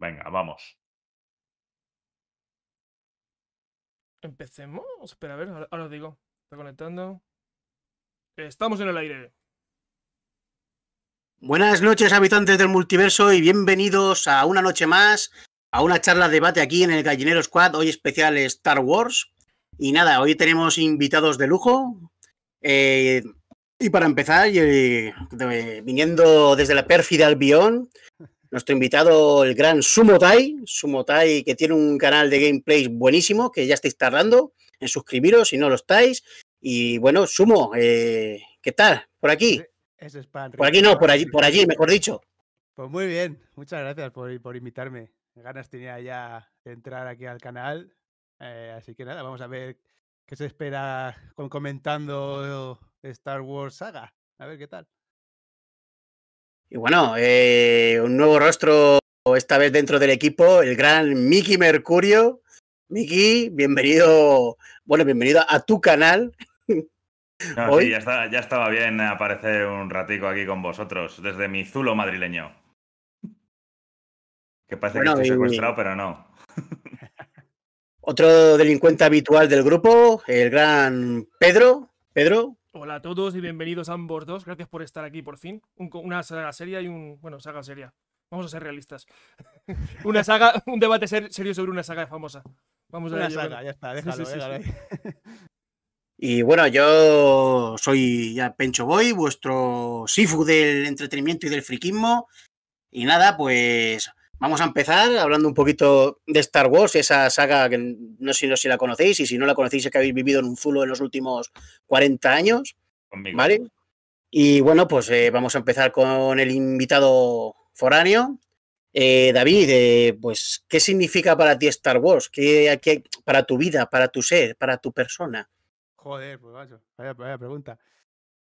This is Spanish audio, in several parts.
Venga, vamos. ¿Empecemos? Espera, a ver, ahora, os digo. Está conectando. Estamos en el aire. Buenas noches, habitantes del multiverso, y bienvenidos a una noche más, a una charla de debate aquí en el Gallinero Squad, hoy especial Star Wars. Y nada, hoy tenemos invitados de lujo. Eh, y para empezar, eh, viniendo desde la pérfida Albion, nuestro invitado, el gran Sumotai, Sumotai que tiene un canal de gameplay buenísimo, que ya estáis tardando en suscribiros si no lo estáis. Y bueno, Sumo, eh, ¿qué tal? ¿Por aquí? Eh, por aquí no, por allí, por allí, mejor dicho. Pues muy bien, muchas gracias por, por invitarme. Ganas tenía ya de entrar aquí al canal. Eh, así que nada, vamos a ver qué se espera con, comentando Star Wars Saga. A ver qué tal. Y bueno, eh, un nuevo rostro, esta vez dentro del equipo, el gran Mickey Mercurio. Mickey bienvenido, bueno, bienvenido a tu canal. Hoy. ya, estaba bien aparecer un ratico aquí con vosotros, desde mi zulo madrileño. Que parece que estoy secuestrado, pero no. Otro delincuente habitual del grupo, el gran Pedro. Pedro, Hola a todos y bienvenidos a ambos dos. Gracias por estar aquí por fin. una saga seria y un. Bueno, saga seria. Vamos a ser realistas. una saga, un debate serio sobre una saga famosa. Vamos a ver. saga, ya está, déjalo, Y bueno, yo soy ya Pencho Boy, vuestro Sifu del entretenimiento y del friquismo. Y nada, pues Vamos a empezar hablando un poquito de Star Wars, esa saga que no sé, si la conocéis, y si no la conocéis es que habéis vivido en un zulo en los últimos 40 años. ¿Vale? Y bueno, pues eh, vamos a empezar con el invitado foráneo. Eh, David, eh, pues, ¿qué significa para ti Star Wars? ¿Qué, para tu vida, para tu ser, para tu persona? Joder, pues vaya, vaya pregunta.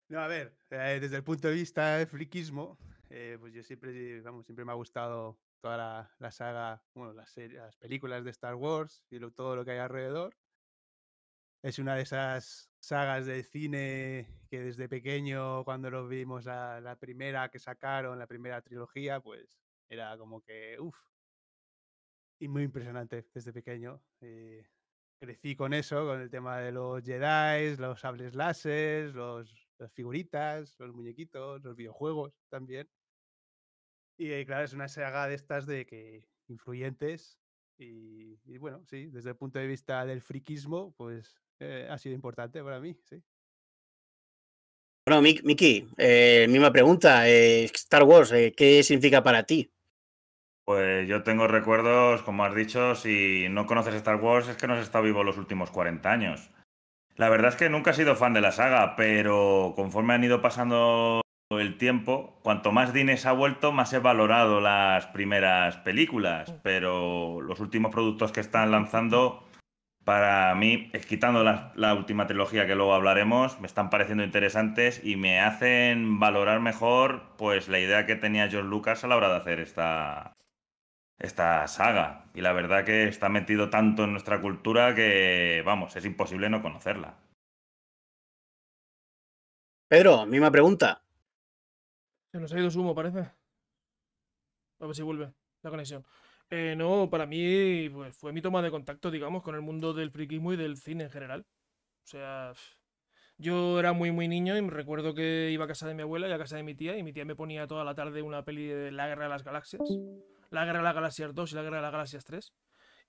No, a ver, desde el punto de vista del friquismo, eh, pues yo siempre, vamos, siempre me ha gustado toda la, saga, bueno, las, las, películas de Star Wars y todo lo que hay alrededor. Es una de esas sagas de cine que desde pequeño, cuando lo vimos la, la primera que sacaron, la primera trilogía, pues era como que, uff, y muy impresionante desde pequeño. Eh, crecí con eso, con el tema de los Jedi, los sables láser, los, las figuritas, los muñequitos, los videojuegos también. Y eh, claro, es una saga de estas de que influyentes y, bueno, sí, desde el punto de vista del friquismo, pues eh, ha sido importante para mí, sí. Bueno, Miki, eh, misma pregunta, Star Wars, ¿qué significa para ti? Pues yo tengo recuerdos, como has dicho, si no conoces Star Wars es que no has estado vivo los últimos 40 años. La verdad es que nunca he sido fan de la saga, pero conforme han ido pasando el tiempo, cuanto más Dines ha vuelto, más he valorado las primeras películas, mm. pero los últimos productos que están lanzando, para mí, quitando la, última trilogía que luego hablaremos, me están pareciendo interesantes y me hacen valorar mejor pues la idea que tenía George Lucas a la hora de hacer esta, esta saga. Y la verdad que está metido tanto en nuestra cultura que, vamos, es imposible no conocerla. Pedro, misma pregunta. Se nos ha ido sumo, parece. A ver si vuelve la conexión. Eh, no, para mí pues, fue mi toma de contacto, digamos, con el mundo del friquismo y del cine en general. O sea, yo era muy, muy niño y me recuerdo que iba a casa de mi abuela y a casa de mi tía y mi tía me ponía toda la tarde una peli de La Guerra de las Galaxias, La Guerra de las Galaxias 2 y La Guerra de las Galaxias 3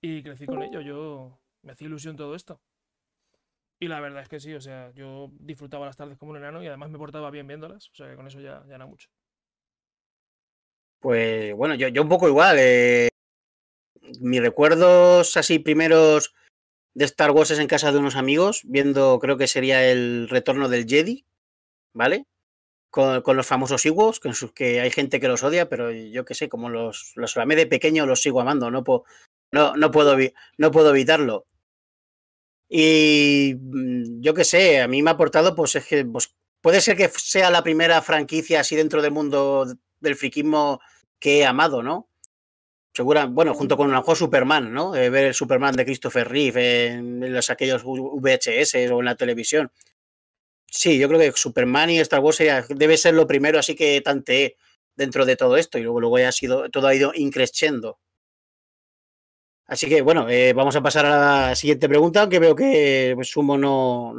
y crecí con ello. Yo me hacía ilusión todo esto. Y la verdad es que sí, o sea, yo disfrutaba las tardes como un enano y además me portaba bien viéndolas, o sea que con eso ya, ya no mucho. Pues bueno, yo, un poco igual. Eh, mis recuerdos así primeros de Star Wars es en casa de unos amigos, viendo, creo que sería el retorno del Jedi, ¿vale? Con, los famosos Ewoks, que, que hay gente que los odia, pero yo qué sé, como los, los amé de pequeño, los sigo amando, no, puedo, no, no, puedo, no puedo evitarlo. Y mm, yo qué sé, a mí me ha aportado, pues es que pues, puede ser que sea la primera franquicia así dentro del mundo del friquismo que he amado, ¿no? Segura, bueno, mm. junto con a lo Superman, ¿no? Eh, ver el Superman de Christopher Reeve en, los, aquellos VHS o en la televisión. Sí, yo creo que Superman y Star Wars debe ser lo primero, así que tanteé dentro de todo esto y luego, luego ha sido, todo ha ido increciendo. Así que bueno, eh, vamos a pasar a la siguiente pregunta, aunque veo que Sumo no,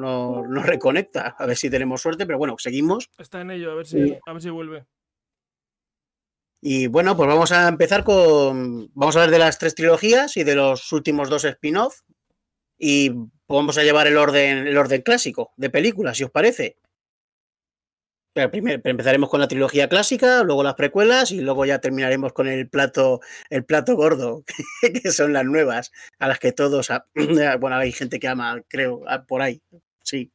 reconecta. A ver si tenemos suerte, pero bueno, seguimos. Está en ello, a ver si, a si vuelve. Y bueno, pues vamos a empezar con. Vamos a ver de las tres trilogías y de los últimos dos spin-off. Y vamos a llevar el orden, el orden clásico de películas, si os parece. Pero primero, empezaremos con la trilogía clásica, luego las precuelas y luego ya terminaremos con el plato, el plato gordo, que son las nuevas, a las que todos, bueno, hay gente que ama, creo, por ahí, sí.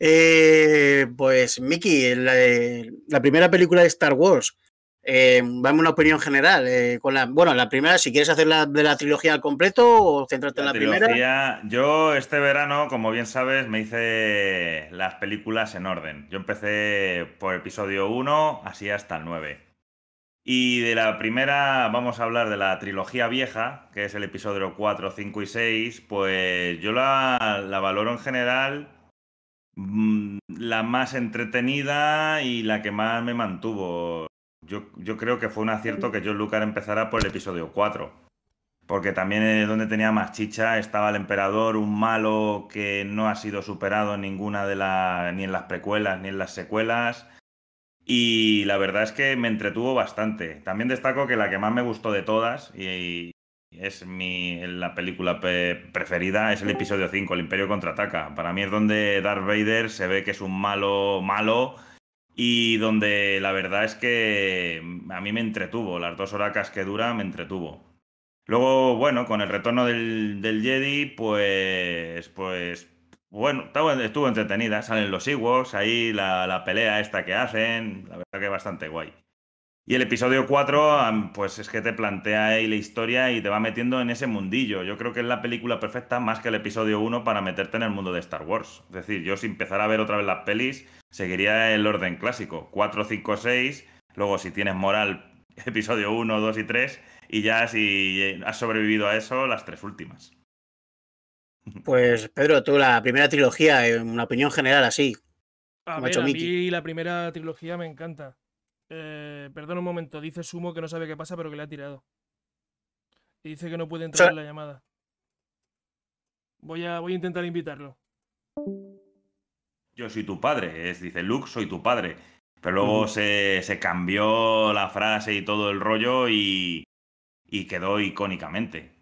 Eh, pues Mickey, eh, la, primera película de Star Wars, eh, dame una opinión general. Eh, con la, bueno, la primera, si quieres hacer la de la trilogía al completo o centrarte en la primera. Yo este verano, como bien sabes, me hice las películas en orden. Yo empecé por episodio 1, así hasta el 9. Y de la primera vamos a hablar de la trilogía vieja, que es el episodio 4, 5 y 6. Pues yo la, la valoro en general mm, la más entretenida y la que más me mantuvo yo, creo que fue un acierto que John Lucar empezara por el episodio 4. Porque también es donde tenía más chicha estaba el emperador, un malo que no ha sido superado en ninguna de las. ni en las precuelas ni en las secuelas. Y la verdad es que me entretuvo bastante. También destaco que la que más me gustó de todas, y, es mi la película preferida, es el episodio 5, El Imperio contraataca. Para mí es donde Darth Vader se ve que es un malo malo y donde la verdad es que a mí me entretuvo, las dos horacas que dura me entretuvo. Luego, bueno, con el retorno del, Jedi, pues, pues, bueno, estuvo entretenida, salen los Ewoks, ahí la, la pelea esta que hacen, la verdad que bastante guay. Y el episodio 4, pues es que te plantea ahí la historia y te va metiendo en ese mundillo. Yo creo que es la película perfecta más que el episodio 1 para meterte en el mundo de Star Wars. Es decir, yo si empezara a ver otra vez las pelis, seguiría el orden clásico. 4, 5, 6, luego si tienes moral, episodio 1, 2 y 3, y ya si has sobrevivido a eso, las tres últimas. Pues Pedro, tú la primera trilogía, en una opinión general así. A, a mí la primera trilogía me encanta. Eh, perdona un momento, dice Sumo que no sabe qué pasa, pero que le ha tirado. Y dice que no puede entrar en la llamada. Voy a, voy a intentar invitarlo. Yo soy tu padre, es, dice Luke, soy tu padre. Pero luego se, se, cambió la frase y todo el rollo y, y quedó icónicamente.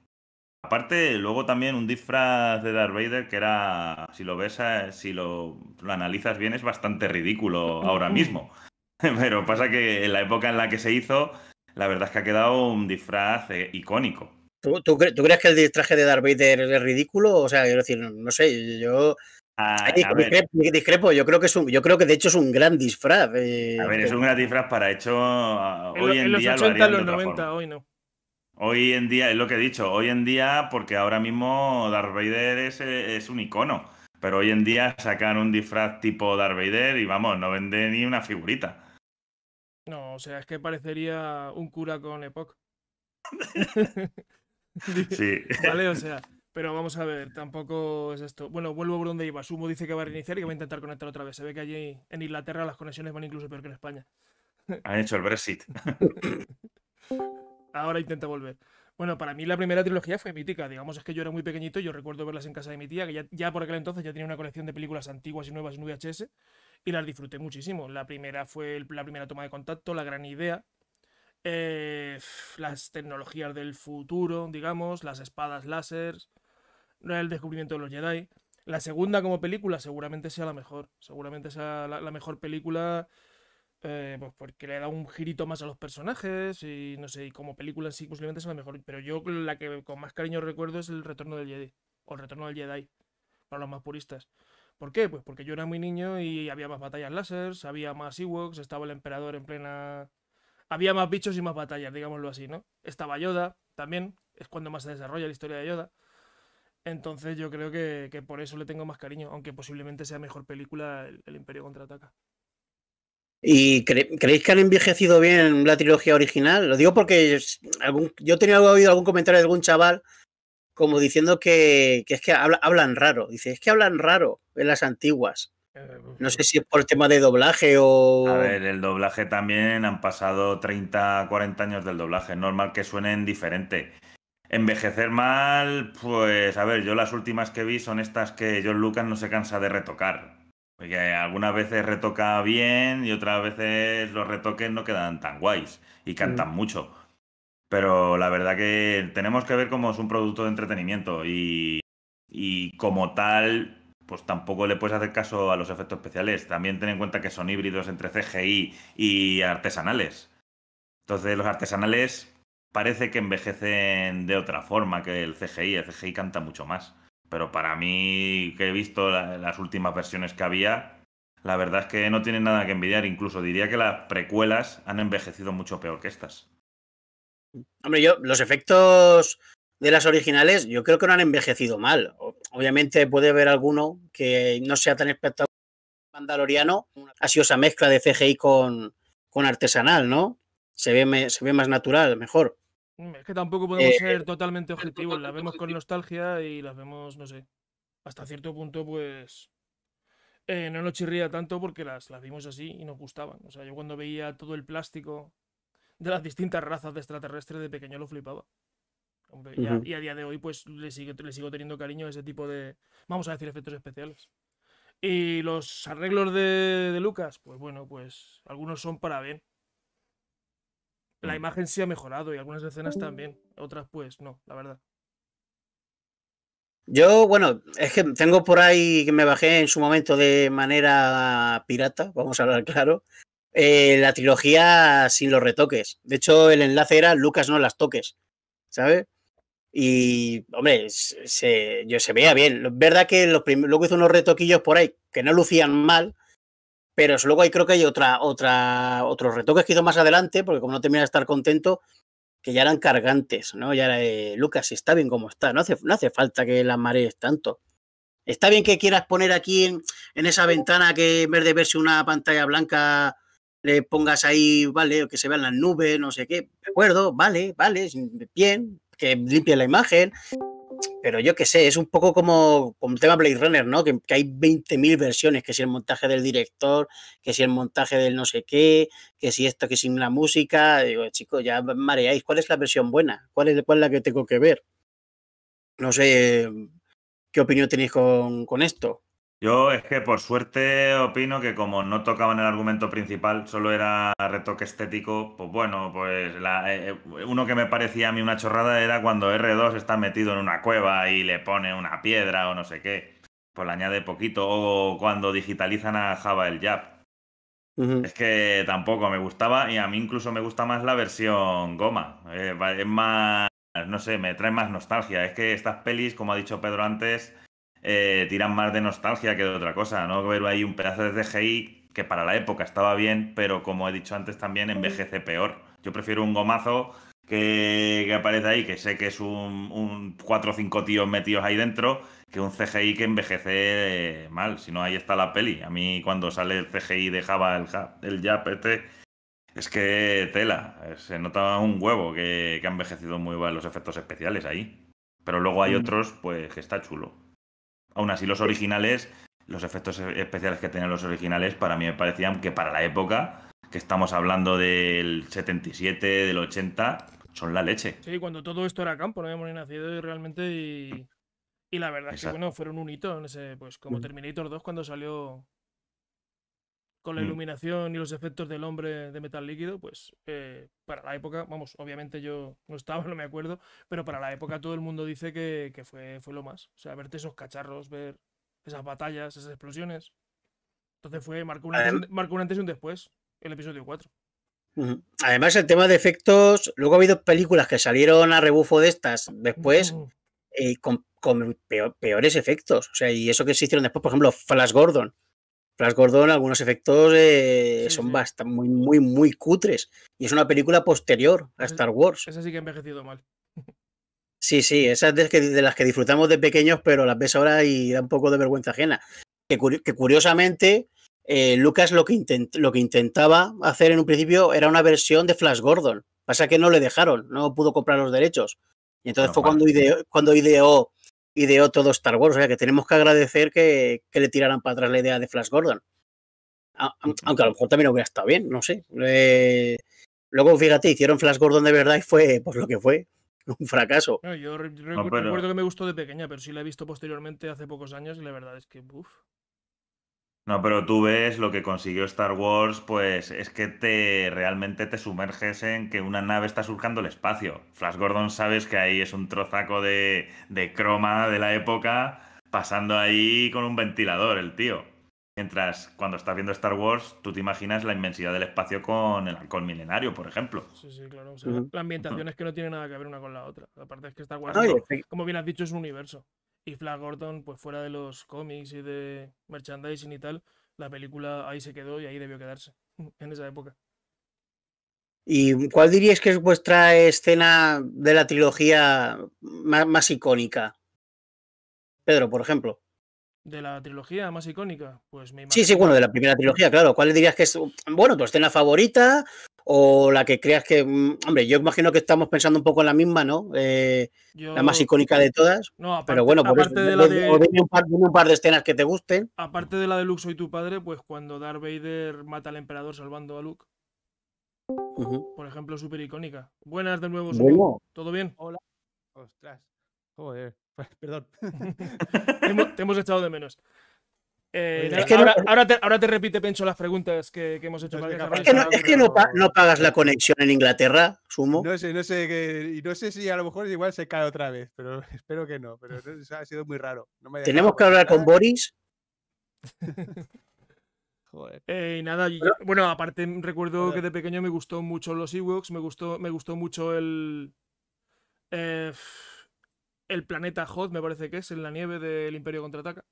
Aparte, luego también un disfraz de Darth Vader que era, si lo ves, si lo, lo analizas bien, es bastante ridículo ahora mismo. Pero pasa que en la época en la que se hizo, la verdad es que ha quedado un disfraz eh, icónico. ¿Tú, crees que el disfraz de Darth Vader es ridículo? O sea, quiero decir, no sé, yo ah, discrepo, yo creo que yo creo que de hecho es un gran disfraz. Eh, a ver, es un gran disfraz para hecho ah, hoy en, día. lo los 90, hoy en día, es lo que he dicho, hoy en día, porque ahora mismo Darth Vader eh, es, un icono. Pero hoy en día sacan un disfraz tipo Darth Vader y vamos, no vende ni una figurita. No, o sea, es que parecería un cura con Epoch. sí. Vale, o sea, pero vamos a ver, tampoco es esto. Bueno, vuelvo por donde iba. Sumo dice que va a reiniciar y que va a intentar conectar otra vez. Se ve que allí en Inglaterra las conexiones van incluso peor que en España. Han hecho el Brexit. Ahora intenta volver. Bueno, para mí la primera trilogía fue mítica. Digamos, es que yo era muy pequeñito y yo recuerdo verlas en casa de mi tía, que ya, ya por aquel entonces ya tenía una colección de películas antiguas y nuevas en VHS y las disfruté muchísimo. La primera fue la primera toma de contacto, la gran idea, eh, las tecnologías del futuro, digamos, las espadas láser, el descubrimiento de los Jedi. La segunda como película seguramente sea la mejor, seguramente sea la, mejor película, eh, pues porque le da un girito más a los personajes y no sé, y como película en sí posiblemente sea la mejor, pero yo la que con más cariño recuerdo es el Retorno del Jedi, o el Retorno del Jedi, para los más puristas. ¿Por qué? Pues porque yo era muy niño y había más batallas láser, había más Ewoks, estaba el emperador en plena... Había más bichos y más batallas, digámoslo así, ¿no? Estaba Yoda también, es cuando más se desarrolla la historia de Yoda. Entonces yo creo que, por eso le tengo más cariño, aunque posiblemente sea mejor película el, Imperio Contraataca. ¿Y creéis que han envejecido bien la trilogía original? Lo digo porque yo tenía oído algún comentario de algún chaval como diciendo que, es que hablan raro. Dice, es que hablan raro en las antiguas. Eh, no sé si es por el tema de doblaje o... A ver, el doblaje también, han pasado 30, 40 años del doblaje, normal que suenen diferente. Envejecer mal, pues a ver, yo las últimas que vi son estas que John Lucas no se cansa de retocar. Porque algunas veces retoca bien y otras veces los retoques no quedan tan guays y cantan mm. mucho. Pero la verdad que tenemos que ver cómo es un producto de entretenimiento y, como tal, pues tampoco le puedes hacer caso a los efectos especiales. También ten en cuenta que son híbridos entre CGI y artesanales. Entonces los artesanales parece que envejecen de otra forma que el CGI. El CGI canta mucho más. Pero para mí, que he visto las últimas versiones que había, la verdad es que no tienen nada que envidiar. Incluso diría que las precuelas han envejecido mucho peor que estas. Hombre, yo, los efectos de las originales, yo creo que no han envejecido mal. Obviamente puede haber alguno que no sea tan espectacular. Mandaloriano ha sido esa mezcla de CGI con, con artesanal, ¿no? Se ve, más natural, mejor. Mm, es que tampoco podemos eh, ser eh, totalmente objetivos. Las vemos con nostalgia y las vemos, no sé. Hasta cierto punto, pues. Eh, no nos chirría tanto porque las, las vimos así y nos gustaban. O sea, yo cuando veía todo el plástico de las distintas razas de extraterrestres, de pequeño lo flipaba. y, a, día de hoy, pues le, le sigo teniendo cariño a ese tipo de, vamos a decir, efectos especiales. Y los arreglos de, de Lucas, pues bueno, pues algunos son para bien. La mm. imagen sí ha mejorado y algunas escenas mm. también, otras pues no, la verdad. Yo, bueno, es que tengo por ahí que me bajé en su momento de manera pirata, vamos a hablar claro, eh, la trilogía sin los retoques. De hecho, el enlace era Lucas no las toques, ¿sabes? Y, hombre, se, yo se veía bien. Verdad que luego hizo unos retoquillos por ahí que no lucían mal, pero luego hay creo que hay otra, otra, otros retoques que hizo más adelante, porque como no termina de estar contento, que ya eran cargantes, ¿no? Ya eh, Lucas, está bien como está, no hace, hace falta que las marees tanto. Está bien que quieras poner aquí en, en, esa ventana que en vez de verse una pantalla blanca le pongas ahí, vale, que se vean las nubes, no sé qué, de acuerdo, vale, vale, bien, que limpie la imagen. Pero yo qué sé, es un poco como, como el tema Blade Runner, ¿no? Que, hay 20.000 versiones, que si el montaje del director, que si el montaje del no sé qué, que si esto, que si la música. Digo, chicos, ya mareáis, ¿cuál es la versión buena? ¿Cuál es, cuál la que tengo que ver? No sé qué opinión tenéis con esto. Yo es que por suerte opino que como no tocaban el argumento principal, solo era retoque estético, pues bueno, pues eh, eh, uno que me parecía a mí una chorrada era cuando R2 está metido en una cueva y le pone una piedra o no sé qué, pues le añade poquito, o cuando digitalizan a Java el Jab. Es que tampoco me gustaba y a mí incluso me gusta más la versión goma. Eh, es más, no sé, me trae más nostalgia. Es que estas pelis, como ha dicho Pedro antes, eh, tiran más de nostalgia que de otra cosa, ¿no? Ver ahí un pedazo de CGI que para la época estaba bien, pero como he dicho antes también envejece peor. Yo prefiero un gomazo que, aparece ahí, que sé que es un, un cuatro o cinco tíos metidos ahí dentro, que un CGI que envejece eh, mal. Si no, ahí está la peli. A mí cuando sale el CGI de Java, el, este, es que tela. Eh, se nota un huevo que, que envejecido muy mal los efectos especiales ahí. Pero luego hay mm. otros, pues, que está chulo. Aún así, los originales, los efectos especiales que tenían los originales, para mí me parecían que para la época, que estamos hablando del 77, del 80, son la leche. Sí, cuando todo esto era campo, no habíamos nacido y realmente. Y, la verdad es que, bueno, fueron un hito, pues como Terminator 2 cuando salió con la mm. iluminación y los efectos del hombre de metal líquido, pues eh, para la época, vamos, obviamente yo no estaba, no me acuerdo, pero para la época todo el mundo dice que, fue, fue lo más. O sea, verte esos cacharros, ver esas batallas, esas explosiones. Entonces fue, marcó un, antes, un antes y un después, el episodio 4. Además, el tema de efectos, luego ha habido películas que salieron a rebufo de estas después y mm. eh, con, peores efectos. O sea, y eso que se hicieron después, por ejemplo, Flash Gordon Flash Gordon, algunos efectos eh, son bastante muy, muy, muy cutres. Y es una película posterior a Star Wars. Esa sí que ha envejecido mal. Sí, sí, esas de, las que disfrutamos de pequeños, pero las ves ahora y da un poco de vergüenza ajena. Que, curiosamente, eh, Lucas lo que, lo que intentaba hacer en un principio era una versión de Flash Gordon. Pasa que no le dejaron, no pudo comprar los derechos. Y entonces fue cuando ideó, cuando ideó ideó todo Star Wars. O sea que tenemos que agradecer que, le tiraran para atrás la idea de Flash Gordon. aunque a lo mejor también hubiera estado bien, no sé. Eh, luego, fíjate, hicieron Flash Gordon de verdad y fue pues lo que fue. Un fracaso. yo ah, recuerdo que me gustó de pequeña, pero sí la he visto posteriormente hace pocos años y la verdad es que, uff. No, pero tú ves lo que consiguió Star Wars, pues es que te realmente te sumerges en que una nave está surcando el espacio. Flash Gordon sabes que ahí es un trozaco de, croma de la época pasando ahí con un ventilador el tío. Mientras cuando estás viendo Star Wars, tú te imaginas la inmensidad del espacio con el alcohol milenario, por ejemplo. Sí, sí, claro. O sea, La ambientación es que no tiene nada que ver una con la otra. Aparte es que Star Wars, como bien has dicho, es un universo y Flash Gordon, pues fuera de los cómics y de merchandising y tal, la película ahí se quedó y ahí debió quedarse, en esa época. ¿Y cuál dirías que es vuestra escena de la trilogía más, icónica? Pedro, por ejemplo. ¿De la trilogía más icónica? Pues Sí, sí, bueno, de la primera trilogía, claro. ¿Cuál dirías que es, bueno, tu escena favorita o la que creas que, mm, hombre, yo imagino que estamos pensando un poco en la misma, ¿no? Eh, la más icónica de todas. No, pero bueno, por de la de... O un, par, de escenas que te gusten. Aparte de la de Luke soy tu padre, pues cuando Darth Vader mata al emperador salvando a Luke. Por ejemplo, súper icónica. Buenas de nuevo, ¿Todo bien? Hola. Ostras. Joder. Perdón. te hemos echado de menos. Eh, que ahora, te, repite, Pencho, las preguntas que, hemos hecho. para es que, no, pagas la conexión en Inglaterra, sumo. No sé, no sé, y no sé si a lo mejor igual se cae otra vez, pero espero que no. Pero ha sido muy raro. ¿Tenemos que hablar con Boris? Eh, y nada, bueno, aparte recuerdo que de pequeño me gustó mucho los Ewoks, me gustó, me gustó mucho el... Eh, el planeta Hot, me parece que es, en la nieve del Imperio Contraataca.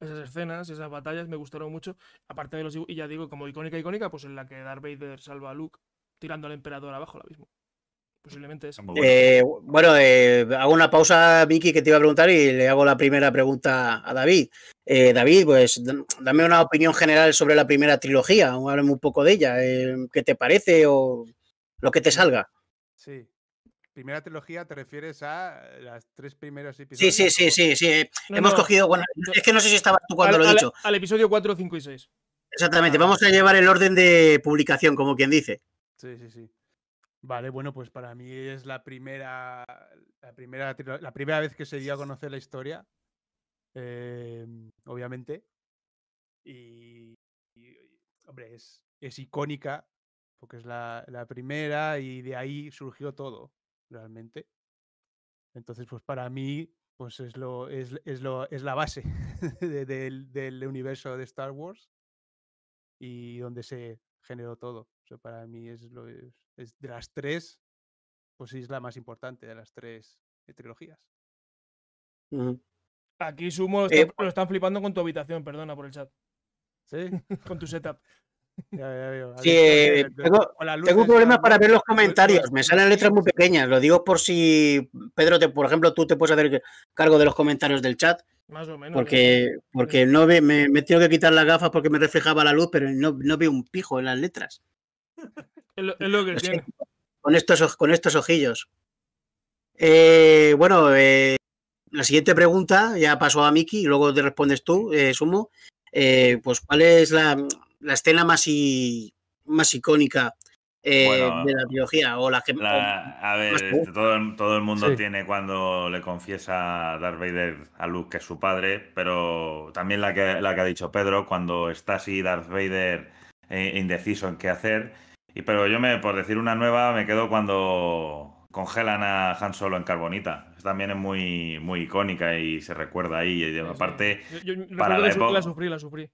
Esas escenas, esas batallas me gustaron mucho. Aparte de los. Y ya digo, como icónica, icónica, pues en la que Darth Vader salva a Luke tirando al emperador abajo lo mismo. Posiblemente es. Eh, bueno, eh, hago una pausa, Vicky, que te iba a preguntar y le hago la primera pregunta a David. Eh, David, pues dame una opinión general sobre la primera trilogía, háblame un poco de ella, qué te parece o lo que te salga. Sí, primera trilogía te refieres a eh, las tres primeros episodios. Sí, sí, sí, sí, eh, sí. Hemos cogido, bueno, es que no sé si estabas tú cuando lo he dicho. Al, episodio 4, 5 y 6. Exactamente, ah. vamos a llevar el orden de publicación, como quien dice. Sí, sí, sí. Vale, bueno, pues para mí es la primera, la primera, la primera vez que se dio a conocer la historia, em, obviamente. Y, hombre, es, icónica, porque es la primera y de ahí surgió todo realmente. Entonces, pues para mí, pues es lo, es, es lo, es la base del, universo de Star Wars y donde se generó todo. para mí es lo de las tres, pues es la más importante de las tres eh, trilogías. Aquí sumo, eh, lo, pues lo están flipando con tu habitación, perdona por el chat. ¿Sí? con tu setup. Eh, tengo, un problema para ver los comentarios. Me salen letras muy pequeñas. Lo digo por si, Pedro, por ejemplo, tú te puedes hacer cargo de los comentarios del chat. Más o menos. Porque, porque no me, tengo que quitar las gafas porque me reflejaba la luz, pero no, no veo un pijo en las letras. es, lo, que tiene. Con estos, con estos ojillos. Eh, bueno, eh, la siguiente pregunta ya pasó a Miki y luego te respondes tú, Sumo. pues, ¿cuál es la la escena más, más icónica eh, de la trilogía o la que a ver todo, todo, el mundo tiene cuando le confiesa Darth Vader a Luke que es su padre pero también la que, la que ha dicho Pedro cuando está así Darth Vader eh, indeciso en qué hacer y pero yo me por decir una nueva me quedo cuando congelan a Han Solo en carbonita también es muy muy icónica y se recuerda ahí y aparte yo, para la sufrí la sufrí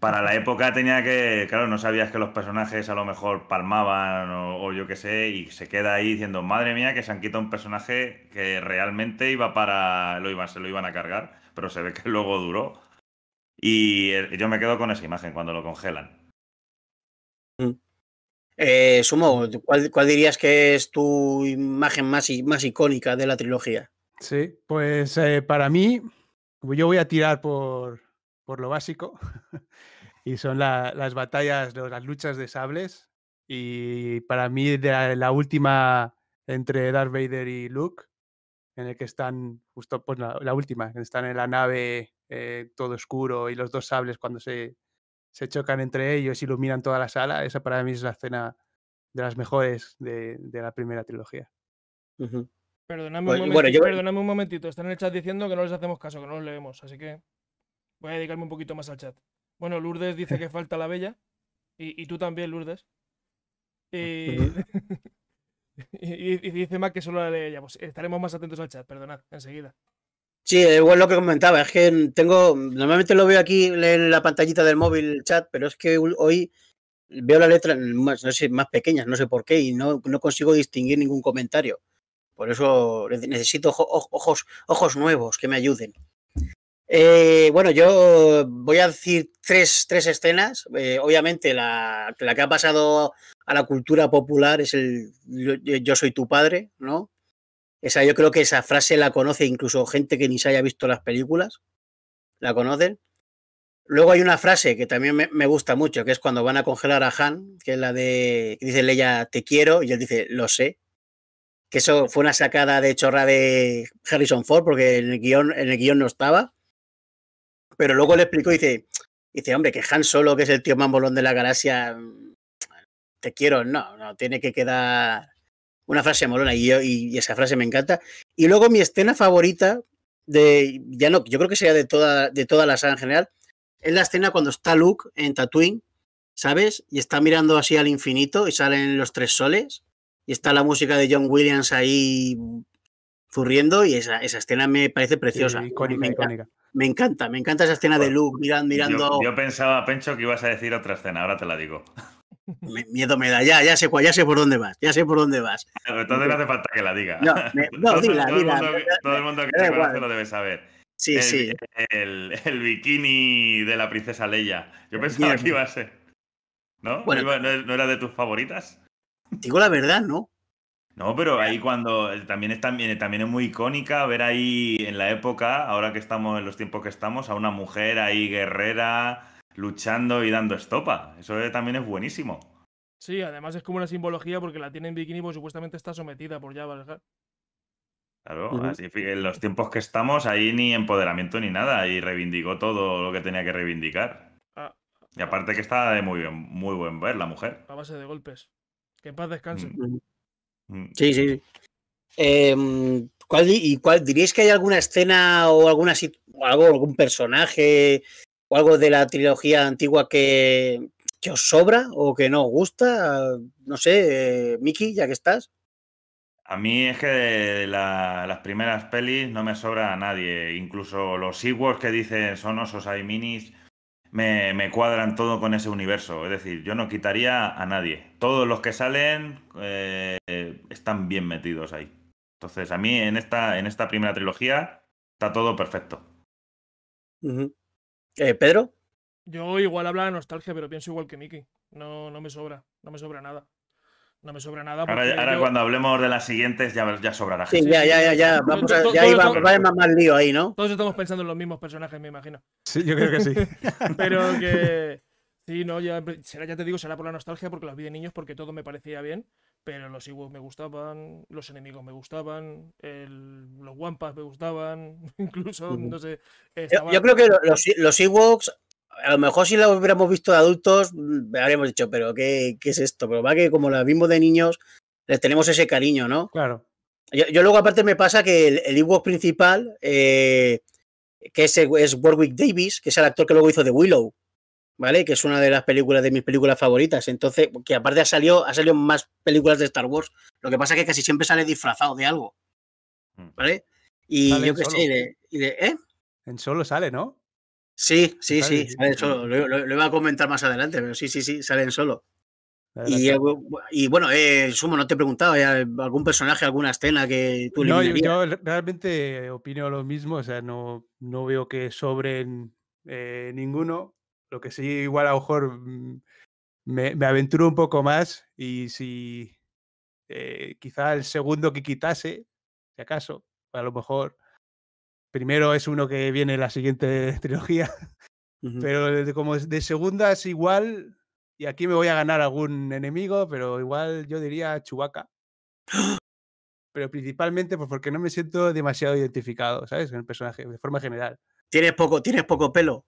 para la época tenía que, claro, no sabías que los personajes a lo mejor palmaban o, yo qué sé, y se queda ahí diciendo, madre mía, que se han quitado un personaje que realmente iba para, lo iban, se lo iban a cargar, pero se ve que luego duró. Y eh, yo me quedo con esa imagen cuando lo congelan. Mm. Eh, Sumo, ¿cuál, dirías que es tu imagen más, más icónica de la trilogía? Sí, pues eh, para mí, yo voy a tirar por, por lo básico, y son las batallas, las luchas de sables. Y para mí, de la, última entre Darth Vader y Luke, en el que están, justo pues la, última, están en la nave eh, todo oscuro y los dos sables cuando se, se chocan entre ellos iluminan toda la sala. Esa para mí es la escena de las mejores de, de la primera trilogía. Perdóname, un bueno, perdóname, un momentito, están en el chat diciendo que no les hacemos caso, que no los leemos, así que... Voy a dedicarme un poquito más al chat. Bueno, Lourdes dice que falta la bella. Y, tú también, Lourdes. Y... dice más que solo la de pues estaremos más atentos al chat, perdonad, enseguida. Sí, igual lo que comentaba, es que tengo, normalmente lo veo aquí en la pantallita del móvil chat, pero es que hoy veo la letra más, no pequeñas, no sé por qué, y no, consigo distinguir ningún comentario. Por eso necesito ojos nuevos que me ayuden. Eh, bueno, yo voy a decir tres, tres escenas. Eh, obviamente, la, que ha pasado a la cultura popular es el yo, soy tu padre, ¿no? Esa, yo creo que esa frase la conoce incluso gente que ni se haya visto las películas. La conocen. Luego hay una frase que también me, gusta mucho, que es cuando van a congelar a Han, que es la de. Que dice Leia, te quiero, y él dice, lo sé que eso fue una sacada de chorra de Harrison Ford, porque en el guión, en el guión no estaba. Pero luego le explico y dice, dice, hombre, que Han Solo, que es el tío más molón de la galaxia, te quiero, no, no, tiene que quedar una frase molona y, yo, y esa frase me encanta. Y luego mi escena favorita de, ya no, yo creo que sería de toda, de la saga en general, es la escena cuando está Luke en Tatooine, ¿sabes? Y está mirando así al infinito y salen los tres soles y está la música de John Williams ahí zurriendo y esa, esa escena me parece preciosa. Me encanta, me encanta esa escena de pues, Luke mirando. mirando... Yo, pensaba, Pencho, que ibas a decir otra escena, ahora te la digo. miedo me da, ya, ya sé ya sé por dónde vas, ya sé por dónde vas. entonces no hace falta que la diga. No, no todo, el mundo que te conoce lo debe saber. Sí, sí. El, bikini de la princesa Leia. Yo pues pensaba que iba a ser. ¿No? Bueno, ¿No, era de tus favoritas? Digo la verdad, ¿no? No, pero ahí cuando eh, también es, eh, también, es muy icónica ver ahí en la época, ahora que estamos en los tiempos que estamos, a una mujer ahí guerrera, luchando y dando estopa. Eso eh, también es buenísimo. Sí, además es como una simbología porque la tiene en bikini, pues supuestamente está sometida por Jabba. Claro, en los tiempos que estamos, ahí ni empoderamiento ni nada, y reivindicó todo lo que tenía que reivindicar. Ah, ah, y ah. aparte que está de muy bien, muy buen ver la mujer. A base de golpes. Que en paz descanse. Mm. Sí, sí. Em, y cuál, ¿Diríais que hay alguna escena o alguna algún personaje o algo de la trilogía antigua que, os sobra o que no os gusta? No sé, eh, Miki, ya que estás. A mí es que de las primeras pelis no me sobra a nadie. Incluso los Ewoks que dicen son osos hay minis me, cuadran todo con ese universo. Es decir, yo no quitaría a nadie. Todos los que salen eh, están bien metidos ahí. Entonces, a mí en esta, en esta primera trilogía está todo perfecto. Eh, ¿Pedro? Yo igual habla de nostalgia, pero pienso igual que Miki. No, no me sobra, no me sobra nada no me sobra nada. Ahora, cuando hablemos de las siguientes ya, ya sobrará. Sí, ya, ya, ya, ya. Vamos a, ya ahí va a más lío ahí, ¿no? Todos estamos pensando en los mismos personajes, me imagino. Sí, yo creo que sí. Pero que. Sí, no, ya, será, ya te digo, será por la nostalgia, porque los vi de niños, porque todo me parecía bien. Pero los Ewoks me gustaban, los enemigos me gustaban, los Wampas me gustaban, incluso, no sé. Yo, creo que los, los Ewoks a lo mejor si la hubiéramos visto de adultos, mm, habríamos dicho, pero ¿qué, qué es esto? Pero va que como la vimos de niños, les tenemos ese cariño, ¿no? Claro. Yo, luego aparte me pasa que el, el principal, eh, que es, es, Warwick Davis, que es el actor que luego hizo de Willow, ¿vale? Que es una de las películas, de mis películas favoritas. Entonces, que aparte ha salido, ha salido más películas de Star Wars. Lo que pasa es que casi siempre sale disfrazado de algo, mm. ¿vale? Y yo qué sé, y de, ¿eh? En solo sale, ¿no? Sí, sí, sí, solo. Lo, iba a comentar más adelante, pero sí, sí, sí, salen solo. Y, y, bueno, eh, Sumo, no te he preguntado, ¿algún personaje, alguna escena que tú No, yo, realmente opino lo mismo, o sea, no, no veo que sobren eh, ninguno. Lo que sí, igual a lo mejor mm, me, aventuro un poco más y si eh, quizá el segundo que quitase, si acaso, a lo mejor primero es uno que viene en la siguiente trilogía, pero de, como de segunda es igual, y aquí me voy a ganar algún enemigo, pero igual yo diría Chubaca. Pero principalmente pues, porque no me siento demasiado identificado, ¿sabes? Con el personaje, de forma general. Tienes poco, tienes poco pelo.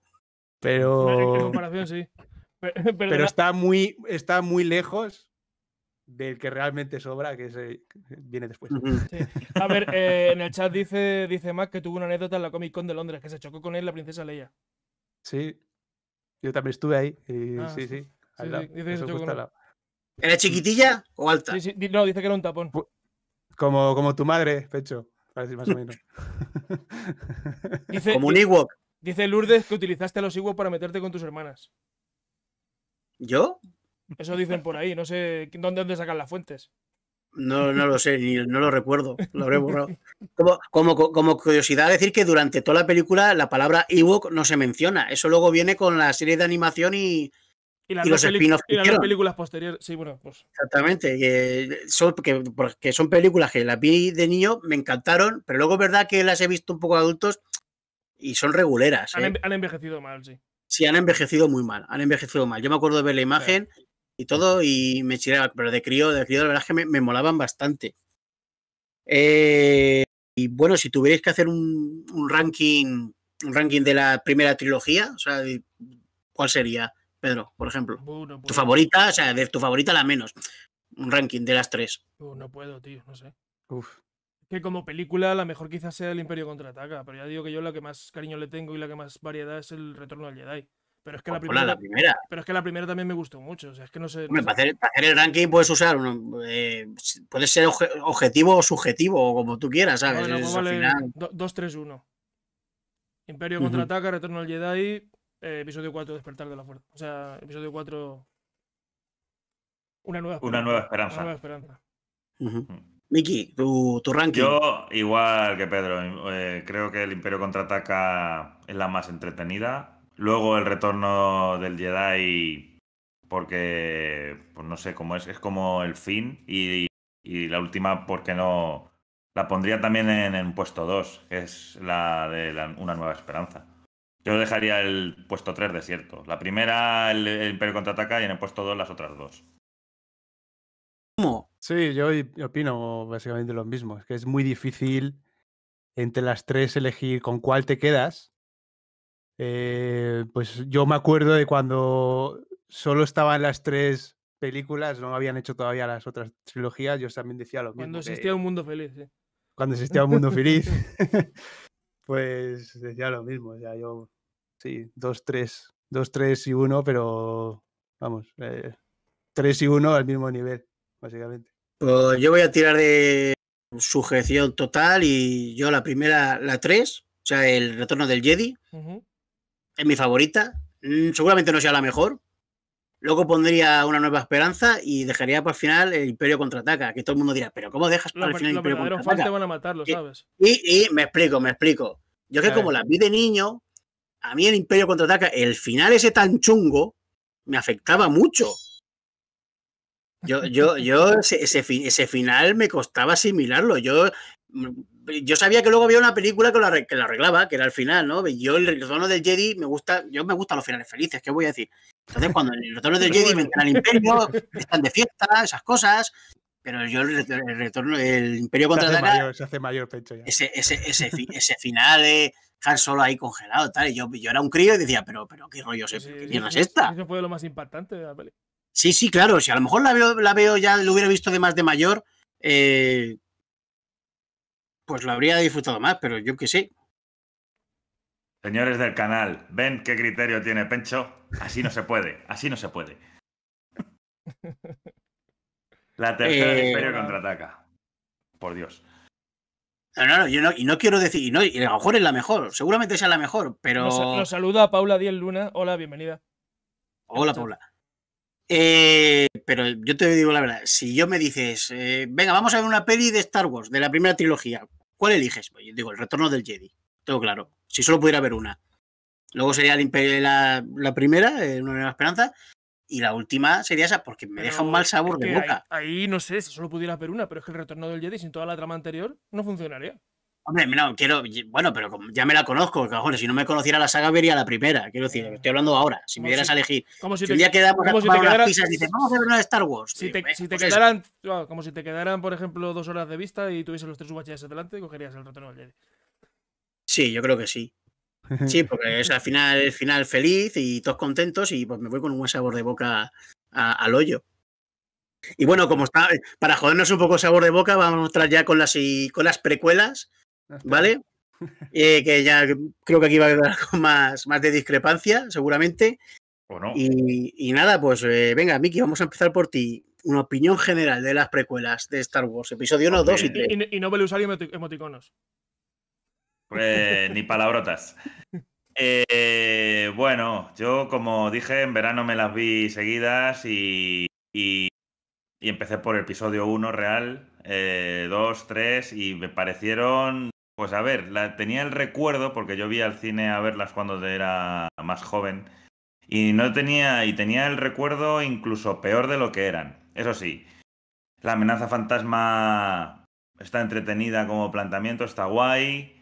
Pero. pero está, muy, está muy lejos del que realmente sobra, que se viene después. A ver, eh, en el chat dice, dice Mac que tuvo una anécdota en la Comic Con de Londres, que se chocó con él la princesa Leia. Sí, yo también estuve ahí. Ah, sí, sí. ¿Era chiquitilla o alta? No, dice que era un tapón. Como, como tu madre, pecho, para decir más o menos. dice, como un Ewok. Dice Lourdes que utilizaste los Ewok para meterte con tus hermanas. ¿Yo? Eso dicen por ahí, no sé dónde, dónde sacan las fuentes. No, no lo sé, ni no lo recuerdo, lo habré borrado. Como, como, curiosidad decir que durante toda la película la palabra Ewok no se menciona. Eso luego viene con la serie de animación y, los spin-offs. Y las películas posteriores, sí, bueno, pues. Exactamente, eh, que son, pues, porque son películas que las vi de niño, me encantaron, pero luego es verdad que las he visto un poco adultos y son reguleras. Han, ¿eh? envejecido mal, sí. Sí, han envejecido muy mal, han envejecido mal. Yo me acuerdo de ver la imagen y todo, y me chiraba, pero de crío, de crío, la verdad es que me, molaban bastante. Eh, y bueno, si tuvierais que hacer un, un, ranking, un ranking de la primera trilogía, o sea, ¿cuál sería, Pedro, por ejemplo? Tu pues favorita, o sea, de tu favorita la menos. Un ranking de las tres. Pues no puedo, tío, no sé. Que como película, la mejor quizás sea El Imperio contraataca, pero ya digo que yo la que más cariño le tengo y la que más variedad es El Retorno al Jedi. Pero es que pues la primera, Pero es que la primera también me gustó mucho. es que no sé, Para, hacer, el ranking puedes usar, uno, eh, puedes ser objetivo o subjetivo, o como tú quieras, ¿sabes? 2-3-1. Pues Imperio contraataca, retorno al Jedi, eh, episodio 4, despertar de la fuerza. O sea, episodio 4. Una nueva esperanza. Una nueva esperanza. Mm. Miki, tu, ranking. Yo, igual que Pedro, eh, creo que el Imperio contraataca es la más entretenida Luego el retorno del Jedi, porque, pues no sé cómo es, es como el fin. Y, la última, porque no. La pondría también en, el puesto 2, que es la de Una Nueva Esperanza. Yo dejaría el puesto 3 desierto. La primera, el, el Imperio contraataca, y en el puesto 2, las otras dos. ¿Cómo? Sí, yo opino básicamente lo mismo. Es que es muy difícil entre las tres elegir con cuál te quedas eh, pues yo me acuerdo de cuando solo estaban las tres películas, no habían hecho todavía las otras trilogías, yo también decía lo mismo. Cuando existía un mundo feliz. Cuando existía un mundo feliz, pues decía lo mismo. Ya yo, sí, dos, tres, dos, tres y uno, pero vamos, eh, tres y uno al mismo nivel, básicamente. Pues yo voy a tirar de sujeción total y yo la primera, la tres, o sea, el retorno del Jedi es mi favorita. Mm, seguramente no sea la mejor. Luego pondría una nueva esperanza y dejaría para el final el Imperio contraataca. Que todo el mundo dirá, pero ¿cómo dejas para el final el Imperio contraataca? van matarlo, ¿sabes? Y, me explico, me explico. Yo que como la vi de niño, a mí el Imperio contraataca, el final ese tan chungo, me afectaba mucho. Yo, yo, yo ese, ese, ese final me costaba asimilarlo. Yo yo sabía que luego había una película que la que arreglaba, que era el final, ¿no? Yo el retorno del Jedi me gusta, yo me gustan los finales felices, ¿qué voy a decir? Entonces, cuando el retorno del Jedi entra al imperio, están de fiesta, esas cosas, pero yo el, retorno, el imperio contra se, se hace mayor pecho ya. Ese, ese, final de Han Solo ahí congelado, tal. yo, yo era un crío y decía, pero, pero qué rollo, pues ¿qué es esta? Eso fue lo más impactante de la película. Sí, sí, claro. Si a lo mejor la veo, la veo ya, lo hubiera visto de más de mayor, eh, pues lo habría disfrutado más, pero yo qué sé. Señores del canal, ven qué criterio tiene Pencho. Así no se puede, así no se puede. La tercera del eh, Imperio contraataca. Por Dios. No, no, yo no, y no quiero decir, y, no, y a lo mejor es la mejor, seguramente sea la mejor, pero. Nos, saluda Paula Diel Luna. Hola, bienvenida. Hola, Paula. Eh, pero yo te digo la verdad, si yo me dices, eh, venga, vamos a ver una peli de Star Wars, de la primera trilogía, ¿Cuál eliges? Pues, digo, el retorno del Jedi. Todo claro. Si solo pudiera haber una. Luego sería el imperio, la, primera, en eh, Una Nueva Esperanza. Y la última sería esa, porque me deja un mal sabor de boca. Ahí, ahí, no sé si solo pudiera haber una, pero es que el retorno del Jedi sin toda la trama anterior no funcionaría. Hombre, quiero. Bueno, pero ya me la conozco, Si no me conociera la saga, vería la primera. Quiero decir, eh, estoy hablando ahora. Si me dieras a elegir. Como si, te, un quedaran, vamos a ver Star Wars. Como si te quedaran, por ejemplo, dos horas de vista y tuviese los tres VHS adelante cogerías el retorno Sí, yo creo que sí. Sí, porque es al final, final feliz y todos contentos y pues me voy con un buen sabor de boca al hoyo. Y bueno, como está, eh, para jodernos un poco el sabor de boca, vamos a mostrar ya con las, con las precuelas ¿Vale? Eh, que ya creo que aquí va a haber más, más de discrepancia, seguramente. ¿O no? y, nada, pues eh, venga, Miki, vamos a empezar por ti. Una opinión general de las precuelas de Star Wars, episodio 1, 2 y 3. Y, no vale usar emoticonos. Pues, ni palabrotas. Eh, bueno, yo como dije, en verano me las vi seguidas y, y, empecé por episodio 1 real, 2, 3 y me parecieron pues a ver, tenía el recuerdo, porque yo vi al cine a verlas cuando era más joven, y no tenía, y tenía el recuerdo incluso peor de lo que eran. Eso sí, la amenaza fantasma está entretenida como planteamiento, está guay.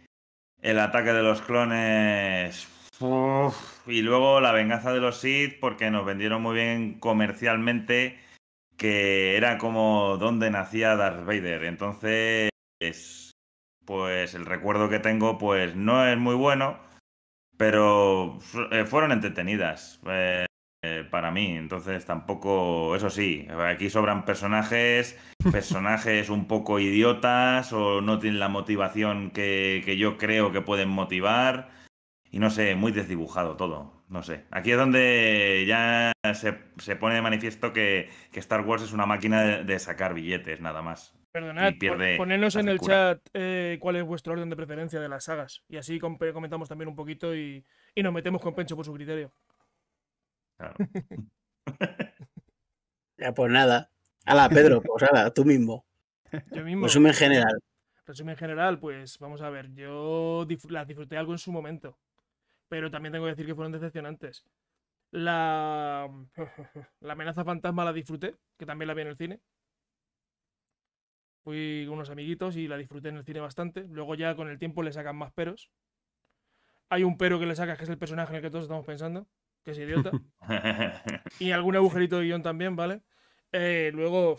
El ataque de los clones. y luego la venganza de los Sith, porque nos vendieron muy bien comercialmente que era como donde nacía Darth Vader. Entonces, es pues el recuerdo que tengo pues no es muy bueno, pero eh, fueron entretenidas eh, eh, para mí, entonces tampoco, eso sí, aquí sobran personajes, personajes un poco idiotas o no tienen la motivación que, yo creo que pueden motivar y no sé, muy desdibujado todo, no sé. Aquí es donde ya se, pone de manifiesto que, Star Wars es una máquina de sacar billetes, nada más. Perdonad, pierde ponernos en el chat eh, cuál es vuestro orden de preferencia de las sagas. Y así comentamos también un poquito y, nos metemos con Pencho por su criterio. ya, pues nada. Hala, Pedro, pues hala, tú mismo. Yo mismo. Resumen general. Resumen general, pues vamos a ver. Yo las disfruté algo en su momento. Pero también tengo que decir que fueron decepcionantes. La, la amenaza fantasma la disfruté, que también la vi en el cine. Fui con unos amiguitos y la disfruté en el cine bastante. Luego ya con el tiempo le sacan más peros. Hay un pero que le sacas, que es el personaje en el que todos estamos pensando, que es idiota. y algún agujerito de guión también, ¿vale? Eh, luego,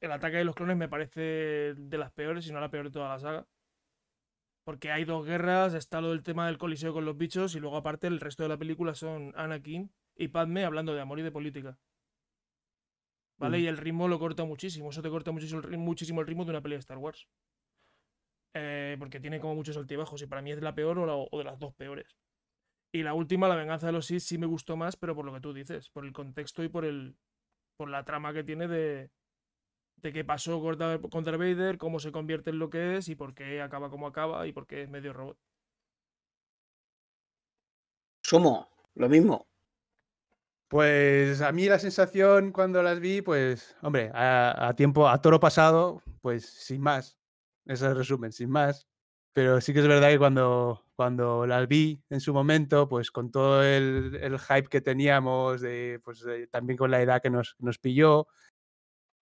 el ataque de los clones me parece de las peores, si no la peor de toda la saga. Porque hay dos guerras, está lo del tema del coliseo con los bichos y luego aparte el resto de la película son Anakin y Padme hablando de amor y de política. ¿vale? Mm. Y el ritmo lo corta muchísimo, eso te corta muchísimo el, muchísimo el ritmo de una pelea de Star Wars. Eh, porque tiene como muchos altibajos y para mí es la peor o, de las dos peores. Y la última, La venganza de los Sith, sí me gustó más, pero por lo que tú dices, por el contexto y por el por la trama que tiene de, de qué pasó con Darth Vader, cómo se convierte en lo que es y por qué acaba como acaba y por qué es medio robot. Sumo, lo mismo. Pues a mí la sensación cuando las vi, pues, hombre, a, tiempo, a toro pasado, pues sin más. Ese es el resumen, sin más. Pero sí que es verdad que cuando, cuando las vi en su momento, pues con todo el, hype que teníamos, pues, también con la edad que nos, pilló,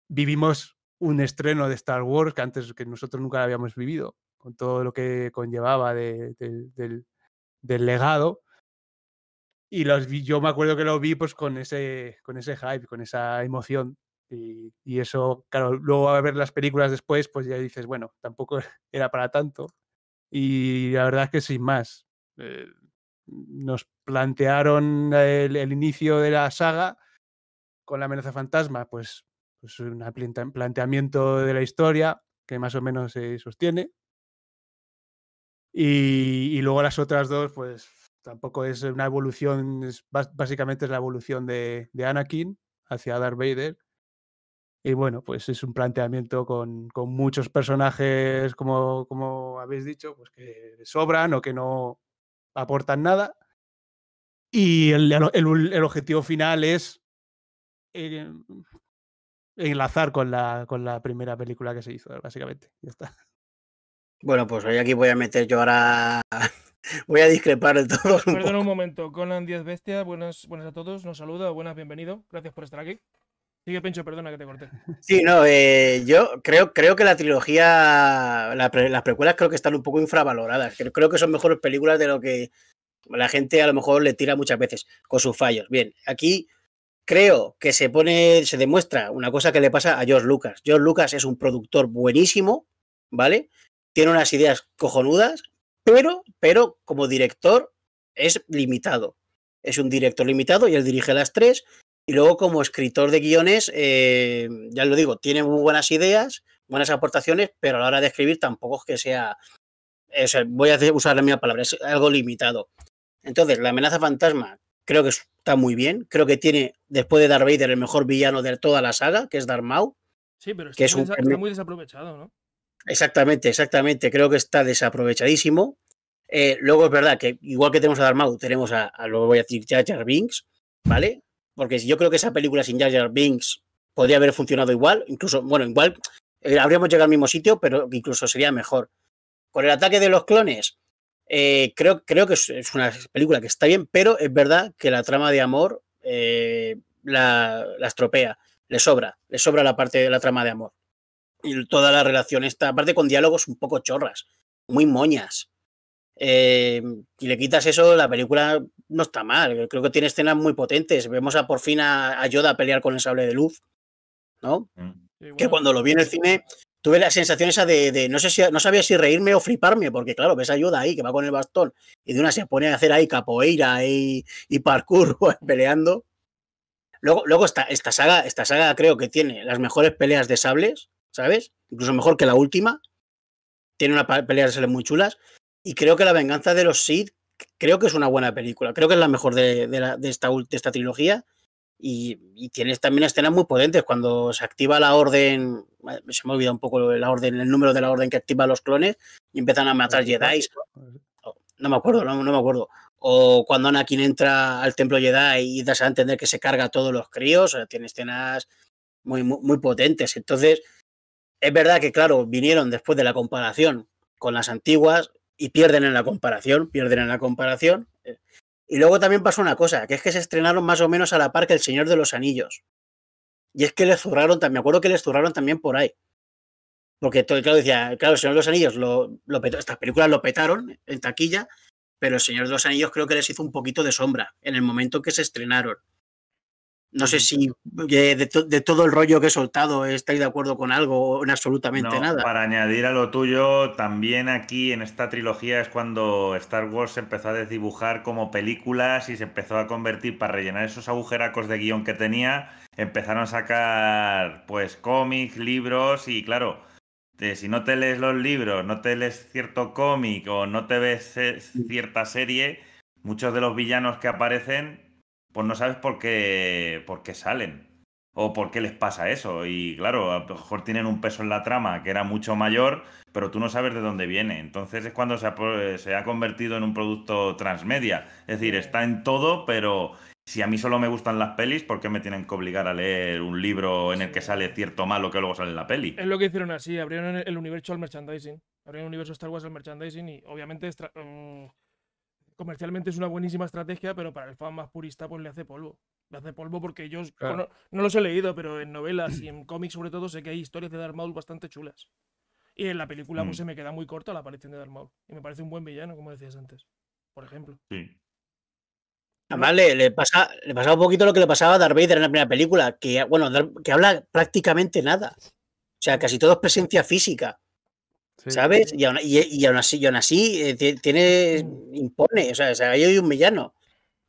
vivimos un estreno de Star Wars que antes que nosotros nunca habíamos vivido, con todo lo que conllevaba del legado y yo me acuerdo que lo vi pues con ese, con ese hype, con esa emoción. Y, eso, claro, luego a ver las películas después, pues ya dices, bueno, tampoco era para tanto. Y la verdad es que sin más. Eh, nos plantearon el, inicio de la saga con la amenaza fantasma, pues, pues un planteamiento de la historia que más o menos se sostiene. Y, y luego las otras dos, pues tampoco es una evolución, es, básicamente es la evolución de, de, Anakin hacia Darth Vader. Y bueno, pues es un planteamiento con, con muchos personajes, como, como habéis dicho, pues que sobran o que no aportan nada. Y el, objetivo final es eh, enlazar con la, con la primera película que se hizo, básicamente. Ya está. Bueno, pues hoy aquí voy a meter yo ahora Voy a discrepar de todo. Perdona un, momento. Conan Diez Bestia, buenas, buenas a todos. Nos saluda, buenas, bienvenido. Gracias por estar aquí. Sigue Pencho, perdona que te corté. Sí, no, eh, yo creo, creo que la trilogía, las precuelas creo que están un poco infravaloradas. Creo, creo que son mejores películas de lo que la gente a lo mejor le tira muchas veces con sus fallos. Bien, aquí creo que se pone, se demuestra una cosa que le pasa a George Lucas. George Lucas es un productor buenísimo, ¿vale? Tiene unas ideas cojonudas, pero, pero como director es limitado. Es un director limitado y él dirige las tres. Y luego como escritor de guiones, eh, ya lo digo, tiene muy buenas ideas, buenas aportaciones, pero a la hora de escribir tampoco es que sea, voy a usar la misma palabra, es algo limitado. Entonces, la amenaza fantasma creo que está muy bien, creo que tiene, después de Darth Vader, el mejor villano de toda la saga, que es Darth Maul. Sí, pero que es está muy desaprovechado, ¿no? Exactamente, exactamente. Creo que está desaprovechadísimo. Eh, luego es verdad que igual que tenemos a Darmau, tenemos a, luego voy a decir, Jar Jar Binks, ¿vale? Porque yo creo que esa película sin Jar Jar Binks podría haber funcionado igual, incluso, bueno, igual eh, habríamos llegado al mismo sitio, pero incluso sería mejor. Con el ataque de los clones, eh, creo, creo que es, una película que está bien, pero es verdad que la trama de amor la, la estropea, le sobra, le sobra la parte de la trama de amor toda la relación esta, aparte con diálogos un poco chorras, muy moñas. Eh, y le quitas eso, la película no está mal. Creo que tiene escenas muy potentes. Vemos a por fin a, a pelear con el sable de luz, ¿no? Mm. Que cuando lo vi en el cine tuve la sensación esa de, no sé si no sabía si reírme o fliparme, porque claro, ves a Yoda ahí que va con el bastón y de una se pone a hacer ahí capoeira y, parkour pues, peleando. Luego, luego esta, saga, esta saga creo que tiene las mejores peleas de sables ¿sabes? Incluso mejor que la última. Tiene una peleas de muy chulas. Y creo que La venganza de los Sith, creo que es una buena película. Creo que es la mejor de, esta, trilogía. Y, tienes también escenas muy potentes. Cuando se activa la orden, eh, se me ha olvidado un poco la orden, el número de la orden que activa los clones y empiezan a matar Jedi. Oh, no me acuerdo, no, me acuerdo o cuando Anakin entra al templo Jedi y da a entender que se carga a todos los críos, o tiene escenas muy, muy potentes. Entonces, es verdad que, claro, vinieron después de la comparación con las antiguas y pierden en la comparación, pierden en la comparación. Y luego también pasó una cosa, que es que se estrenaron más o menos a la par que El Señor de los Anillos. Y es que les zurraron, me acuerdo que les zurraron también por ahí. Porque todo, claro, decía, claro, El Señor de los Anillos, lo, estas películas lo petaron en taquilla, pero El Señor de los Anillos creo que les hizo un poquito de sombra en el momento que se estrenaron. No sé si eh, de, todo el rollo que he soltado estáis de acuerdo con algo o en absolutamente nada. Para añadir a lo tuyo, también aquí en esta trilogía es cuando Star Wars se empezó a desdibujar como películas y se empezó a convertir para rellenar esos agujeracos de guión que tenía. Empezaron a sacar pues cómics, libros y claro, si no te lees los libros, no te lees cierto cómic o no te ves eh, mm. cierta serie, muchos de los villanos que aparecen pues no sabes por qué, por salen o por qué les pasa eso. Y claro, a lo mejor tienen un peso en la trama que era mucho mayor, pero tú no sabes de dónde viene. Entonces es cuando se ha, eh, convertido en un producto transmedia. Es decir, está en todo, pero si a mí solo me gustan las pelis, ¿por qué me tienen que obligar a leer un libro en el que sale cierto malo que luego sale en la peli? Es lo que hicieron así, abrieron el universo al merchandising. Abrieron el universo Star Wars al merchandising y obviamente... Mm, comercialmente es una buenísima estrategia, pero para el fan más purista pues le hace polvo. Le hace polvo porque yo no, los he leído, pero en novelas y en cómics sobre todo sé que hay historias de Darth Maul bastante chulas. Y en la película pues mm. se me queda muy corto la aparición de Darth Maul. Y me parece un buen villano, como decías antes, por ejemplo. Sí. Además, le, pasa, le pasaba un poquito lo que le pasaba a Darth Vader en la primera película, que, bueno, que habla prácticamente nada. O sea, casi todo es presencia física. ¿Sabes? Y aún, así, tiene, impone, o sea, o sea, hay un villano.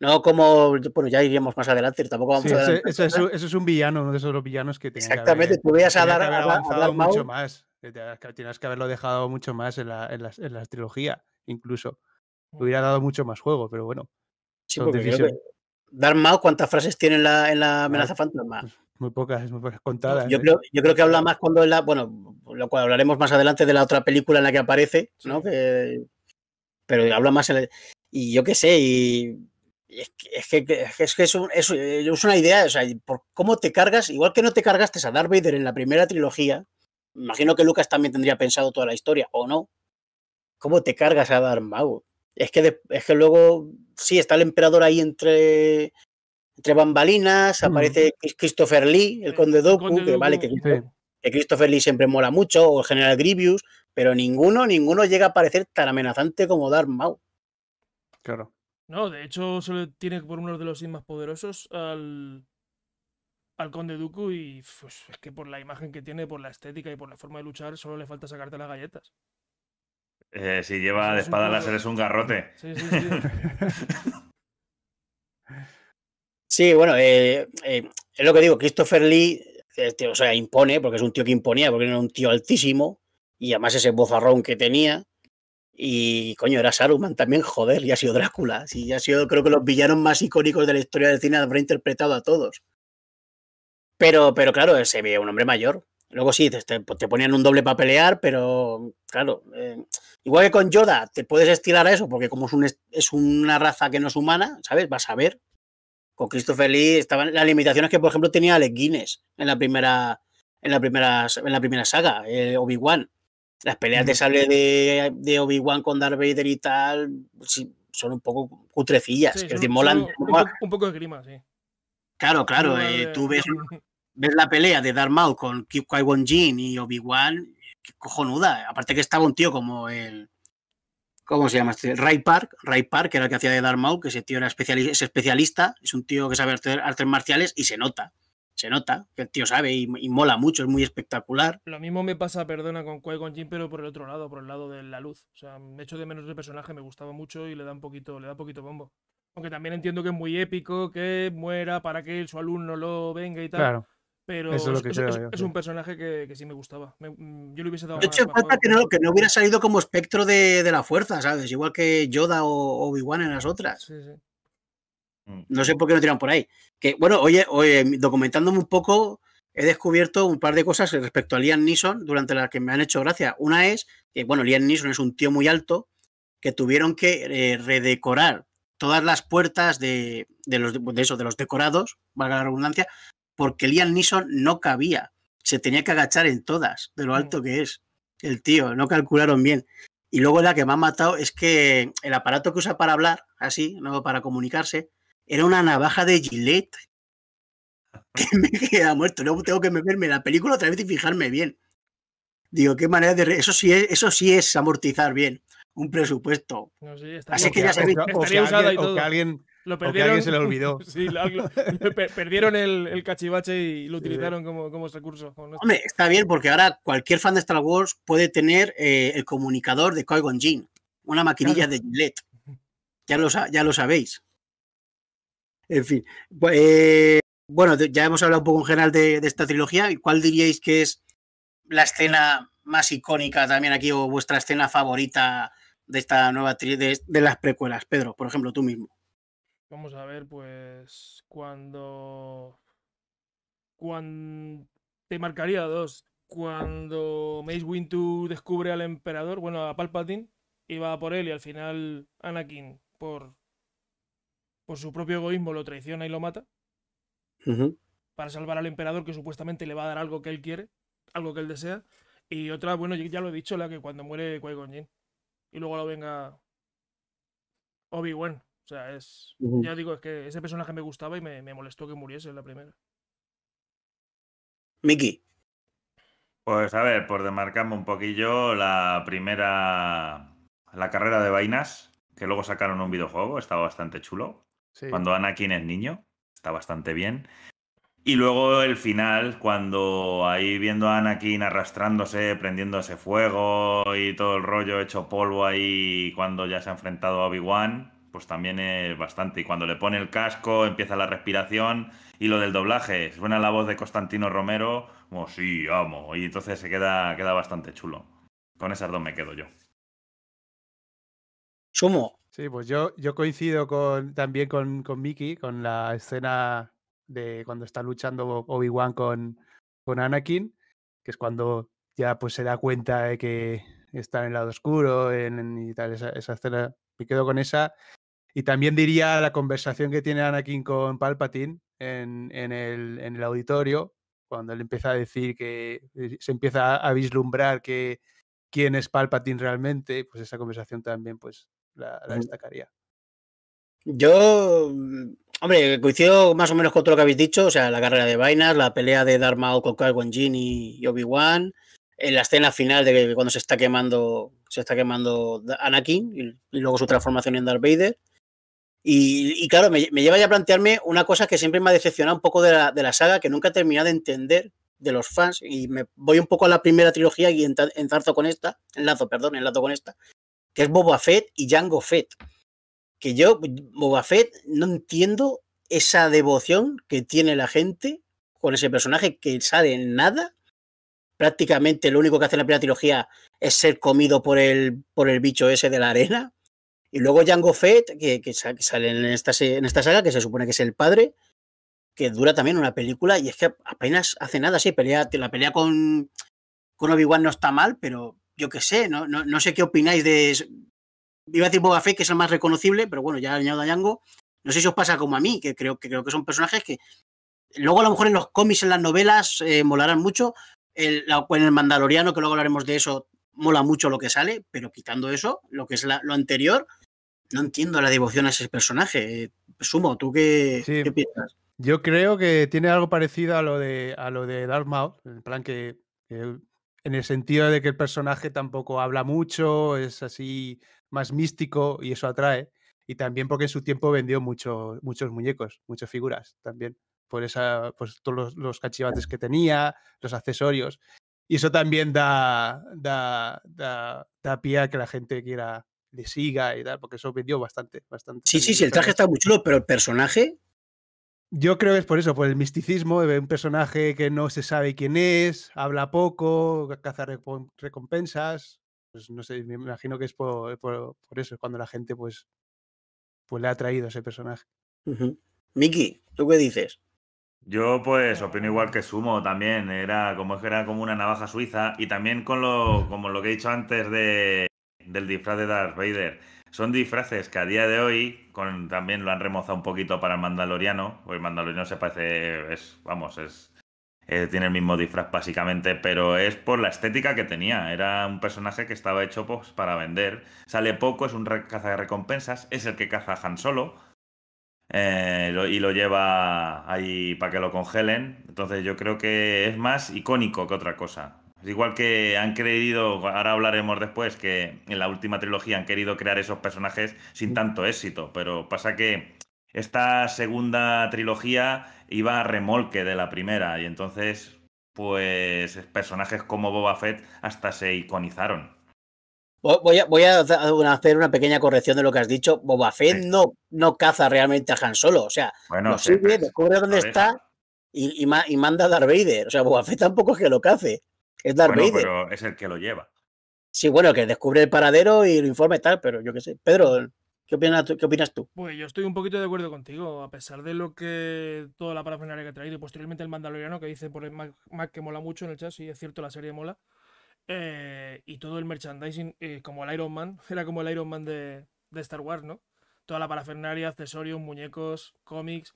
No como, bueno, ya iríamos más adelante, tampoco vamos a... Eso, es un villano, uno de esos villanos que Exactamente, que haber, tú mucho más, eh, tienes que haberlo dejado mucho más en la, en en la trilogía, incluso. te mm. Hubiera dado mucho más juego, pero bueno. dar porque ¿cuántas frases tiene en la, en la ah, amenaza fantasma? Pues muy pocas, muy pocas contadas. Yo, ¿eh? creo, yo creo que habla más cuando la. Bueno, lo cual hablaremos más adelante de la otra película en la que aparece, ¿no? pero habla más. y yo qué sé, y. Es que, es es, es, una idea, o sea, por cómo te cargas, igual que no te cargaste a Darth Vader en la primera trilogía, imagino que Lucas también tendría pensado toda la historia, ¿o no? ¿Cómo te cargas a Darth Maul? Es que, es que luego, sí, está el emperador ahí entre entre bambalinas, mm. aparece Christopher Lee, el eh, conde Dooku que vale, que, Christopher Lee siempre mola mucho, o el general Grievous, pero ninguno, ninguno llega a parecer tan amenazante como Darth Maul. Claro. No, de hecho, solo tiene por uno de los más poderosos al, al conde Dooku y pues, es que por la imagen que tiene, por la estética y por la forma de luchar, solo le falta sacarte las galletas. Eh, si lleva de espada láser es un garrote. Sí, sí, sí. Sí, bueno, eh, eh, es lo que digo, Christopher Lee, este, o sea, impone, porque es un tío que imponía, porque era un tío altísimo, y además ese bofarrón que tenía, y coño, era Saruman también, joder, y ha sido Drácula, y ha sido creo que los villanos más icónicos de la historia del cine, habrá interpretado a todos. Pero, pero claro, se veía un hombre mayor. Luego sí, te, ponían un doble para pelear, pero claro, eh, igual que con Yoda, te puedes estirar a eso, porque como es, es una raza que no es humana, ¿sabes? Vas a ver, con Christopher Lee estaban las limitaciones que, por ejemplo, tenía Alex Guinness en la primera, en la primera, en la primera saga, eh, Obi-Wan. Las peleas de sable de, Obi-Wan con Darth Vader y tal sí, son un poco cutrecillas. es decir, molan. Un, poco, de grima, sí. Claro, claro. Eh, tú ves, ves, la pelea de Darth Maul con Qui-Gon Jinn y Obi-Wan, cojonuda. Aparte que estaba un tío como el ¿Cómo se llama este? Ray Park, Ray Park, era el que hacía de Darth Maul, que ese tío era especialista, es especialista, es un tío que sabe artes, artes marciales y se nota se nota que el tío sabe y, mola mucho, es muy espectacular. Lo mismo me pasa, perdona, con Qui con Jin, pero por el otro lado, por el lado de la luz. O sea, me echo de menos el personaje, me gustaba mucho y le da un poquito, le da poquito bombo. Aunque también entiendo que es muy épico, que muera para que su alumno lo venga y tal. Claro. Pero es, un personaje que, sí me gustaba. Mm, yo le hubiese dado. De hecho, falta que no, que no hubiera salido como espectro de, de la fuerza, ¿sabes? Igual que Yoda o Obi-Wan en las otras. Sí, sí. Mm. No sé por qué no tiran por ahí. Que bueno, oye, oye, documentándome un poco, he descubierto un par de cosas respecto a Liam Neeson durante las que me han hecho gracia. Una es que, bueno, Liam Neeson es un tío muy alto que tuvieron que eh, redecorar todas las puertas de, de los, de, eso, de los decorados, valga la redundancia, porque Liam Neeson no cabía. Se tenía que agachar en todas, de lo mm. alto que es. El tío, no calcularon bien. Y luego la que me ha matado es que el aparato que usa para hablar, así, no para comunicarse, era una navaja de Gillette que me queda muerto. Luego tengo que verme la película otra vez y fijarme bien. Digo, qué manera de. Eso sí es, eso sí es amortizar bien un presupuesto. No, Así que ya O, que alguien, lo perdieron. O alguien se le olvidó. perdieron el, cachivache y lo utilizaron como, como recurso. Hombre, está bien porque ahora cualquier fan de Star Wars puede tener eh, el comunicador de qui Jean, una maquinilla de Gillette. Ya lo, ya lo sabéis. En fin. Eh, bueno, ya hemos hablado un poco en general de, esta trilogía. ¿Y cuál diríais que es la escena más icónica también aquí o vuestra escena favorita de esta nueva de las precuelas? Pedro, por ejemplo, tú mismo. Vamos a ver, pues cuando... Cuando... Te marcaría dos. Cuando Mace Windu descubre al emperador, bueno, a Palpatine, y va por él y al final Anakin, por, por su propio egoísmo, lo traiciona y lo mata. Para salvar al emperador que supuestamente le va a dar algo que él quiere, algo que él desea. Y otra, bueno, ya lo he dicho, la que cuando muere Qui-Gon Jinn. Y luego lo venga Obi-Wan sea, es. Ya digo, es que ese personaje me gustaba y me, molestó que muriese en la primera. Miki. Pues a ver, por demarcarme un poquillo, la primera. La carrera de vainas, que luego sacaron un videojuego, estaba bastante chulo. Cuando Anakin es niño, está bastante bien. Y luego el final, cuando ahí viendo a Anakin arrastrándose, prendiéndose fuego y todo el rollo hecho polvo ahí, cuando ya se ha enfrentado a Obi-Wan, pues también es bastante. Y cuando le pone el casco, empieza la respiración y lo del doblaje, suena la voz de Constantino Romero, como sí, amo, y entonces se queda, queda bastante chulo. Con esas dos me quedo yo. Sumo. Sí, pues yo, yo coincido con, también con, con con la escena de cuando está luchando Obi-Wan con, con Anakin, que es cuando ya pues se da cuenta de que está en el lado oscuro en, y tal, esa, esa escena. Me quedo con esa y también diría la conversación que tiene Anakin con Palpatine en, el, auditorio, cuando él empieza a decir que eh, se empieza a vislumbrar que quién es Palpatine realmente, pues esa conversación también pues la, destacaría. Yo, mm, hombre, coincido más o menos con todo lo que habéis dicho, o sea, la carrera de vainas, la pelea de Darth Maul con qui y Obi-Wan, en eh, la escena final de cuando se está quemando, se está quemando Anakin y, y luego su transformación en Darth Vader. Y, claro, me, lleva ya a plantearme una cosa que siempre me ha decepcionado un poco de la, saga, que nunca he terminado de entender de los fans. Y me voy un poco a la primera trilogía y enlazo con esta, enlazo, perdón, enlazo con esta, que es Boba Fett y Django Fett. Que yo, Boba Fett, no entiendo esa devoción que tiene la gente con ese personaje que sale en nada. Prácticamente lo único que hace en la primera trilogía es ser comido por el, por el bicho ese de la arena. Y luego Django Fett, que, que sale en esta, en esta saga, que se supone que es el padre, que dura también una película y es que apenas hace nada, sí, pelea, la pelea con, con Obi-Wan no está mal, pero yo qué sé, no, no, no, sé qué opináis de... Iba a decir Boba Fett, que es el más reconocible, pero bueno, ya añado a Django. No sé si os pasa como a mí, que creo que, creo que son personajes que luego a lo mejor en los cómics, en las novelas, eh, molarán mucho. El, en el Mandaloriano, que luego hablaremos de eso, mola mucho lo que sale, pero quitando eso, lo que es lo anterior, no entiendo la devoción a ese personaje. Eh, Sumo, ¿tú qué, piensas? Yo creo que tiene algo parecido a lo de, a lo de Darth Maul, en plan que, en el sentido de que el personaje tampoco habla mucho, es así más místico y eso atrae. Y también porque en su tiempo vendió muchos muchos muñecos, muchas figuras también, por, esa, pues, todos los, cachivates que tenía, los accesorios. Y eso también da, da, da, da pie a que la gente quiera le siga y tal, porque eso vendió bastante, bastante. Sí, sí, sí, el traje está muy chulo, pero el personaje. Yo creo que es por eso, por el misticismo, de un personaje que no se sabe quién es, habla poco, caza recompensas. Pues no sé, me imagino que es por, eso, es cuando la gente pues, pues le ha traído a ese personaje. Miki, ¿tú qué dices? Yo pues opino igual que Sumo también, era como era como una navaja suiza y también con lo como lo que he dicho antes de del disfraz de Darth Vader. Son disfraces que a día de hoy también lo han remozado un poquito para el Mandaloriano, Hoy el Mandaloriano se parece, es, vamos, es, eh, tiene el mismo disfraz básicamente, pero es por la estética que tenía. Era un personaje que estaba hecho pues, para vender. Sale poco, es un caza de recompensas, es el que caza a Han Solo. Eh, y lo lleva ahí para que lo congelen. Entonces yo creo que es más icónico que otra cosa. Igual que han creído, ahora hablaremos después, que en la última trilogía han querido crear esos personajes sin mm. tanto éxito, pero pasa que esta segunda trilogía iba a remolque de la primera y entonces pues personajes como Boba Fett hasta se iconizaron. Voy a, hacer una pequeña corrección de lo que has dicho. Boba Fett no, no caza realmente a Han Solo. O sea, bueno, lo sigue, descubre dónde está y, manda a Darth Vader. O sea, Boba Fett tampoco es que lo cace. Es Darth Pero es el que lo lleva. Sí, bueno, que descubre el paradero y lo informe tal, pero yo qué sé. Pedro, ¿qué opinas, tú, tú? Pues yo estoy un poquito de acuerdo contigo, a pesar de lo que toda la parafernalia que ha traído y posteriormente el Mandaloriano, que dice por el Mac, que mola mucho en el chat, sí, es cierto, la serie mola. Eh, y todo el merchandising, eh, como el Iron Man, era como el Iron Man de, de Star Wars, ¿no? Toda la parafernaria, accesorios, muñecos, cómics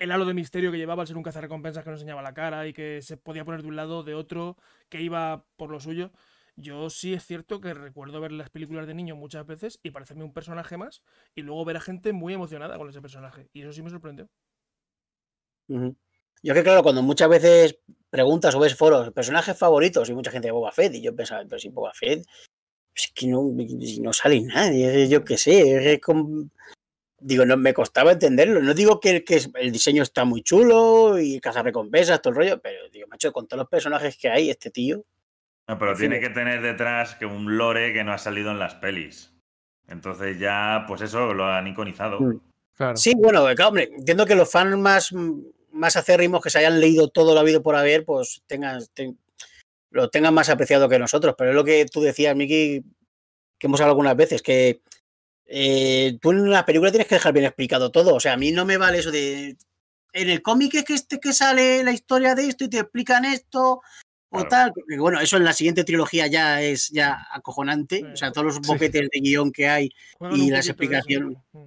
el halo de misterio que llevaba al ser un cazarrecompensas que no enseñaba la cara y que se podía poner de un lado, de otro, que iba por lo suyo. Yo sí es cierto que recuerdo ver las películas de niño muchas veces y parecerme un personaje más y luego ver a gente muy emocionada con ese personaje. Y eso sí me sorprendió. Yo que claro, cuando muchas veces preguntas o ves foros, personajes favoritos y mucha gente de Boba Fett y yo pensaba, pero si Boba Fett, es que no, no sale nadie, yo qué sé, es como digo, no me costaba entenderlo. No digo que, que el diseño está muy chulo y caza recompensas, todo el rollo, pero digo, macho, con todos los personajes que hay, este tío. No, pero tiene que tener detrás que un lore que no ha salido en las pelis. Entonces ya, pues eso, lo han iconizado. Mm. Sí, bueno, eh, claro, hombre, entiendo que los fans más, más acérrimos que se hayan leído todo lo habido por haber, pues tengan, lo tengan más apreciado que nosotros. Pero es lo que tú decías, Miki, que hemos hablado algunas veces, que eh, tú en una película tienes que dejar bien explicado todo. O sea, a mí no me vale eso de. En el cómic es que, este, que sale la historia de esto y te explican esto o tal. Porque, bueno, eso en la siguiente trilogía ya es ya acojonante. O sea, todos los boquetes de guión que hay y las explicaciones. Mm.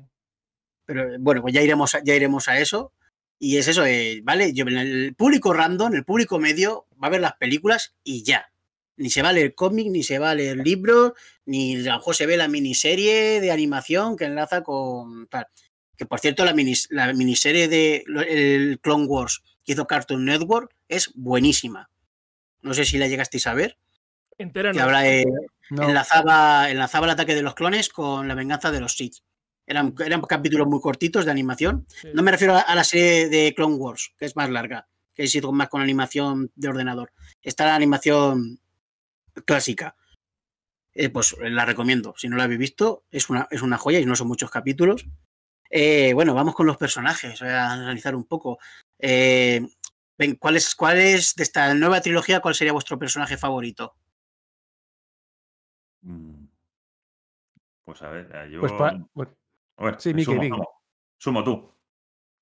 Pero bueno, pues ya iremos a, ya iremos a eso. Y es eso, eh, ¿vale? el público random, el público medio, va a ver las películas y ya. Ni se va a leer cómic, ni se va vale el libro, ni a lo mejor se ve la miniserie de animación que enlaza con Que por cierto, la, la miniserie de el Clone Wars que hizo Cartoon Network es buenísima. No sé si la llegasteis a ver. Entera habla enlazaba, enlazaba el ataque de los clones con la venganza de los Sith. Eran, eran capítulos muy cortitos de animación. No me refiero a, la serie de Clone Wars, que es más larga, que es más con animación de ordenador. Está la animación clásica. Eh, pues eh, la recomiendo. Si no la habéis visto, es una, es una joya y no son muchos capítulos. Eh, bueno, vamos con los personajes, voy a analizar un poco. ¿cuál, es, de esta nueva trilogía, cuál sería vuestro personaje favorito? Mm. Pues a ver, yo. Pues pues sí, Mickey, sumo, sumo tú.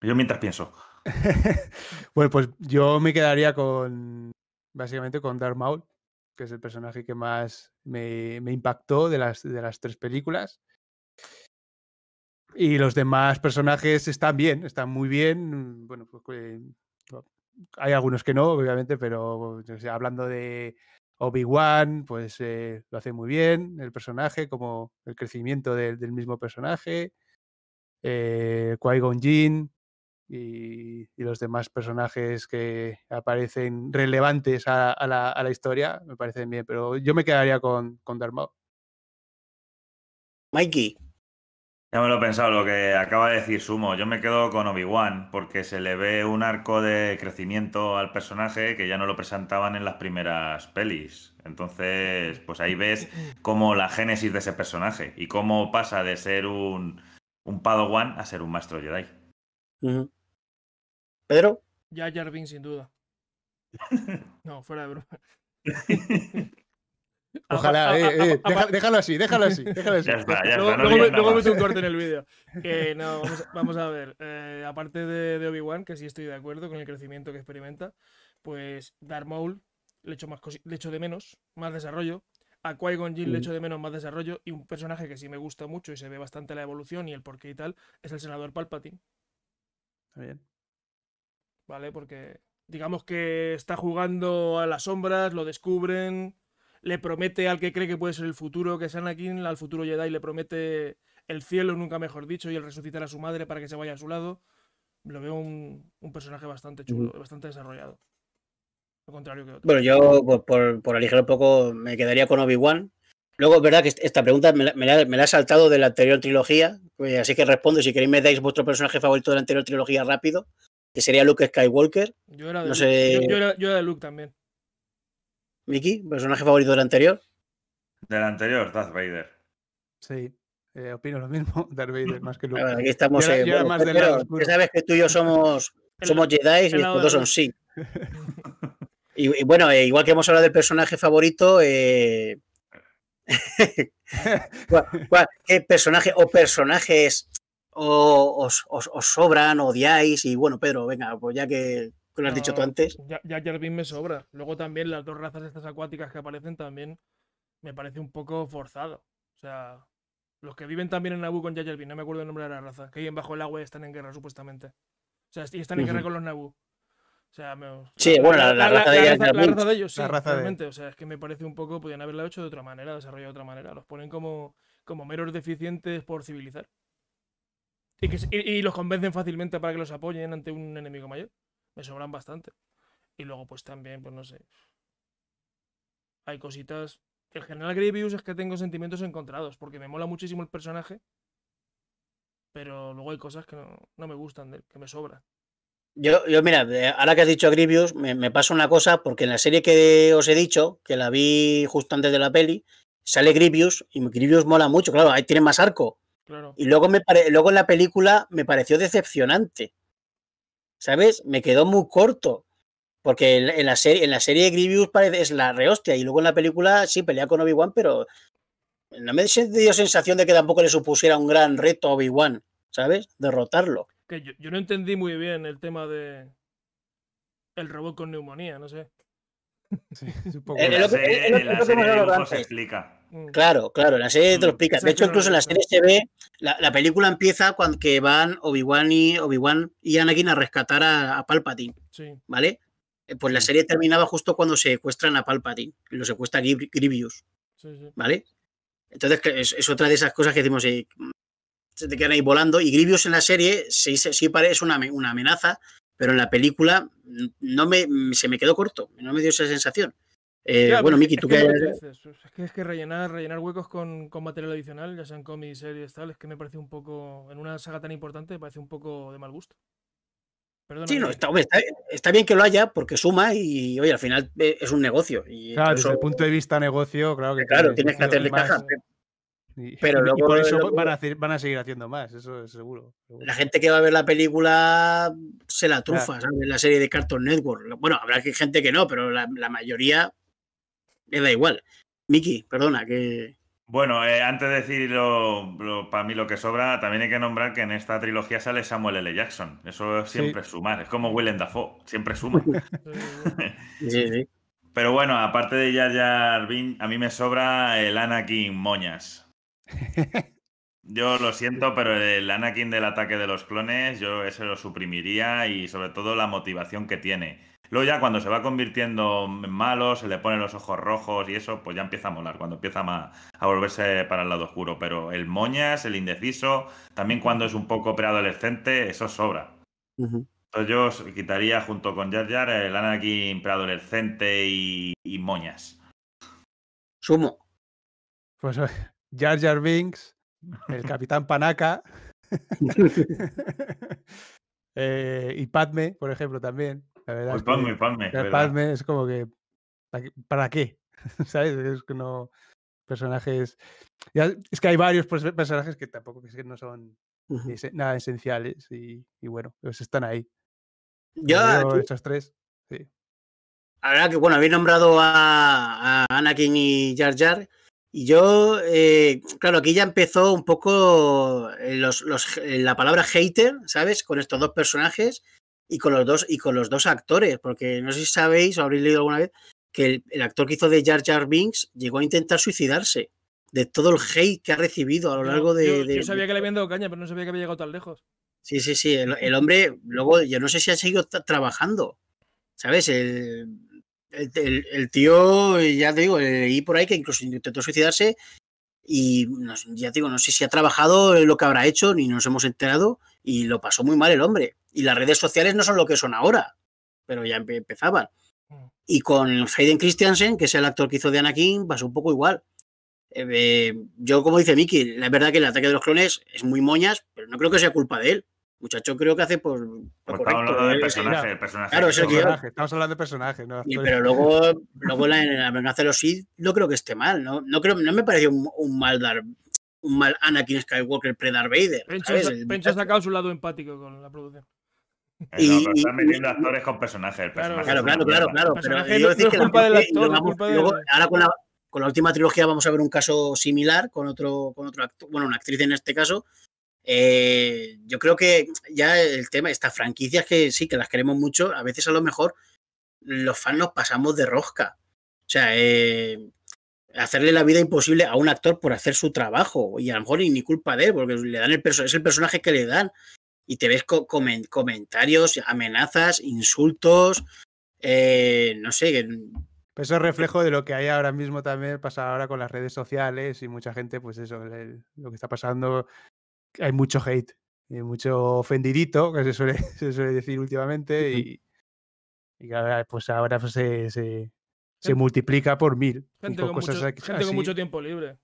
Yo mientras pienso. bueno, pues yo me quedaría con. Básicamente con Dark Maul que es el personaje que más me, impactó de las, de las tres películas. Y los demás personajes están bien, están muy bien. Bueno, pues, eh, hay algunos que no, obviamente, pero hablando de Obi-Wan, pues eh, lo hace muy bien el personaje, como el crecimiento del mismo personaje. Eh, Qui-Gon Jinn, y, los demás personajes que aparecen relevantes a, la, historia me parecen bien, pero yo me quedaría con, con Mikey. Ya me lo he pensado, lo que acaba de decir Sumo. Yo me quedo con Obi-Wan porque se le ve un arco de crecimiento al personaje que ya no lo presentaban en las primeras pelis. Entonces, pues ahí ves como la génesis de ese personaje y cómo pasa de ser un, un Padawan a ser un maestro Jedi. Ya Jarvin, sin duda. No, fuera de broma. Ojalá, déjalo así, déjalo así, no, luego, un corte en el vídeo. no, vamos, a ver. Eh, aparte de, Obi-Wan, que sí estoy de acuerdo con el crecimiento que experimenta, pues Darth Maul le echo, más le de menos, más desarrollo. A Qui-Gon le mm. echo de menos más desarrollo. Y un personaje que sí me gusta mucho y se ve bastante la evolución y el porqué y tal, es el senador Palpatine. Está bien. ¿vale? Porque digamos que está jugando a las sombras, lo descubren, le promete al que cree que puede ser el futuro, que es Anakin, al futuro Jedi le promete el cielo, nunca mejor dicho, y el resucitar a su madre para que se vaya a su lado. Lo veo un, personaje bastante chulo, bastante desarrollado. Lo contrario que otro. Bueno, yo pues, por, por, un poco me quedaría con Obi-Wan, Luego, es verdad que esta pregunta me la, ha saltado de la anterior trilogía, eh, así que respondo. Si queréis, me dais vuestro personaje favorito de la anterior trilogía rápido que sería Luke Skywalker. Yo era de, Luke. Yo, era, yo era de Luke también. ¿Miki? personaje favorito del anterior. Del anterior, Darth Vader. Sí, eh, opino lo mismo, Darth Vader más que Luke. aquí estamos. Yo, eh, más de lado sabes que tú y yo somos, somos Jedi y los dos son sí. y, bueno, eh, igual que hemos hablado del personaje favorito, qué personaje o personajes o os, sobran, odiáis y bueno, Pedro, venga, pues ya que lo has dicho tú ah, antes. Ya, ya me sobra. Luego también las dos razas estas acuáticas que aparecen también me parece un poco forzado. O sea, los que viven también en Naboo con Jarvin, no me acuerdo el nombre de la raza, que en bajo el agua y están en guerra supuestamente. O sea, y están en guerra con los Naboo. O sea, Sí, bueno, la, raza, de la, raza de ellos. Sí, realmente. O sea, es que me parece un poco, podrían haberla hecho de otra manera, desarrollado de otra manera. Los ponen como, como meros deficientes por civilizar. Y, los convencen fácilmente para que los apoyen ante un enemigo mayor. Me sobran bastante. Y luego, pues también, pues no sé. Hay cositas. El general Grievous es que tengo sentimientos encontrados, porque me mola muchísimo el personaje. Pero luego hay cosas que no, no me gustan de él, que me sobran. Yo, yo, mira, eh, ahora que has dicho Grievous, me, me pasa una cosa, porque en la serie que os he dicho, que la vi justo antes de la peli, sale Grievous, y Grievous mola mucho, claro, ahí tiene más arco, y luego, me luego en la película me pareció decepcionante. ¿Sabes? Me quedó muy corto. Porque en, la, serie, en la serie Grievous parece, es la rehostia. Y luego en la película sí pelea con Obi-Wan, pero no me dio sensación de que tampoco le supusiera un gran reto a Obi-Wan, ¿sabes? Derrotarlo. Que yo, no entendí muy bien el tema de. El robot con neumonía, no sé. Sí, En, eh, eh, eh, Se explica. Mm. Claro, claro, la serie te lo mm, explica. De hecho, incluso en la serie se ve, la, película empieza cuando van Obi-Wan y Obi-Wan Anakin a rescatar a, Palpatine. ¿Vale? Eh, pues la serie terminaba justo cuando secuestran a Palpatine. Y lo secuestra a Grievous. ¿Vale? Entonces es, otra de esas cosas que decimos, eh, se te quedan ahí volando. Y Grievous en la serie sí, parece una, una amenaza, pero en la película no me, se me quedó corto, no me dio esa sensación. Eh, bueno, Miki, tú que... Es, que... es que rellenar, rellenar huecos con, material adicional, ya sean cómics, series, tal, es que me parece un poco, en una saga tan importante, me parece un poco de mal gusto. Sí, no, está, está, bien que lo haya porque suma y, oye, al final eh, es un negocio. claro, desde el punto de vista negocio, claro que... Eh, claro, tienes que hacerle caja. Y, pero por eso van, a seguir haciendo más, eso es seguro, La gente que va a ver la película se la trufa, ¿sabes? La serie de Cartoon Network. Bueno, habrá gente que no, pero la mayoría da igual. Miki, perdona, que. Bueno, eh, antes de decir para mí lo que sobra, también hay que nombrar que en esta trilogía sale Samuel L. Jackson. Eso siempre sumar, es como Willem Dafoe, siempre suma. Pero bueno, aparte de Yaya Arvin, a mí me sobra el Anakin Moñas. Yo lo siento, pero el Anakin del ataque de los clones, yo ese lo suprimiría y sobre todo la motivación que tiene. Luego ya cuando se va convirtiendo en malo, se le ponen los ojos rojos y eso, pues ya empieza a molar, cuando empieza a, volverse para el lado oscuro. Pero el moñas, el indeciso, también cuando es un poco preadolescente, eso sobra. Entonces yo quitaría junto con Jar Jar el Anakin preadolescente y, moñas. Sumo. Pues eh, Jar Jar Binks, el Capitán Panaka eh, y Padme, por ejemplo, también. El pues es como que. ¿Para qué? ¿Sabes? Es que no. Personajes. es que hay varios personajes que tampoco que no son nada esenciales y, bueno, pues están ahí. Ya. Yo, estos tres. Sí. La verdad que, bueno, habéis nombrado a, Anakin y Jar Jar. Y yo, eh, claro, aquí ya empezó un poco eh, la palabra hater, ¿sabes? Con estos dos personajes y con los dos, y con los dos actores, porque no sé si sabéis o habréis leído alguna vez que el, actor que hizo de Jar Jar Binks llegó a intentar suicidarse de todo el hate que ha recibido a lo largo de... Yo, sabía que le habían dado caña, pero no sabía que había llegado tan lejos. Sí, sí, sí. El, hombre, luego, yo no sé si ha seguido trabajando. ¿Sabes? El, el, tío, ya te digo, leí por ahí que incluso intentó suicidarse y ya te digo, no sé si ha trabajado lo que habrá hecho, ni nos hemos enterado, y lo pasó muy mal el hombre. Y las redes sociales no son lo que son ahora, pero ya empezaban. Mm. Y con Hayden Christiansen, que es el actor que hizo de Anakin, pasó un poco igual. Eh, yo, como dice Mickey, la verdad que el ataque de los clones es muy moñas, pero no creo que sea culpa de él. Muchacho, creo que hace por pues Estamos hablando ¿eh? personaje, Estamos hablando de personaje, pero luego, luego la, en la venganza de los Sith no creo que esté mal, ¿no? No, creo, no me pareció un, un mal dar un mal Anakin Skywalker pre-Darth Vader. Pencho, ha sacado su lado empático con la producción. Eh, no, pero metiendo actores con personajes. claro, claro, claro, claro, ahora con la, última trilogía vamos a ver un caso similar con otro, con otro actor, bueno, una actriz en este caso. Eh, yo creo que ya el tema, estas franquicias que sí, que las queremos mucho, a veces a lo mejor los fans nos pasamos de rosca. O sea, eh, hacerle la vida imposible a un actor por hacer su trabajo. Y a lo mejor ni culpa de él, porque le dan es el personaje que le dan y te ves comentarios, amenazas, insultos, eh, no sé. Pues eso es reflejo de lo que hay ahora mismo también, pasa ahora con las redes sociales y mucha gente, pues eso, lo que está pasando, hay mucho hate, hay mucho ofendidito, que se suele, se decir últimamente, y, y pues ahora, pues ahora se, se, multiplica por mil. cosas mucho tiempo libre.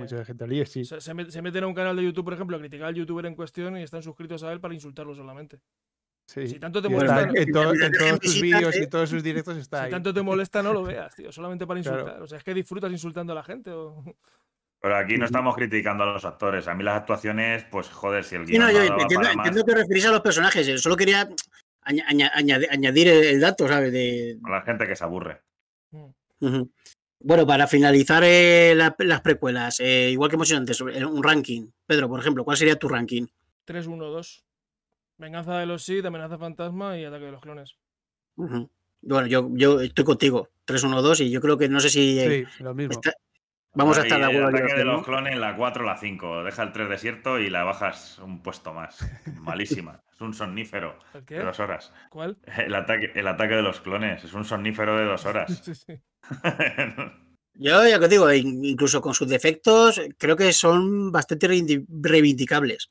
Mucha gente sí. Se, meten a un canal de YouTube, por ejemplo, a criticar al youtuber en cuestión y están suscritos a él para insultarlo solamente. Si tanto te molesta. en, todos sus vídeos y ¿eh? todos sus directos está Si tanto te molesta, no lo veas, tío. Solamente para insultar. O sea, es que disfrutas insultando a la gente. Pero aquí no estamos criticando a los actores. A mí las actuaciones, pues joder, si el guion. no, yo entiendo, entiendo que referís a los personajes. Eh, solo quería añadir, el, dato, ¿sabes? De... A la gente que se aburre. Bueno, para finalizar eh, las precuelas, eh, igual que hemos hecho antes, un ranking. Pedro, por ejemplo, ¿cuál sería tu ranking? 3-1-2. Venganza de los Sith, Amenaza Fantasma y Ataque de los Clones. Bueno, yo, estoy contigo. 3-1-2 y yo creo que no sé si... Eh, sí, lo mismo. Vamos a estar de acuerdo. El ataque de los clones, la 4, la 5. Deja el 3 desierto y la bajas un puesto más. Malísima. es un somnífero de dos horas. ¿Cuál? El ataque, el ataque de los clones. Es un sonífero de dos horas. Yo ya que digo, incluso con sus defectos, creo que son bastante reivindicables.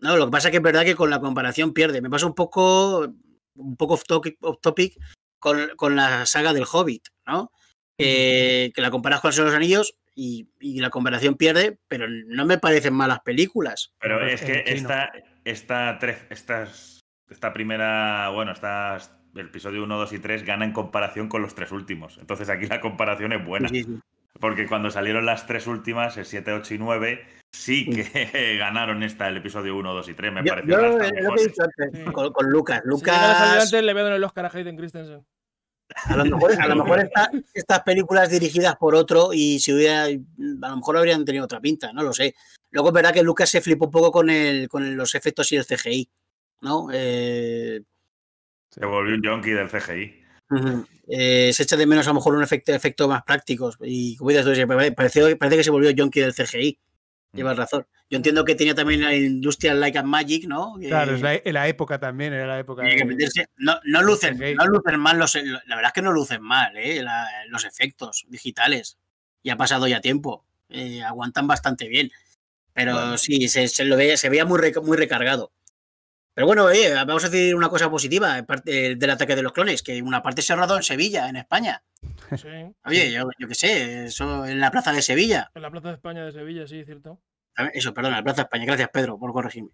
No, lo que pasa es que es verdad que con la comparación pierde. Me pasa un poco, un poco off topic, con, con, la saga del Hobbit, ¿no? Eh, que, la comparas con los Anillos y, la comparación pierde, pero no me parecen malas películas. Pero es que esta, esta, esta primera, bueno, estas el episodio 1, 2 y 3 gana en comparación con los tres últimos. Entonces aquí la comparación es buena. Porque cuando salieron las tres últimas, el 7, 8 y 9, sí que ganaron esta, el episodio 1, 2 y 3. Me parece. pareció yo, he dicho antes, con, Lucas. Lucas... le veo a el Oscar a Hayden Christensen. A lo mejor, a estas películas dirigidas por otro y si hubiera, a lo mejor habrían tenido otra pinta, no lo sé. Luego es verdad que Lucas se flipó un poco con, el, con los efectos y el CGI, ¿no? Eh, se volvió un yonki del CGI. Eh, se echa de menos a lo mejor un efecto, efecto más práctico y como parece, que se volvió yonki del CGI. Mm. Llevas razón. Yo entiendo que tenía también la industria Like a Magic, ¿no? Claro, es e, la, época también, era la época. No, no, lucen, mal los. La verdad es que no lucen mal, ¿eh? los efectos digitales. Y ha pasado ya tiempo. Eh, aguantan bastante bien. Pero sí, se, lo veía, muy, recargado. Pero bueno, vamos a decir una cosa positiva eh, del ataque de los clones, que una parte se ha rodado en Sevilla, en España. Oye, yo, yo qué sé, eso en la Plaza de Sevilla. En la Plaza de España de Sevilla, sí, cierto. Eso, perdón, en la Plaza de España. Gracias, Pedro, por corregirme.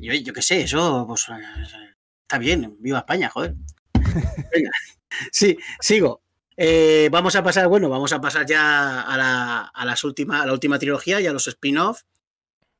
Yo, que qué sé, eso, pues, eh, está bien. Viva España, joder. Sí, sigo. Eh, vamos a pasar, bueno, vamos a pasar ya a la, a las últimas, a la última trilogía y a los spin-off.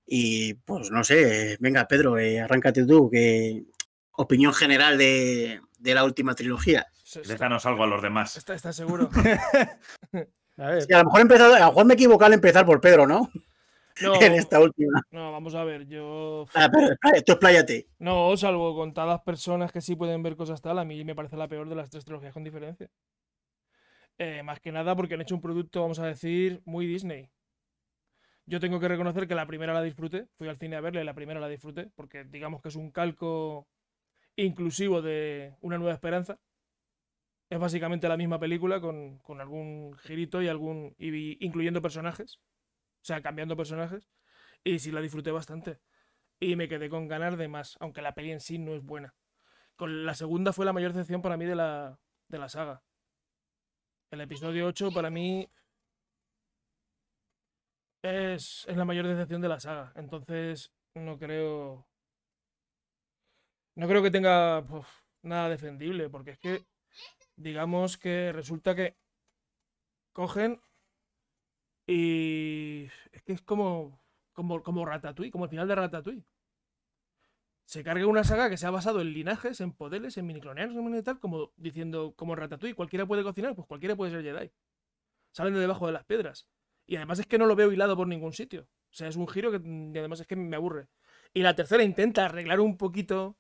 Y pues no sé, venga, Pedro, eh, arráncate tú, que opinión general de la última trilogía. Déjanos algo a los demás. Está, seguro. a, lo mejor empezado, a lo me he al empezar por Pedro, ¿no? en esta última. No, vamos a ver, yo. Ah, esto es playate No, salvo contadas personas que sí pueden ver cosas tal, a mí me parece la peor de las tres trilogías con diferencia. Eh, más que nada porque han hecho un producto, vamos a decir, muy Disney. Yo tengo que reconocer que la primera la disfruté, fui al cine a verla y la primera la disfruté, porque digamos que es un calco inclusivo de Una Nueva Esperanza es básicamente la misma película con, algún girito y algún. incluyendo personajes. O sea, cambiando personajes. Y sí la disfruté bastante. Y me quedé con ganar de más, aunque la peli en sí no es buena. Con la segunda fue la mayor decepción para mí de la, de la saga. El episodio 8 para mí es, la mayor decepción de la saga. Entonces no creo... No creo que tenga nada defendible, porque es que digamos que resulta que cogen y es que es como, como, como Ratatouille, como el final de Ratatouille. Se carga una saga que se ha basado en linajes, en poderes, en miniclonianos, en tal, como diciendo, como Ratatouille, cualquiera puede cocinar, pues cualquiera puede ser Jedi. Salen de debajo de las piedras. Y además es que no lo veo hilado por ningún sitio. O sea, es un giro que además es que me aburre. Y la tercera intenta arreglar un poquito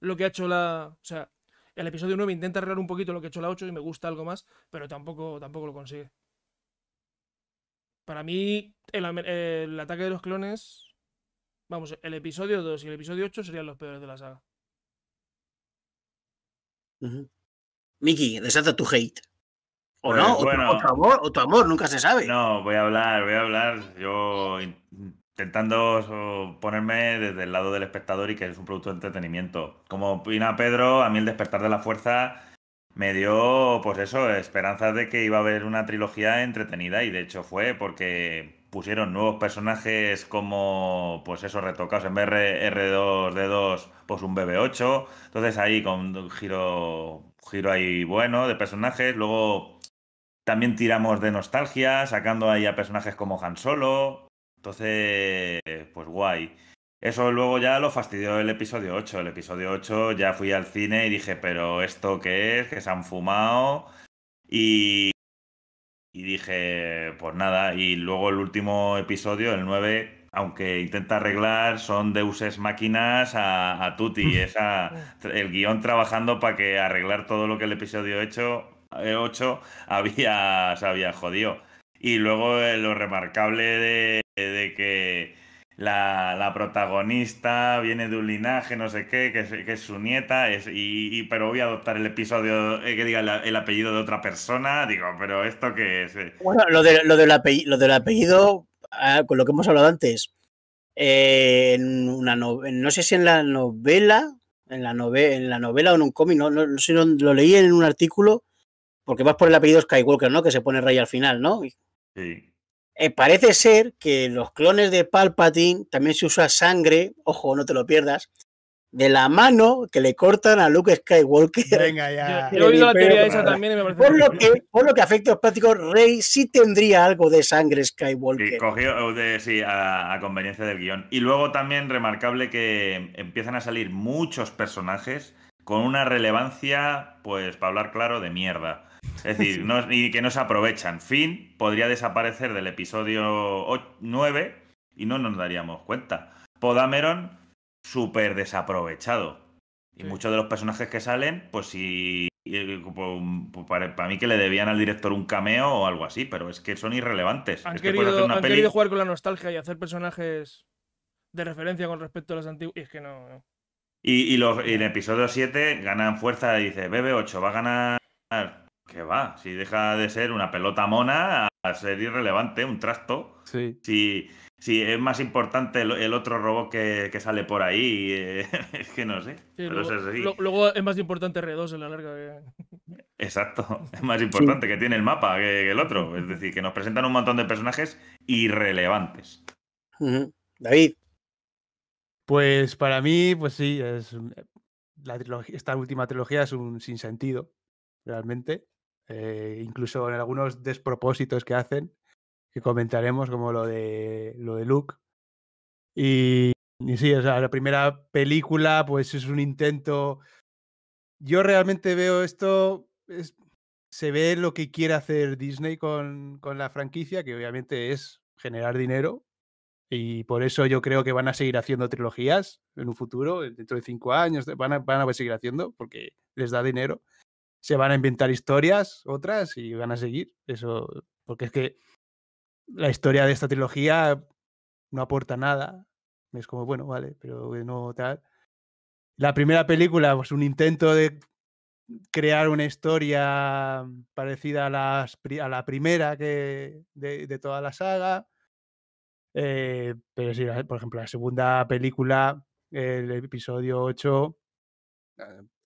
lo que ha hecho la. O sea, el episodio 9 intenta arreglar un poquito lo que he hecho la 8 y me gusta algo más, pero tampoco, tampoco lo consigue. Para mí, el, ataque de los clones. Vamos, el episodio 2 y el episodio 8 serían los peores de la saga. Mickey, Miki, desata tu hate. O pues no, o, amor, o tu amor, nunca se sabe. No, voy a hablar, voy a hablar. Yo intentando ponerme desde el lado del espectador y que es un producto de entretenimiento. Como opina Pedro, a mí el despertar de la fuerza me dio, pues eso, esperanzas de que iba a haber una trilogía entretenida y de hecho fue porque pusieron nuevos personajes como, pues eso, retocados en vez R2D2, pues un BB8. Entonces ahí con un giro, giro ahí bueno de personajes. Luego también tiramos de nostalgia, sacando ahí a personajes como Han Solo, entonces, pues guay. Eso luego ya lo fastidió el episodio 8. El episodio 8 ya fui al cine y dije, pero ¿esto qué es? Que se han fumado. Y, dije, pues nada. Y luego el último episodio, el 9, aunque intenta arreglar, son deuses máquinas a, a Tutti. Es el guión trabajando para que arreglar todo lo que el episodio 8, eh, había, se había jodido. Y luego eh, lo remarcable de, que la, protagonista viene de un linaje, no sé qué, que es, su nieta, es, y, pero voy a adoptar el episodio, eh, que diga el apellido de otra persona, digo, pero esto que... es... Eh, bueno, lo, de, lo, del, apellido, ah, con lo que hemos hablado antes, en una no, sé si en la novela, en la, en la novela o en un cómic, no, lo leí en un artículo, porque vas por el apellido Skywalker, ¿no? Que se pone Rey al final, ¿no? Eh, parece ser que los clones de Palpatine también se usa sangre, ojo, no te lo pierdas, de la mano que le cortan a Luke Skywalker. Venga, ya. Por lo que, por lo que Rey sí tendría algo de sangre Skywalker. Sí, a, a, conveniencia del guión. Y luego también remarcable que empiezan a salir muchos personajes con una relevancia, pues para hablar claro, de mierda. Es decir, y que no se aprovechan. Finn podría desaparecer del episodio 9 y no nos daríamos cuenta. Podameron, súper desaprovechado. Y muchos de los personajes que salen, pues sí, eh, pues, pues, para, mí que le debían al director un cameo o algo así, pero es que son irrelevantes. es querido, que jugar con la nostalgia y hacer personajes de referencia con respecto a los antiguos. Y es que no. Y, en el episodio 7 ganan fuerza y dice, BB8 va a ganar que va, si deja de ser una pelota mona a ser irrelevante, un trasto. Sí. Si, si es más importante el, otro robot que, sale por ahí, eh, es que no sé. luego, es más importante R2 en la larga. Exacto, es más importante que tiene el mapa que, el otro. Es decir, que nos presentan un montón de personajes irrelevantes. David. Pues para mí, pues sí, eh, esta última trilogía es un sinsentido, realmente. Eh, incluso en algunos despropósitos que hacen, que comentaremos, como lo de, lo de Luke. Y, sí, la primera película, pues es un intento. Yo realmente veo esto. se ve lo que quiere hacer Disney con, con la franquicia, que obviamente es generar dinero. Y por eso yo creo que van a seguir haciendo trilogías en un futuro, dentro de cinco años, van a, van a seguir haciendo, porque les da dinero se van a inventar historias, otras, y van a seguir. Eso, porque es que la historia de esta trilogía no aporta nada. Es como, bueno, vale, pero no tal. La primera película, pues un intento de crear una historia parecida a, las, a la primera que, de, toda la saga. Eh, pero sí, por ejemplo, la segunda película, el episodio 8,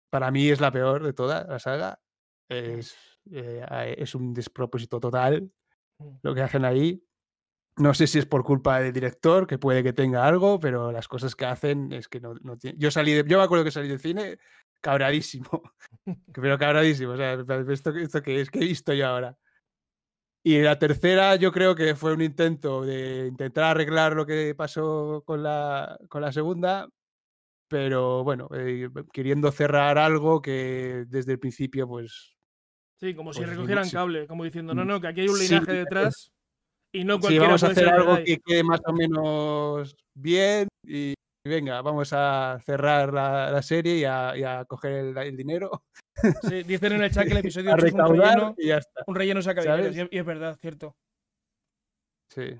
para mí es la peor de toda la saga. Es, eh, es un despropósito total mm. lo que hacen ahí. No sé si es por culpa del director, que puede que tenga algo, pero las cosas que hacen es que no, Yo salí de... Yo me acuerdo que salí del cine cabradísimo. pero cabradísimo. O sea, ¿esto, esto es? que he visto yo ahora? Y la tercera yo creo que fue un intento de intentar arreglar lo que pasó con la, con la segunda, pero bueno, eh, queriendo cerrar algo que desde el principio, pues. Sí, como si pues, recogieran cable, como diciendo, no, mm. no, que aquí hay un linaje eh, eh, detrás y no cualquiera. Sí, vamos a hacer algo que quede más o menos bien y, venga, vamos a cerrar la, serie y a, coger el, dinero. Sí, dicen en el chat que el episodio es un relleno, y un relleno saca y es verdad, cierto. Sí.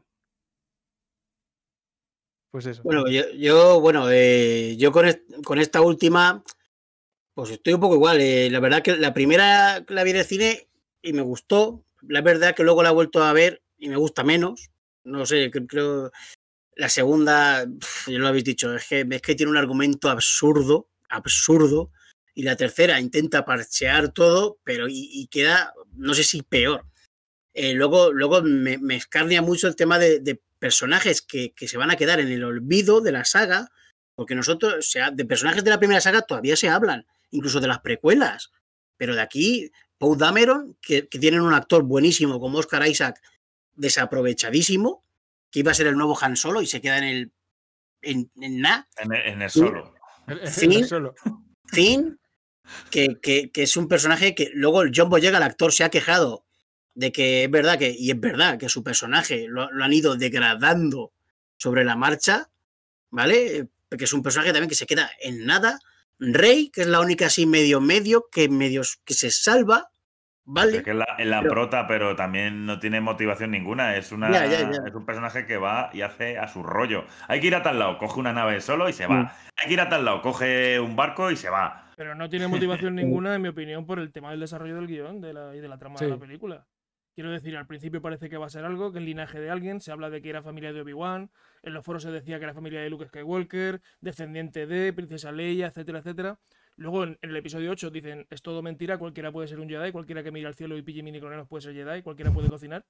Pues eso. Bueno, yo, yo bueno, eh, yo con, con, esta última, pues estoy un poco igual. Eh, la verdad que la primera la vi de cine y me gustó. La verdad que luego la he vuelto a ver y me gusta menos. No sé, creo. La segunda, ya lo habéis dicho, es que, es que tiene un argumento absurdo, absurdo. Y la tercera intenta parchear todo, pero y, queda, no sé si peor. Eh, luego, luego me, me, mucho el tema de, de personajes que, se van a quedar en el olvido de la saga, porque nosotros, o sea, de personajes de la primera saga todavía se hablan, incluso de las precuelas, pero de aquí, Paul Dameron, que, tienen un actor buenísimo como Oscar Isaac, desaprovechadísimo, que iba a ser el nuevo Han Solo y se queda en el... en, nada. En, el solo. Finn, que, que, es un personaje que luego John Boyega, el actor, se ha quejado de que es verdad que, y es verdad que su personaje lo, han ido degradando sobre la marcha, ¿vale? porque es un personaje también que se queda en nada. Rey, que es la única así medio medio que medios que se salva, ¿vale? Es que es la, prota, pero también no tiene motivación ninguna. Es, una, es un personaje que va y hace a su rollo. Hay que ir a tal lado, coge una nave solo y se va. Mm. Hay que ir a tal lado, coge un barco y se va. Pero no tiene motivación ninguna, en mi opinión, por el tema del desarrollo del guión de la, y de la trama de la película. Quiero decir, al principio parece que va a ser algo, que el linaje de alguien, se habla de que era familia de Obi-Wan, en los foros se decía que era familia de Luke Skywalker, descendiente de Princesa Leia, etcétera, etcétera. Luego en, el episodio 8 dicen, es todo mentira, cualquiera puede ser un Jedi, cualquiera que mire al cielo y pille mini puede ser Jedi, cualquiera puede cocinar.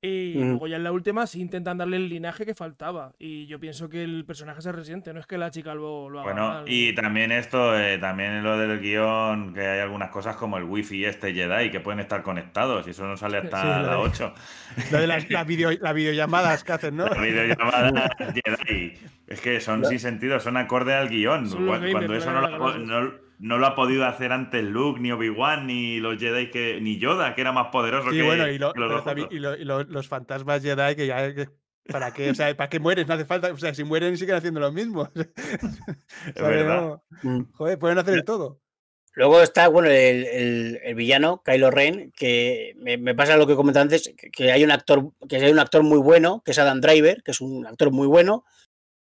Y luego ya en la última sí intentan darle el linaje que faltaba. Y yo pienso que el personaje se resiente, no es que la chica lo, haga. Bueno, y también esto, eh, también lo del guión, que hay algunas cosas como el wifi este Jedi que pueden estar conectados y eso no sale hasta la, 8. Lo de las, videollamadas que hacen, ¿no? Las videollamadas Jedi. Es que son sin sentido, son acorde al guión. cuando, eso no lo, no lo ha podido hacer antes Luke, ni Obi-Wan, ni los Jedi, que, ni Yoda, que era más poderoso que, bueno, y, los y, los fantasmas Jedi, que ya. ¿Para qué? ¿para mueres? No hace falta. O sea, si mueren siguen haciendo lo mismo. verdad. Mm. joder, pueden hacer todo. Luego está, bueno, el, villano, Kylo Ren, que me, pasa lo que comentaba antes, que hay un actor, que hay un actor muy bueno, que es Adam Driver, que es un actor muy bueno,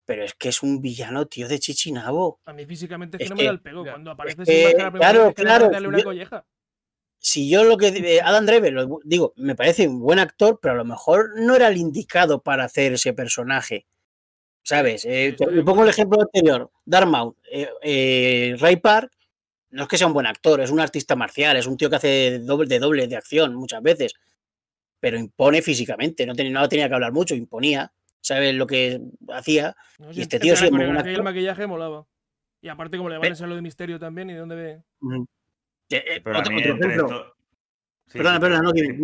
pero es que es un villano, tío, de Chichinabo. A mí físicamente es que no me da el pego. Cuando aparece claro, claro, una Si yo lo que. Adam Driver, lo, digo, me parece un buen actor, pero a lo mejor no era el indicado para hacer ese personaje. ¿Sabes? Eh, pongo el ejemplo anterior. Darmouth, eh, eh, Ray Park, no es que sea un buen actor, es un artista marcial, es un tío que hace doble, de doble de acción muchas veces, pero impone físicamente, no, no tenía que hablar mucho, imponía sabe lo que hacía. y este tío se el maquillaje molaba. Y aparte, como le van a lo de misterio también, y de dónde ve. perdona, perdona, no, que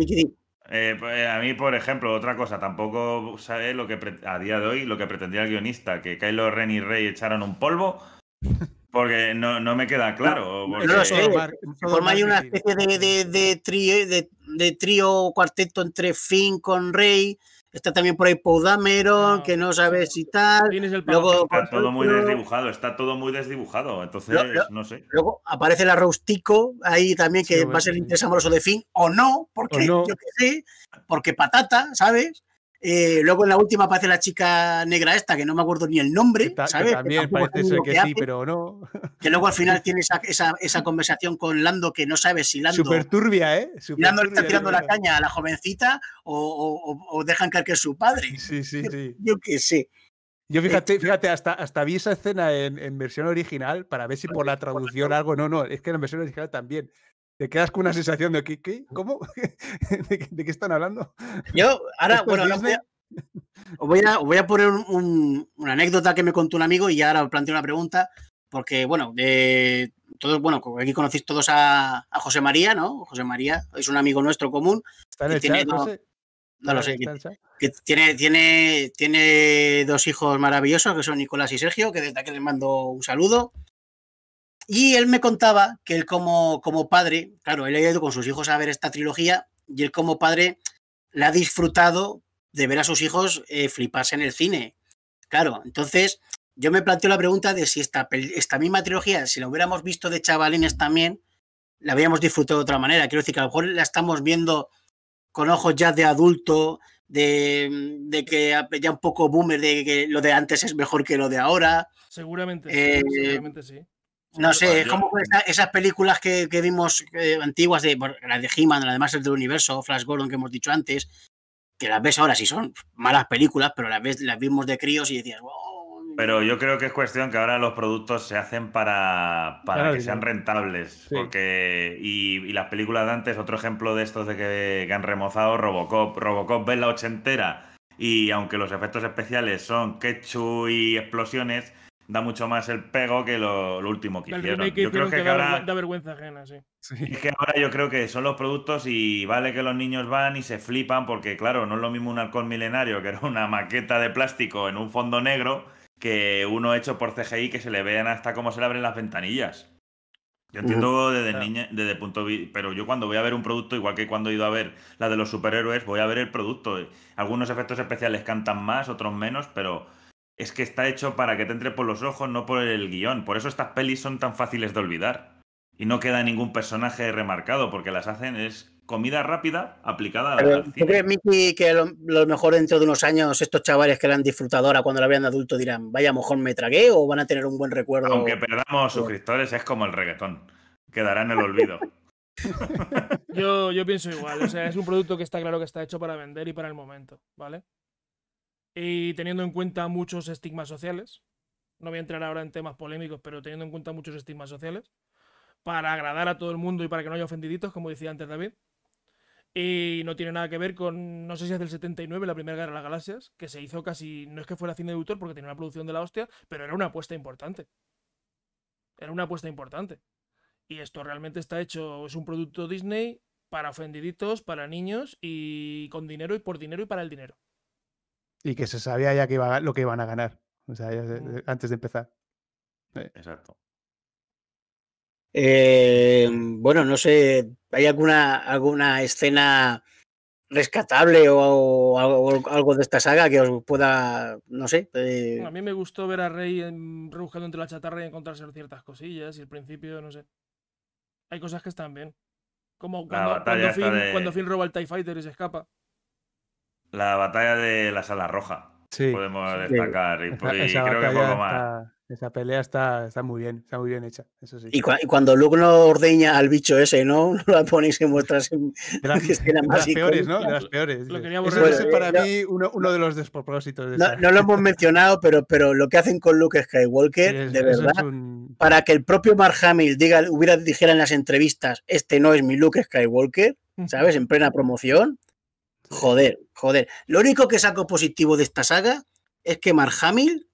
eh, pues, a mí, por ejemplo, otra cosa, tampoco sabe lo que a día de hoy lo que pretendía el guionista, que Kylo Ren y Rey echaran un polvo, porque no, no me queda claro. No, lo sé, forma hay una especie de, de, de, trío, de, de trío cuarteto entre Finn con Rey, Está también por ahí Poudameron, ah, que no sabes si tal. luego, está todo muy desdibujado, está todo muy desdibujado. Entonces, no sé. Luego aparece la Roustico ahí también, que va a ser amoroso de fin, o no, porque yo qué sé, porque patata, ¿sabes? Eh, luego en la última aparece la chica negra esta, que no me acuerdo ni el nombre. Que también parece ser que, sí, pero no. Que luego al final tiene esa, esa, conversación con Lando que no sabe si Lando. Super turbia, ¿eh? Lando le está tirando la caña a la jovencita o, dejan caer que es su padre. Sí, sí, sí. Yo qué sé. Yo fíjate, este fíjate, hasta, hasta vi esa escena en, en, versión original para ver si por la traducción algo. No, no, es que en la versión original también te quedas con una sensación de ¿qué? qué ¿Cómo? ¿De, cómo de qué están hablando? Yo, ahora, bueno, voy, a, os voy, a, poner una anécdota que me contó un amigo y ahora os planteo una pregunta, porque, bueno, eh, todos, bueno, aquí conocéis todos a, José María, ¿no? José María es un amigo nuestro común. Está no, lo sé. que, tiene, tiene, tiene dos hijos maravillosos que son Nicolás y Sergio, que desde aquí les mando un saludo. Y él me contaba que él como, como padre, claro, él ha ido con sus hijos a ver esta trilogía y él como padre la ha disfrutado de ver a sus hijos eh, fliparse en el cine. Claro, entonces yo me planteo la pregunta de si esta, esta misma trilogía, si la hubiéramos visto de chavalines también, la habíamos disfrutado de otra manera. Quiero decir que a lo mejor la estamos viendo con ojos ya de adulto, de, mm, que ya un poco boomer, de que lo de antes es mejor que lo de ahora. Seguramente, eh, seguramente sí. No sé, esas, películas que, vimos antiguas, de, las de He-Man, las de Masters del Universo, Flash Gordon que hemos dicho antes, que las ves ahora sí son malas películas, pero las, ves, las vimos de críos y decías, Pero yo creo que es cuestión que ahora los productos se hacen para, para que sean rentables. Porque, y, las películas de antes, otro ejemplo de estos de que, han remozado Robocop. Robocop ves la ochentera y aunque los efectos especiales son ketchup y explosiones, da mucho más el pego que lo, último que hicieron. yo creo que, ahora. Da vergüenza ajena, sí. Es que ahora yo creo que son los productos y vale que los niños van y se flipan, porque claro, no es lo mismo un alcohol milenario que era una maqueta de plástico en un fondo negro que uno hecho por CGI que se le vean hasta cómo se le abren las ventanillas. Yo entiendo desde, desde punto de vista pero yo cuando voy a ver un producto, igual que cuando he ido a ver la de los superhéroes, voy a ver el producto. Algunos efectos especiales cantan más, otros menos, pero es que está hecho para que te entre por los ojos, no por el guión. Por eso estas pelis son tan fáciles de olvidar. Y no queda ningún personaje remarcado, porque las hacen es comida rápida aplicada a la crees, que lo, mejor dentro de unos años estos chavales que la han disfrutado ahora cuando la vean de adulto dirán, vaya, mejor me tragué o van a tener un buen recuerdo? Aunque perdamos suscriptores, es como el reggaetón. Quedará en el olvido. yo, yo pienso igual, o sea, es un producto que está claro que está hecho para vender y para el momento, ¿vale? y teniendo en cuenta muchos estigmas sociales, no voy a entrar ahora en temas polémicos, pero teniendo en cuenta muchos estigmas sociales, para agradar a todo el mundo y para que no haya ofendiditos, como decía antes David. Y no tiene nada que ver con, no sé si es del 79, la primera guerra de las galaxias, que se hizo casi, no es que fuera cine de autor porque tenía una producción de la hostia, pero era una apuesta importante. Era una apuesta importante. Y esto realmente está hecho, es un producto Disney para ofendiditos, para niños y con dinero y por dinero y para el dinero. Y que se sabía ya que lo que iban a ganar. O sea, mm. antes de empezar. Exacto. Em, bueno, no sé, ¿hay alguna, alguna escena rescatable o, algo de esta saga que os pueda, no sé? a eh? mí me gustó ver a Rey en, entre la chatarra y encontrarse ciertas cosillas y al principio, no sé. Hay cosas que están bien. Como cuando, cuando Finn roba el TIE Fighter y se escapa. La batalla de la Sala Roja. Sí. Podemos destacar. Y, esa, creo que poco más. esa pelea está, está, muy bien, está muy bien hecha. Eso sí. Y, cuando Luke no ordeña al bicho ese, ¿no? No ponéis en vuestras de las, peores, ¿no? las peores. Lo, quería eh, para mí uno, de los despropósitos. no, lo hemos mencionado, pero, pero lo que hacen con Luke Skywalker, de verdad, para que el propio Mark Hamill diga, hubiera dijera en las entrevistas, este no es mi Luke Skywalker, ¿sabes? En plena promoción. Joder, joder. Lo único que saco positivo de esta saga es que Mark Hamill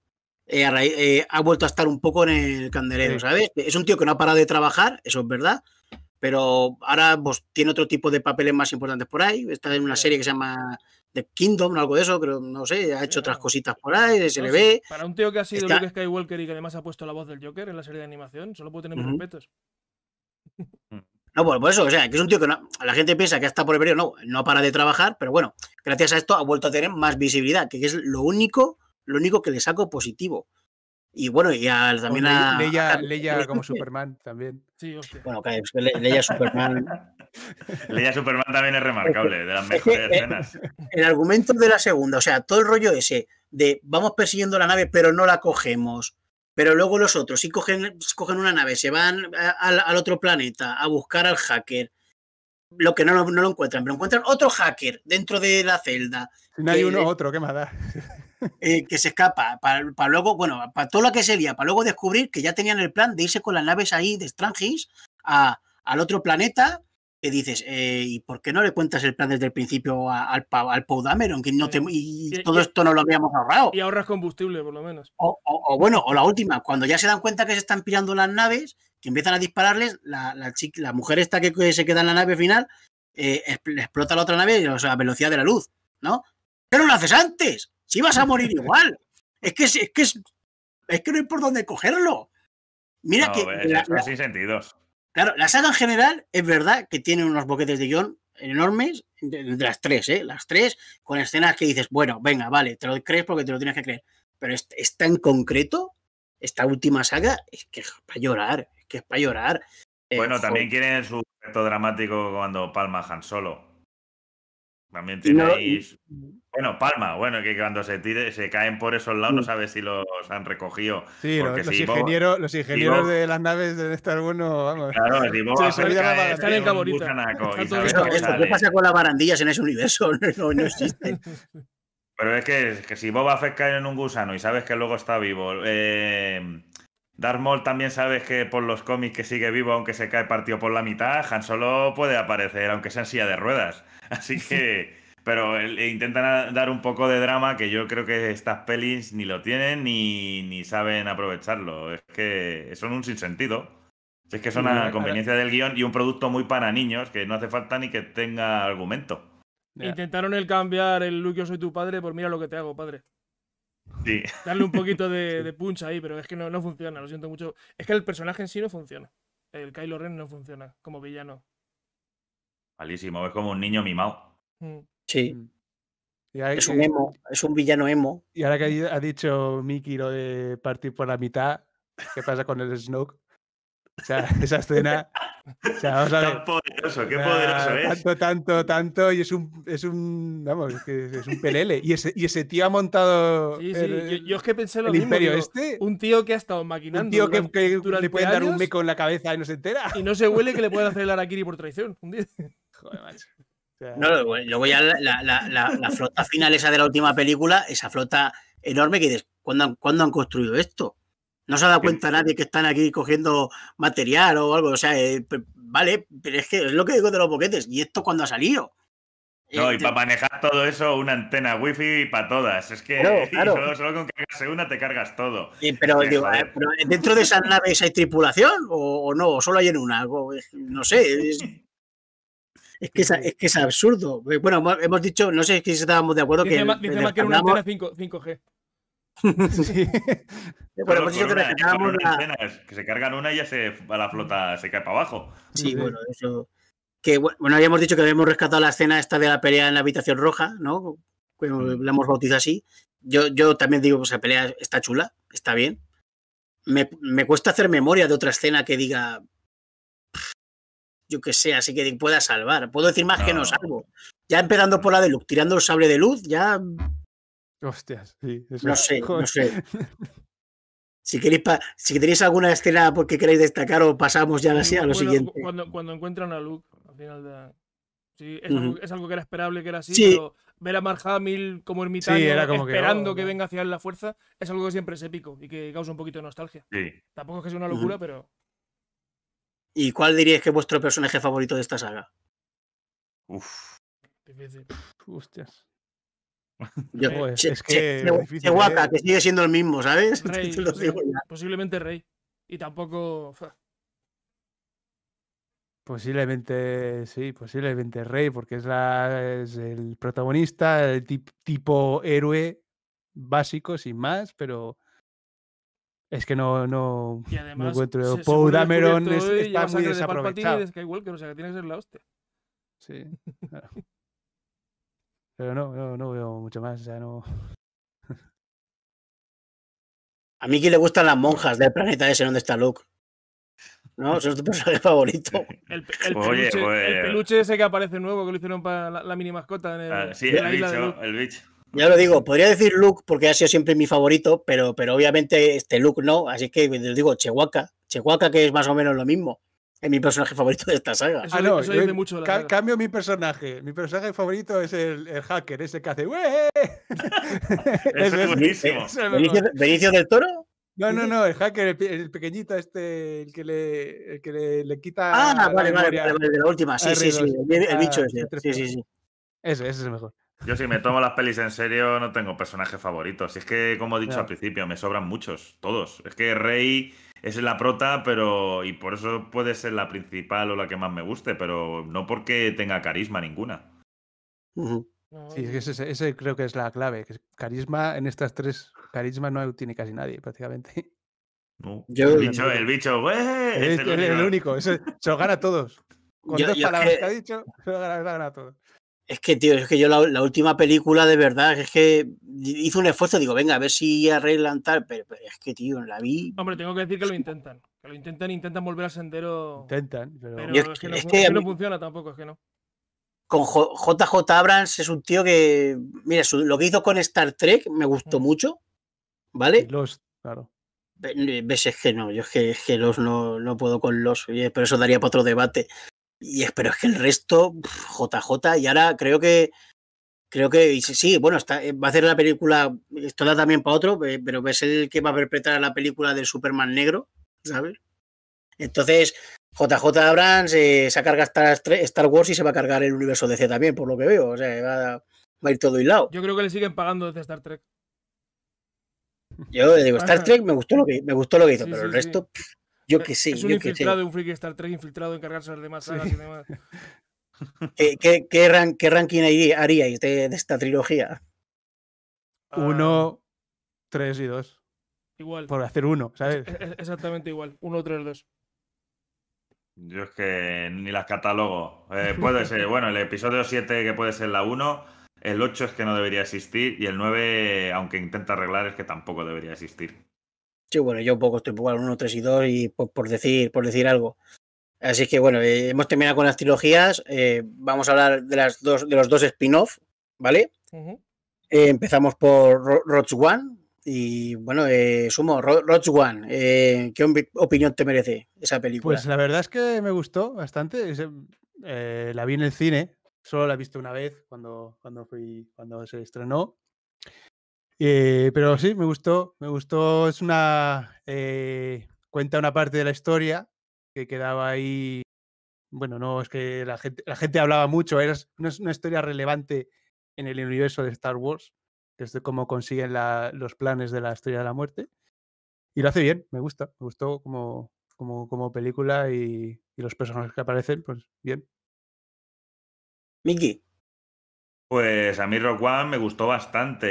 eh, eh, ha vuelto a estar un poco en el candelero, ¿sabes? Es un tío que no ha parado de trabajar, eso es verdad, pero ahora pues, tiene otro tipo de papeles más importantes por ahí. Está en una serie que se llama The Kingdom, o algo de eso, pero no sé, ha hecho otras cositas por ahí, se le ve. Para un tío que ha sido Luke Skywalker y que además ha puesto la voz del Joker en la serie de animación, solo puedo tener mis respetos. Mm. No, por, eso, o sea, que es un tío que la gente piensa que hasta por el periodo no, no para de trabajar, pero bueno, gracias a esto ha vuelto a tener más visibilidad, que es lo único, lo único que le saco positivo. Y bueno, y también a. Leia, como Superman también. Sí, hostia. Bueno, Le, Leia Superman. Leia Superman también es remarcable, de las mejores eh, escenas. El argumento de la segunda, o sea, todo el rollo ese de vamos persiguiendo la nave, pero no la cogemos. Pero luego los otros si cogen, cogen, una nave, se van al otro planeta a buscar al hacker. Lo que no, lo encuentran, pero encuentran otro hacker dentro de la celda. no hay uno, otro, ¿qué más da? Eh, que se escapa, para, luego, bueno, para todo lo que sería, para luego descubrir que ya tenían el plan de irse con las naves ahí de Strangis al otro planeta que dices, eh, ¿y por qué no le cuentas el plan desde el principio al, al Dameron? Que no y, todo esto no lo habíamos ahorrado. Y ahorras combustible, por lo menos. O, bueno, o la última, cuando ya se dan cuenta que se están pirando las naves, que empiezan a dispararles, la, la mujer esta que, se queda en la nave final, eh, explota la otra nave a velocidad de la luz, ¿no? pero no lo haces antes? Si vas a morir igual. Es que es, que es, es que no hay por dónde cogerlo. Mira que. Es, sin sentidos. Claro, la saga en general es verdad que tiene unos boquetes de guión enormes, de, las tres, ¿eh? Las tres, con escenas que dices, bueno, venga, vale, te lo crees porque te lo tienes que creer. Pero está en concreto, esta última saga, es que es para llorar, es que es para llorar. Eh, bueno, también tiene su efecto dramático cuando palma Han Solo. También tenéis... Bueno, Palma, bueno, que cuando se tire, se caen por esos lados, no mm. sabes si los han recogido. Sí, los, los, ingenieros de las naves de estar bueno, vamos. Claro, si vos sí, caer, están ¿Qué pasa con las barandillas en ese universo? No, existen. Pero es que, que si Boba Fett cae en un gusano y sabes que luego está vivo, eh, Darth también sabes que por los cómics que sigue vivo aunque se cae partido por la mitad, Han Solo puede aparecer aunque sea en silla de ruedas. Así que... pero eh, intentan dar un poco de drama que yo creo que estas pelis ni lo tienen ni, saben aprovecharlo. Es que son un sinsentido. Es que son a conveniencia del guión y un producto muy para niños que no hace falta ni que tenga argumento. Intentaron el cambiar el look yo soy tu padre por pues mira lo que te hago, padre. Darle un poquito de, punch ahí, pero es que no, funciona, lo siento mucho. Es que el personaje en sí no funciona. El Kylo Ren no funciona como villano. Malísimo, es como un niño mimado. Mm. Sí. Mm. es un emo, es un villano emo. Y ahora que ha dicho Mickey lo de partir por la mitad, ¿qué pasa con el Snoke? O sea, esa escena. Tan poderoso, qué es. Tanto, tanto, tanto. Y es un. Es un vamos, es, que es un pelele. Y ese, y ese, tío ha montado. Sí, yo, es que pensé lo mismo, este. Un tío que ha estado maquinando. Un tío que, le pueden dar un meco en la cabeza y no se entera. Y no se huele que le pueden hacer el Arakiri por traición. Joder, macho. no, luego ya la, la, flota final esa de la última película, esa flota enorme que dices, ¿cuándo, ¿cuándo han construido esto? No se ha dado em, cuenta nadie que están aquí cogiendo material o algo. O sea, eh, vale, pero es que es lo que digo de los boquetes. ¿Y esto cuando ha salido? No, y eh, para manejar todo eso, una antena wifi para todas. Es que claro. solo, con que cargarse una te cargas todo. pero, eh, digo, dentro de esa nave, hay tripulación o, no, ¿O solo hay en una. No sé. Es, que, es, que es, absurdo. Bueno, hemos dicho, no sé si estábamos de acuerdo dice que. que, que una antena 5G. Sí. Pues que se cargan una y ya se, a la flota se cae para abajo. bueno, eso. Que bueno, habíamos dicho que habíamos rescatado la escena esta de la pelea en la habitación roja, ¿no? Mm. la hemos bautizado así. Yo, yo también digo, pues la pelea está chula, está bien. Me, cuesta hacer memoria de otra escena que diga, yo que sé, así que pueda salvar. Puedo decir más que no salvo. Ya empezando por la de luz, tirando el sable de luz, ya Hostias, sí. No sé, no sé. Si queréis, si tenéis alguna escena porque queréis destacar o pasamos ya a, mm, lo siguiente. Cuando, encuentran a Luke, al final de... Sí, es, algo, que era esperable que era así, pero ver a Mark como ermitaño esperando oh, que, venga hacia él la fuerza es algo que siempre es épico y que causa un poquito de nostalgia. Tampoco es que sea una locura, pero... ¿Y cuál diríais que es vuestro personaje favorito de esta saga? Uf. Hostias che, es que, guaca, ¿eh? que sigue siendo el mismo, ¿sabes? Posiblemente Rey. Y tampoco. Posiblemente, sí, posiblemente Rey, porque es, el protagonista, el tipo héroe básico, sin más, pero es que no, no, encuentro. Se, Paul es, está muy desaprovechado. De o sea, que tiene que ser la hostia. Sí. Claro. Pero no, no, veo mucho más, o sea, no. A que le gustan las monjas del planeta ese donde está Luke. ¿No? Eso es tu personaje favorito. El, peluche, ese que aparece nuevo, que lo hicieron para la, mini mascota. En el, ah, sí, el bicho. Ya lo digo, podría decir Luke porque ha sido siempre mi favorito, pero, pero obviamente este Luke no, así que digo Chewaka. Chehuaca que es más o menos lo mismo. Es mi personaje favorito de esta saga. ah, no, Cambio mi personaje. Mi personaje favorito es el, hacker, ese que hace ¡Wee! es, buenísimo. ¿Venicios del Toro? No, no, no, el hacker, el, pequeñito este, el que le, el que le, quita. Ah, vale, vale, vale, vale, de la última. Sí, ah, sí, sí, el, ah, bicho ese. Sí, sí, sí. Ese, ese es el mejor. Yo si me tomo las pelis en serio no tengo personaje favorito. Si es que, como he dicho al principio, me sobran muchos, todos. Es que Rey... Esa es la prota, pero. Y por eso puede ser la principal o la que más me guste, pero no porque tenga carisma ninguna. Sí, ese, creo que es la clave. Carisma en estas tres, carisma no tiene casi nadie, prácticamente. el bicho, el bicho, Es el, único, eso se lo gana a todos. Con dos palabras que... ha dicho, gana a todos. Es que, tío, es que yo la, última película de verdad, es que hizo un esfuerzo, digo, venga, a ver si arreglan tal, pero, es que, tío, la vi. Hombre, tengo que decir que lo intentan. Que lo intentan, intentan volver al sendero. Intentan, pero, es, que, no, funciona tampoco, es que no. Con JJ Abrams es un tío que. Mira, lo que hizo con Star Trek me gustó mm. mucho. ¿Vale? Los, claro. Ves, es que no, yo es que, los no, no puedo con los, pero eso daría para otro debate. Y, pero es que el resto, JJ, y ahora creo que creo que sí, bueno, eh, va a hacer la película, esto da también para otro, eh, pero es el que va a perpetrar la película del Superman negro, ¿sabes? Entonces, JJ Abrams eh, se carga Star Wars y se va a cargar el universo DC también, por lo que veo, o sea, va, a ir todo hilado. Yo creo que le siguen pagando desde Star Trek. Yo digo, Star Trek me gustó lo que, me gustó lo que hizo, pero el resto... Yo eh, que sé. Es un yo infiltrado, un Freak Star 3 infiltrado, encargarse de las demás sagas y demás. ¿Qué, qué, ranking haríais de, de esta trilogía? Ah, uno, tres y dos. Igual. Por hacer uno, ¿sabes? exactamente igual. Uno, tres, dos. Yo es que ni las catalogo. Eh, puede ser, bueno, el episodio 7 que puede ser la 1, el 8 es que no debería existir y el 9, aunque intenta arreglar, es que tampoco debería existir. Sí, bueno, yo un poco estoy igual 1, 3 y 2 y por, decir, por decir algo. Así que bueno, eh, hemos terminado con las trilogías. Eh, vamos a hablar de, las dos, de los dos spin-off, ¿vale? Eh, empezamos por Ro One. Y bueno, sumo, Ro Roach One, ¿qué opinión te merece esa película? Pues la verdad es que me gustó bastante. la vi en el cine, solo la he visto una vez cuando, cuando, fui, cuando se estrenó. Eh, pero sí, me gustó, me gustó. Es una. Eh, cuenta una parte de la historia que quedaba ahí. Bueno, no, es que la gente, la gente hablaba mucho, era una, una historia relevante en el universo de Star Wars, desde cómo consiguen los planes de la Estrella de la Muerte. Y lo hace bien, me gusta, me gustó como, como, como película y, y los personajes que aparecen, pues bien. Mickey. Pues a mí Rock One me gustó bastante.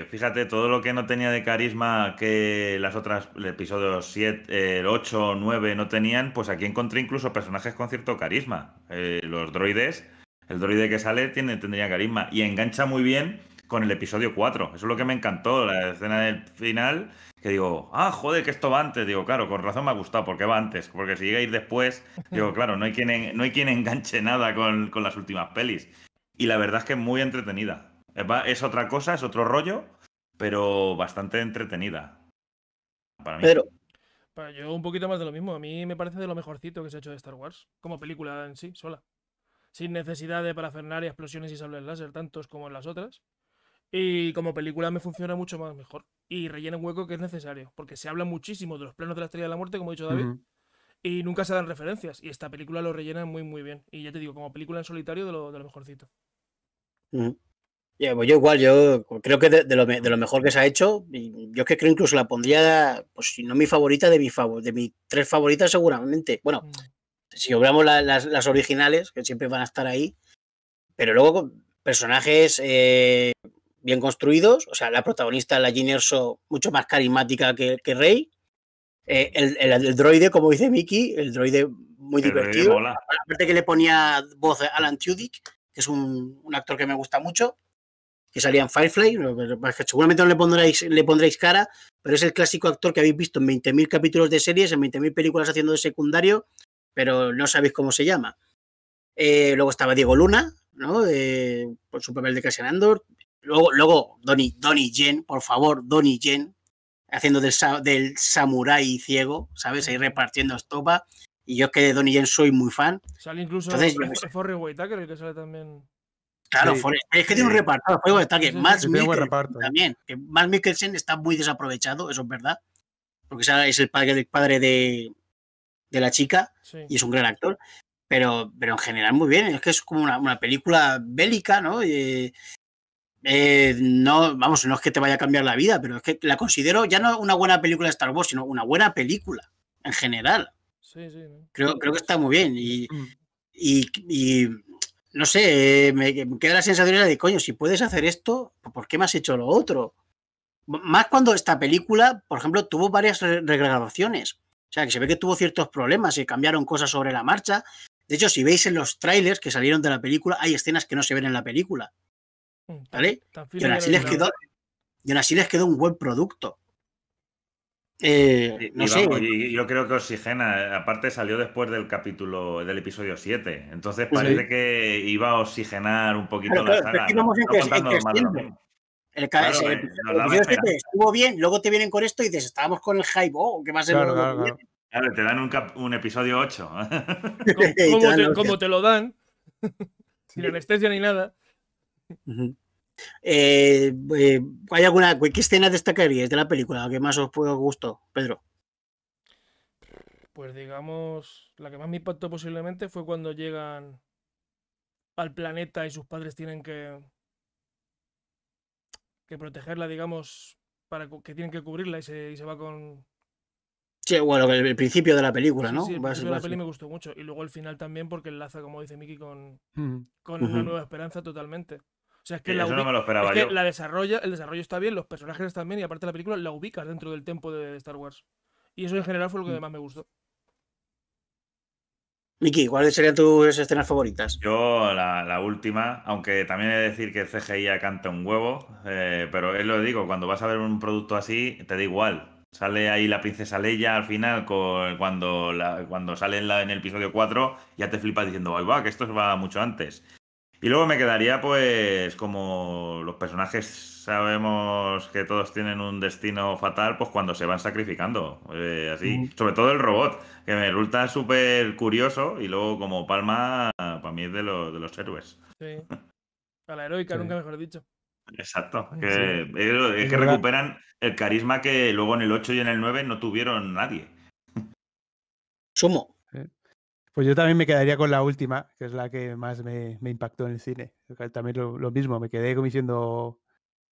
Eh, fíjate, todo lo que no tenía de carisma que las otras, el episodio 7, el 8, 9 no tenían, pues aquí encontré incluso personajes con cierto carisma. Eh, los droides, el droide que sale tiene, tendría carisma y engancha muy bien con el episodio 4. Eso es lo que me encantó, la escena del final, que digo, ah, joder, que esto va antes. Digo, claro, con razón me ha gustado, porque va antes. Porque si llega a ir después, digo, claro, no hay quien, no hay quien enganche nada con, con, las últimas pelis y la verdad es que es muy entretenida. Es otra cosa, es otro rollo, pero bastante entretenida. Para mí. Pero... Para yo un poquito más de lo mismo. A mí me parece de lo mejorcito que se ha hecho de Star Wars, como película en sí, sola. Sin necesidad de parafernalia, explosiones y sables láser, tantos como en las otras. Y como película me funciona mucho más mejor. Y rellena un hueco que es necesario, porque se habla muchísimo de los planos de la Estrella de la Muerte, como ha dicho David, y nunca se dan referencias. Y esta película lo rellena muy, muy bien. Y ya te digo, como película en solitario, de lo, de lo mejorcito. Pues yo igual, yo creo que de, lo, de, lo, mejor que se ha hecho, yo que creo incluso la pondría, pues si no mi favorita, de, mi favor, de mis tres favoritas seguramente. Bueno, mm. si obramos las, originales, que siempre van a estar ahí, pero luego personajes eh, bien construidos, o sea, la protagonista, la Jin Erso, mucho más carismática que, Rey, eh, el, droide, como dice Mickey, el droide muy divertido, aparte que le ponía voz a Alan Tudyk, que es un, actor que me gusta mucho, que salía en Firefly. Seguramente no le pondréis, le pondréis cara, pero es el clásico actor que habéis visto en 20.000 capítulos de series, en 20.000 películas haciendo de secundario, pero no sabéis cómo se llama. Eh, luego estaba Diego Luna, ¿no? Eh, por su papel de Cassian Andor. Luego, luego Donnie, Donnie por favor, Donnie Jen, haciendo del, del samurái ciego, ¿sabes? Ahí repartiendo estopa. Y yo es que de Donnie Yen soy muy fan. Sale incluso Entonces, Forrest Whitaker, que sale también. Claro, Es que tiene un reparto. Forrest más Mikkelsen también. Que Mikkelsen está muy desaprovechado, eso es verdad. Porque es el padre, del padre de, la chica y es un gran actor. Pero, pero en general muy bien. Es que es como una, película bélica, ¿no? Eh, eh, no, vamos, no es que te vaya a cambiar la vida, pero es que la considero ya no una buena película de Star Wars, sino una buena película en general. Creo, que está muy bien. Y, mm. no sé, me, queda la sensación de, coño, si puedes hacer esto, ¿por qué me has hecho lo otro? Más cuando esta película, por ejemplo, tuvo varias regrabaciones. O sea, que se ve que tuvo ciertos problemas, y cambiaron cosas sobre la marcha. De hecho, si veis en los trailers que salieron de la película, hay escenas que no se ven en la película. Mm, ¿Vale? y les quedó, y así les quedó un buen producto. Eh, no yo creo que oxigena, aparte salió después del capítulo del episodio 7, entonces parece que iba a oxigenar un poquito la ¿no? el, el, eh, estuvo bien, luego te vienen con esto y dices, estábamos con el hype, oh, ¿qué más claro, te dan un, episodio 8. ¿Cómo, te, lo dan? Sin anestesia ni nada. Eh, eh, ¿Hay alguna qué escena destacaríais de la película que más os gustó, Pedro? Pues digamos, la que más me impactó posiblemente fue cuando llegan al planeta y sus padres tienen que que protegerla, digamos, para que tienen que cubrirla y se, va con. Sí, bueno, el, principio de la película, ¿no? el principio de la película me gustó mucho. Y luego el final también, porque enlaza, como dice Mickey, con, con una nueva esperanza totalmente. O sea, que, la, desarrolla, el desarrollo está bien, los personajes también y aparte la película la ubicas dentro del tempo de Star Wars. Y eso en general fue lo que mm. más me gustó. Miki, ¿cuáles serían tus escenas favoritas? Yo la, última, aunque también he de decir que el CGI canta un huevo, eh, pero es lo que digo, cuando vas a ver un producto así, te da igual. Sale ahí la princesa Leia al final, cuando, cuando sale en, la, en, el episodio 4, ya te flipas diciendo, ay va, que esto se va mucho antes. Y luego me quedaría, pues, como los personajes sabemos que todos tienen un destino fatal, pues cuando se van sacrificando, eh, así. Mm. Sobre todo el robot, que me resulta súper curioso y luego como palma, para mí es de, los, de los héroes. Sí. A la heroica, nunca mejor dicho. Exacto. Es, que recuperan el carisma que luego en el 8 y en el 9 no tuvieron nadie. Sumo. Pues yo también me quedaría con la última, que es la que más me, impactó en el cine. También lo, mismo, me quedé como diciendo,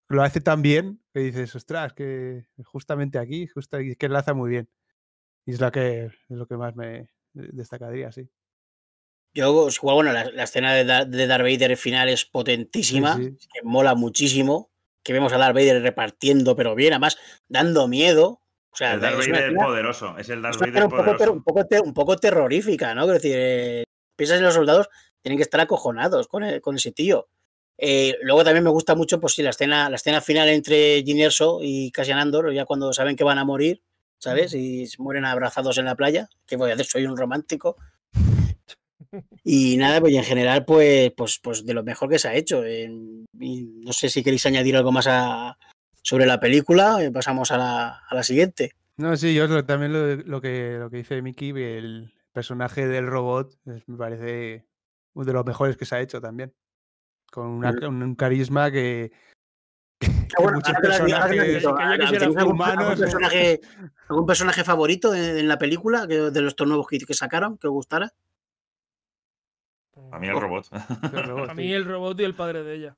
lo hace tan bien que dices, ostras, que justamente aquí, justo que enlaza muy bien. Y es, la que, es lo que más me destacaría, sí. Yo, bueno, la, escena de, de, Darth Vader final es potentísima, que mola muchísimo, que vemos a Darth Vader repartiendo, pero bien, además dando miedo, el Darth Vader es poderoso, es el un poco, un, poco un poco terrorífica, ¿no? Es decir, eh, piensas en los soldados, tienen que estar acojonados con, con ese tío. Eh, luego también me gusta mucho, pues si la escena, la escena final entre Jyn Erso y Cassian Andor, ya cuando saben que van a morir, ¿sabes? Y mueren abrazados en la playa. ¿Qué voy a hacer? Soy un romántico. Y nada, pues en general, pues, pues, pues de lo mejor que se ha hecho. no sé si queréis añadir algo más a, sobre la película eh, pasamos a la, a la siguiente. No, sí, yo también lo, que, lo que dice Mickey, el personaje del robot, me parece uno de los mejores que se ha hecho también. Con un, carisma que. Ah, ¿Algún personaje favorito en, la película de los nuevos que, que sacaron que os gustara? A mí el oh. robot. A mí el robot y el padre de ella.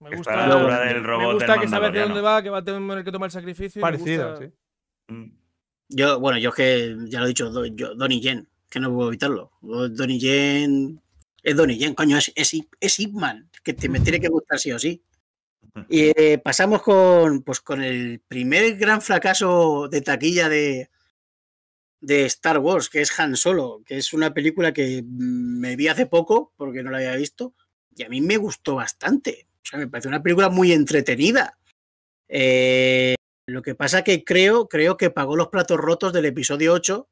Me gusta, la obra del robot que de dónde va, que va a tener que tomar el sacrificio. Parecido, sí. Mm. Yo, bueno, yo es que ya lo he dicho, yo, Donnie que no puedo evitarlo. Donnie Jen Es Donnie Jen coño, es, es, que me tiene que gustar sí o sí. Y eh, pasamos con, pues, con el primer gran fracaso de taquilla de, de Star Wars, que es Han Solo, que es una película que mm, me vi hace poco porque no la había visto y a mí me gustó bastante. O sea, me parece una película muy entretenida. Eh, lo que pasa que creo, creo que pagó los platos rotos del episodio 8,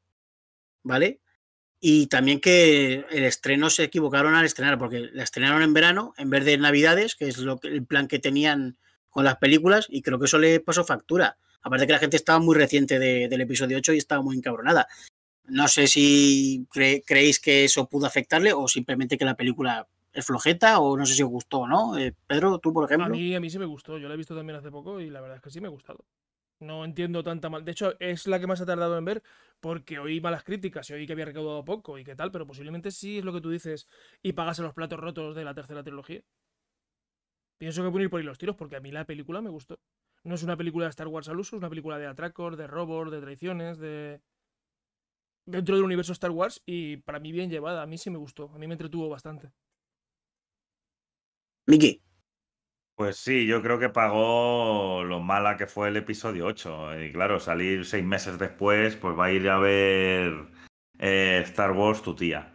¿vale? Y también que el estreno se equivocaron al estrenar, porque la estrenaron en verano en vez de Navidades, que es lo que, el plan que tenían con las películas, y creo que eso le pasó factura. Aparte que la gente estaba muy reciente del episodio 8 y estaba muy encabronada. No sé si creéis que eso pudo afectarle o simplemente que la película es flojeta o no sé si os gustó, ¿no? Eh, Pedro, tú por ejemplo. A mí, a mí sí me gustó, yo la he visto también hace poco y la verdad es que sí me ha gustado. No entiendo tanta mal. De hecho, es la que más ha tardado en ver porque oí malas críticas y oí que había recaudado poco y qué tal, pero posiblemente sí es lo que tú dices y a los platos rotos de la tercera trilogía. Pienso que voy a ir por ahí los tiros porque a mí la película me gustó. No es una película de Star Wars al uso, es una película de atracos, de robos, de traiciones, de. dentro del universo Star Wars y para mí bien llevada. A mí sí me gustó, a mí me entretuvo bastante. Miki. Pues sí, yo creo que pagó lo mala que fue el episodio 8. Y claro, salir seis meses después, pues va a ir a ver eh, Star Wars tu tía.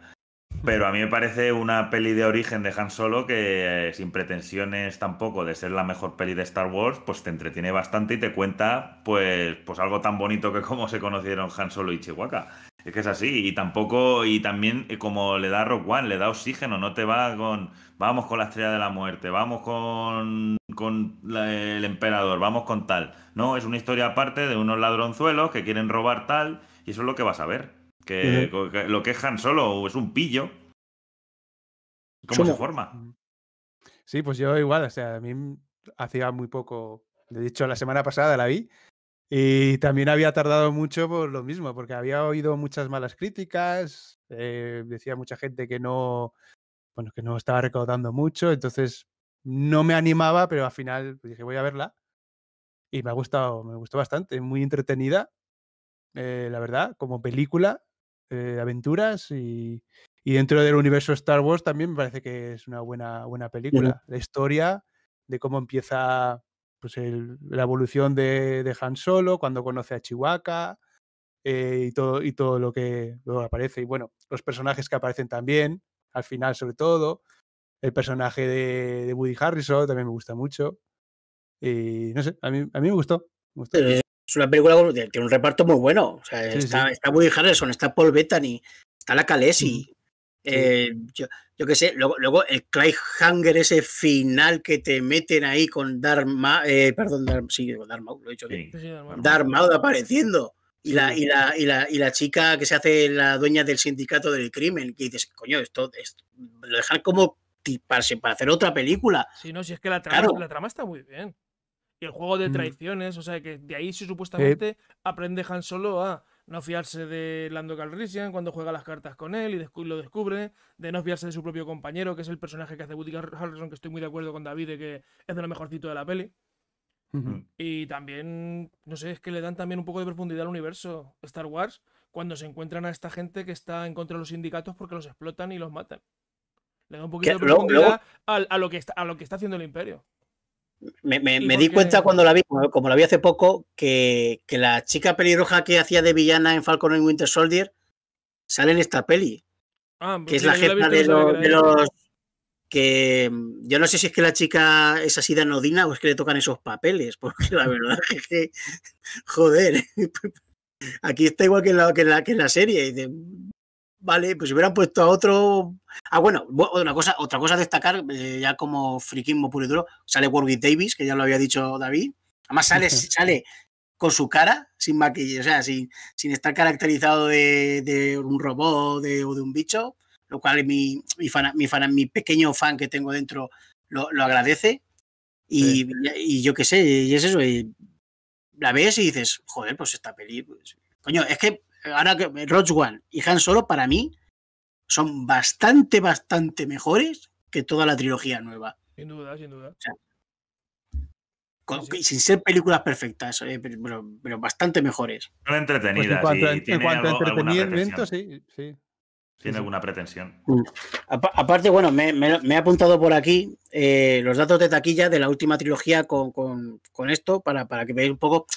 Pero a mí me parece una peli de origen de Han Solo que eh, sin pretensiones tampoco de ser la mejor peli de Star Wars, pues te entretiene bastante y te cuenta pues, pues algo tan bonito que como se conocieron Han Solo y Chihuahua. Es que es así, y tampoco, y también eh, como le da Rock One, le da oxígeno, no te va con, vamos con la estrella de la muerte, vamos con, con el emperador, vamos con tal. No, es una historia aparte de unos ladronzuelos que quieren robar tal, y eso es lo que vas a ver. Que, lo quejan solo o es un pillo. ¿Cómo se forma? Sí, pues yo igual, o sea, a mí hacía muy poco, de dicho la semana pasada la vi y también había tardado mucho por lo mismo, porque había oído muchas malas críticas, eh, decía mucha gente que no, bueno, que no estaba recaudando mucho, entonces no me animaba, pero al final pues, dije voy a verla y me ha gustado, me gustó bastante, muy entretenida, eh, la verdad, como película, de eh, aventuras y, dentro del universo Star Wars también me parece que es una buena, buena película. La historia de cómo empieza pues, la evolución de, Han Solo, cuando conoce a Chihuahua eh, y, todo, y todo lo que luego aparece. Y bueno, los personajes que aparecen también, al final sobre todo. El personaje de, Woody Harrison también me gusta mucho. Y no sé, a mí, a mí me gustó. Eh, es una película que tiene un reparto muy bueno. está, Woody Harrison, está Paul Bettany, está la Calesi, eh, yo, yo qué sé, luego, luego el cliffhanger ese final que te meten ahí con darma eh, perdón, dar sí, lo he dicho bien. apareciendo. Y la, y, la, y, la, y la, chica que se hace la dueña del sindicato del crimen, que dices, coño, esto, lo dejan como tiparse para hacer otra película. Sí, no, si es que la trama, la trama está muy bien. Y el juego de mm. traiciones, o sea, que de ahí sí, supuestamente eh. aprende Han Solo a no fiarse de Lando Calrissian cuando juega las cartas con él y lo descubre, de no fiarse de su propio compañero, que es el personaje que hace Woody Harrison, que estoy muy de acuerdo con David de que es de lo mejorcito de la peli. Y también, no sé, es que le dan también un poco de profundidad al universo Star Wars cuando se encuentran a esta gente que está en contra de los sindicatos porque los explotan y los matan. Le da un poquito de profundidad a, lo que a lo que está haciendo el imperio. Me, di cuenta cuando la vi, como, la vi hace poco, que, la chica pelirroja que hacía de villana en Falcon and Winter Soldier sale en esta peli. Ah, que pues es la jefa de, los, que mm, yo no sé si es que la chica es así de anodina o es que le tocan esos papeles, porque la verdad es que joder. Aquí está igual que la, que la, que en la serie vale, pues hubieran puesto a otro. Ah, bueno, una cosa, otra cosa a destacar, eh, ya como friquismo puro y duro, sale Warwick Davis, que ya lo había dicho David. Además sale, sale con su cara, sin maquillaje, sea, sin, sin estar caracterizado de, un robot o de un bicho, lo cual mi, mi, fan, mi, mi pequeño fan que tengo dentro lo, agradece. Y, yo qué sé, y es eso, la ves y dices, joder, pues esta peli, pues, coño, es que ahora que One y Han Solo para mí son bastante, bastante mejores que toda la trilogía nueva. Sin duda, sin duda. Sin ser películas perfectas, eh, pero, bastante mejores. entretenidas. Pues en cuanto, entretenimiento, sí, sí. Tiene alguna pretensión. Mm. Aparte, bueno, me, he apuntado por aquí eh, los datos de taquilla de la última trilogía con, con esto para, para que veáis un poco,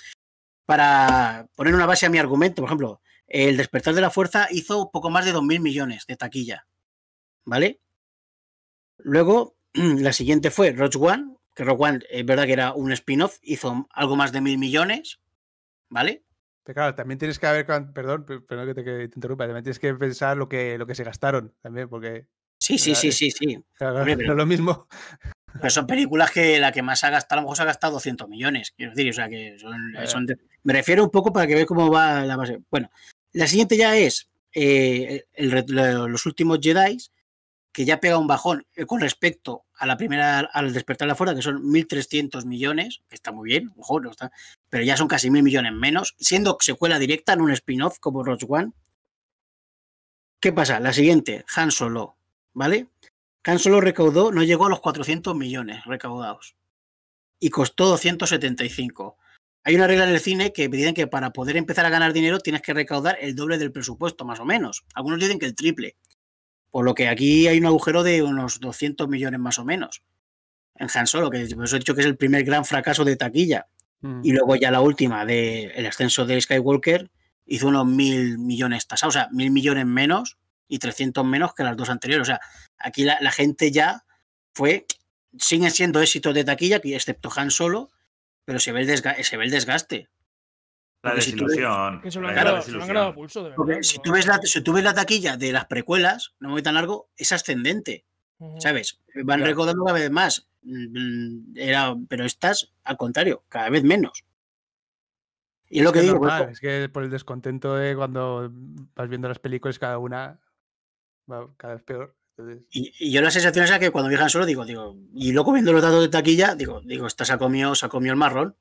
para poner una base a mi argumento. Por ejemplo, el despertar de la fuerza hizo poco más de 2.000 millones de taquilla. ¿Vale? Luego, la siguiente fue Rogue One, que Rogue One es verdad que era un spin-off, hizo algo más de 1.000 millones. ¿Vale? claro, también tienes que haber, perdón, perdón que te, interrumpa, también tienes que pensar lo que, lo que se gastaron también, porque... Sí, sí, sí, sí, sí. Claro, es lo mismo. Pero son películas que la que más ha gastado, a lo mejor se ha gastado 200 millones, quiero decir, o sea que son... me refiero un poco para que veáis cómo va la base. Bueno, la siguiente ya es eh, los últimos Jedi, que ya pega un bajón eh, con respecto a la primera, al despertar la fuerza, que son 1.300 millones, que está muy bien, está, pero ya son casi 1.000 millones menos, siendo secuela directa en un spin-off como Rogue One. ¿Qué pasa? La siguiente, Han Solo, ¿vale? Han Solo recaudó, no llegó a los 400 millones recaudados y costó 275. Hay una regla del cine que dicen que para poder empezar a ganar dinero tienes que recaudar el doble del presupuesto, más o menos. Algunos dicen que el triple. Por lo que aquí hay un agujero de unos 200 millones más o menos. En Han Solo, que por eso he dicho que es el primer gran fracaso de taquilla. Mm. Y luego ya la última, de el ascenso de Skywalker, hizo unos mil millones tasados, o sea, mil millones menos y 300 menos que las dos anteriores. O sea, aquí la, la gente ya fue, siguen siendo éxitos de taquilla, excepto Han Solo, pero se ve el, desgaste. Se el desgaste. La desilusión. Si tú ves la, la taquilla de las precuelas, no voy tan largo, es ascendente. ¿Sabes? Van recordando cada vez más. Mm, mm, era, pero estas, al contrario, cada vez menos. Y es lo que, digo. es que por el descontento de cuando vas viendo las películas, cada una va cada vez peor. Y, yo la sensación es que cuando viajan solo digo, digo, y luego viendo los datos de taquilla, digo, digo, esta se ha comido, se ha comido el marrón.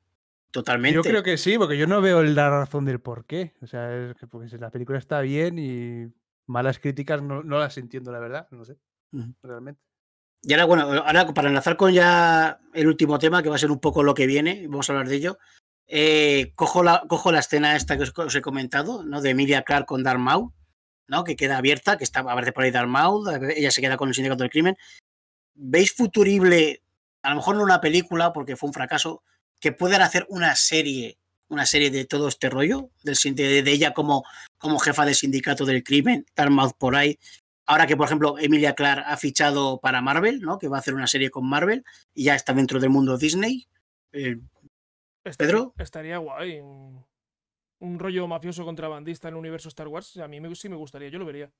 Totalmente. Yo creo que sí, porque yo no veo la razón del por qué. O sea, pues, la película está bien y malas críticas no, las entiendo, la verdad, no sé, realmente. Y ahora, bueno, ahora para enlazar con ya el último tema, que va a ser un poco lo que viene, vamos a hablar de ello. Eh, cojo, la, cojo la escena esta que os, he comentado, ¿no? De Emilia Clark con Darmau. Que queda abierta, que está, a ver por ahí Darmouth, ella se queda con el sindicato del crimen. ¿Veis futurible, a lo mejor no una película, porque fue un fracaso, que puedan hacer una serie, una serie de todo este rollo, de, de ella como, como jefa del sindicato del crimen, Darmouth por ahí? Ahora que, por ejemplo, Emilia Clark ha fichado para Marvel, ¿no? Que va a hacer una serie con Marvel y ya está dentro del mundo Disney. Eh, Pedro. Estaría guay un rollo mafioso contrabandista en el universo Star Wars, a mí me, sí me gustaría, yo lo vería.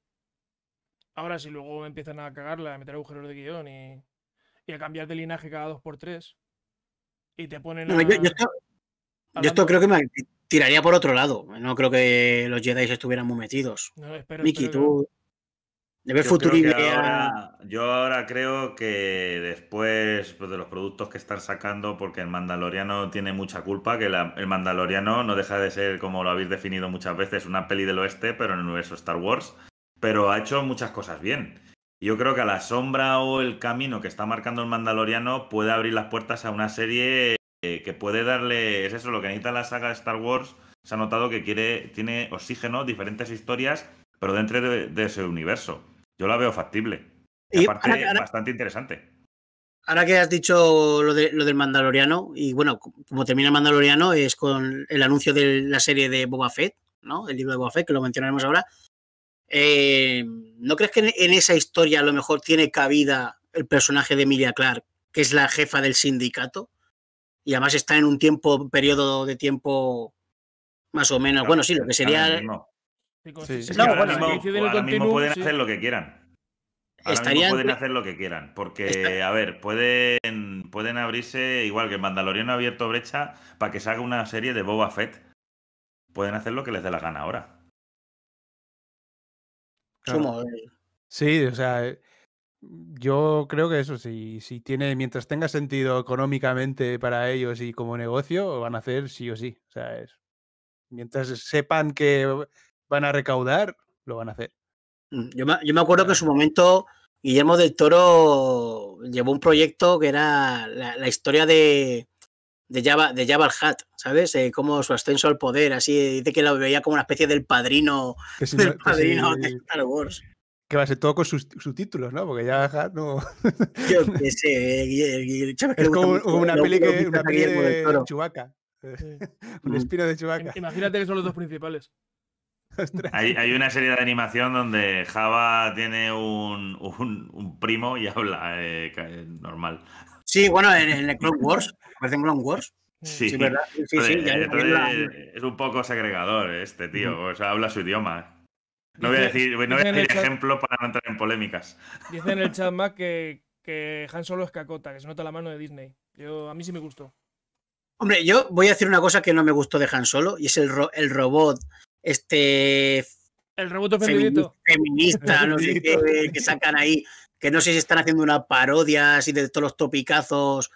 Ahora, si luego empiezan a cagarla, a meter agujeros de guión y, a cambiar de linaje cada dos por tres, y te ponen. yo, esto, creo que me tiraría por otro lado. No creo que los Jedi estuvieran muy metidos. No, tú yo ahora creo que después pues, de los productos que están sacando, porque el Mandaloriano tiene mucha culpa, que el Mandaloriano no deja de ser, como lo habéis definido muchas veces, una peli del oeste, pero en el universo Star Wars, pero ha hecho muchas cosas bien. Yo creo que a la sombra o el camino que está marcando el Mandaloriano puede abrir las puertas a una serie eh, que puede darle, es eso, lo que necesita la saga de Star Wars. Se ha notado que quiere, tiene oxígeno, diferentes historias, pero dentro de ese universo. Yo la veo factible. Y, aparte, bastante interesante. Ahora que has dicho lo, lo del Mandaloriano, y bueno, como termina el Mandaloriano, es con el anuncio de la serie de Boba Fett, ¿no? El libro de Boba Fett, que lo mencionaremos ahora. Eh, ¿No crees que en, esa historia a lo mejor tiene cabida el personaje de Emilia Clark, que es la jefa del sindicato? Y además está en un tiempo, periodo de tiempo más o menos, bueno, sí, lo que sería no, ahora, mismo, pueden hacer lo que quieran. Ahora Estarían... mismo pueden hacer lo que quieran. Porque, a ver, pueden, pueden abrirse, igual que Mandaloriano ha abierto brecha para que salga una serie de Boba Fett. Pueden hacer lo que les dé la gana ahora. Eh. Sí, o sea, eh, yo creo que eso, si, si tiene, mientras tenga sentido económicamente para ellos y como negocio, van a hacer sí o sí. O sea, es, mientras sepan que van a recaudar, lo van a hacer. Mm, yo me, acuerdo que en su momento Guillermo del Toro llevó un proyecto que era la, historia de, de Java, de Java Hat, ¿sabes? Eh, como su ascenso al poder, así dice que lo veía como una especie del padrino, de Star Wars. Que va a ser todo con sus títulos, ¿no? Porque ya Hat no. Eh, es como una, peli que, una de Chubaca. Eh, un mm. de Chubaca. Imagínate que son los dos principales hay, una serie de animación donde Java tiene un, primo y habla eh, eh, normal. Sí, bueno, en, el Clone Wars, parece en Clone Wars. Sí, ¿verdad? Eh, es un poco segregador este tío, o sea, habla su idioma. No voy a decir, no ejemplo para no entrar en polémicas. Dice en el chat más que, Han Solo es cacota, que se nota la mano de Disney. Yo, a mí sí me gustó. Hombre, yo voy a decir una cosa que no me gustó de Han Solo y es el robot este el feminista, no sé qué, que sacan ahí, que no sé si están haciendo una parodia así de todos los topicazos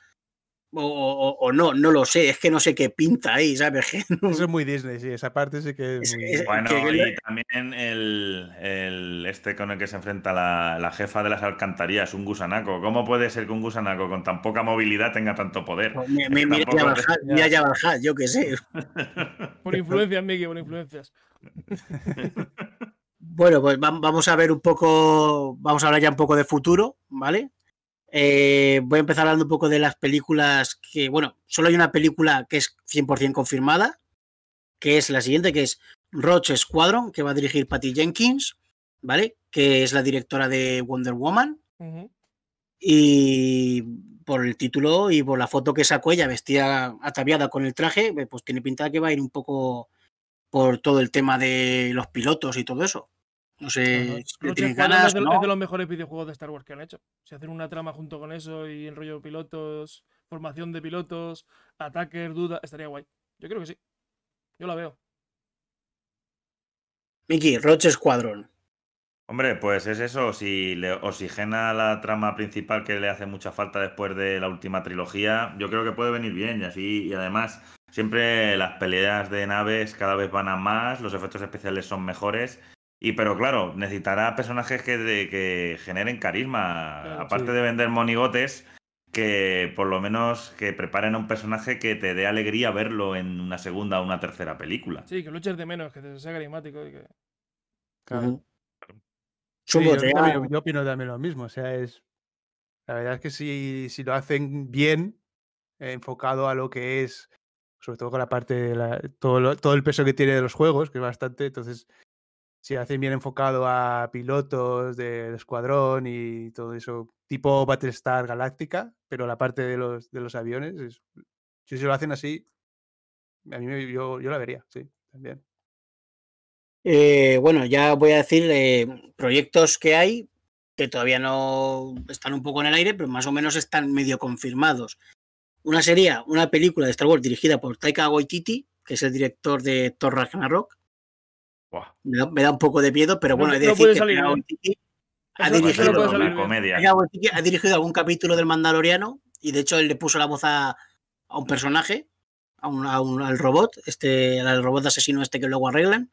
o, no, no lo sé, es que no sé qué pinta ahí, ¿sabes? Eso es muy Disney, sí, esa parte sí que Bueno, y también el, este con el que se enfrenta la, jefa de las alcantarillas, un gusanaco. ¿Cómo puede ser que un gusanaco con tan poca movilidad tenga tanto poder? Pues me, yo qué sé. por influencias, Miki, por influencias. bueno, pues vamos a ver un poco, vamos a hablar ya un poco de futuro, ¿vale? Eh, voy a empezar hablando un poco de las películas que, bueno, solo hay una película que es 100% confirmada, que es la siguiente, que es Roche Squadron, que va a dirigir Patty Jenkins, ¿vale? Que es la directora de Wonder Woman. Y por el título y por la foto que sacó ella, vestida, ataviada con el traje, pues tiene pinta que va a ir un poco por todo el tema de los pilotos y todo eso. No sé, no, ganas, es, de, de, los mejores videojuegos de Star Wars que han hecho. Si hacen una trama junto con eso y el rollo pilotos, formación de pilotos, ataques, duda, estaría guay. Yo creo que sí. Yo la veo. Mickey Roche Squadron. Hombre, pues es eso. Si le oxigena la trama principal que le hace mucha falta después de la última trilogía, yo creo que puede venir bien. Y así, y además, siempre las peleas de naves cada vez van a más, los efectos especiales son mejores y pero claro, necesitará personajes que, que generen carisma, aparte de vender monigotes, que por lo menos que preparen un personaje que te dé alegría verlo en una segunda o una tercera película. Sí, que luches de menos, que te sea carismático Claro. yo, opino también lo mismo, o sea, es... La verdad es que si, si lo hacen bien, enfocado a lo que es, sobre todo con la parte de la, todo, todo el peso que tiene de los juegos, que es bastante, entonces si hacen bien enfocado a pilotos del escuadrón y todo eso, tipo Battlestar Galáctica, pero la parte de los, de los aviones, si se lo hacen así, a mí yo, la vería, sí, también. Eh, bueno, ya voy a decir eh, proyectos que hay que todavía no están un poco en el aire, pero más o menos están medio confirmados. Una sería una película de Star Wars dirigida por Taika Waititi, que es el director de Thor Ragnarok, me da, un poco de miedo, pero bueno, que ha, dirigido, ha dirigido algún capítulo del Mandaloriano y de hecho él le puso la voz a, un personaje, a un, al robot, este, al robot asesino este que luego arreglan.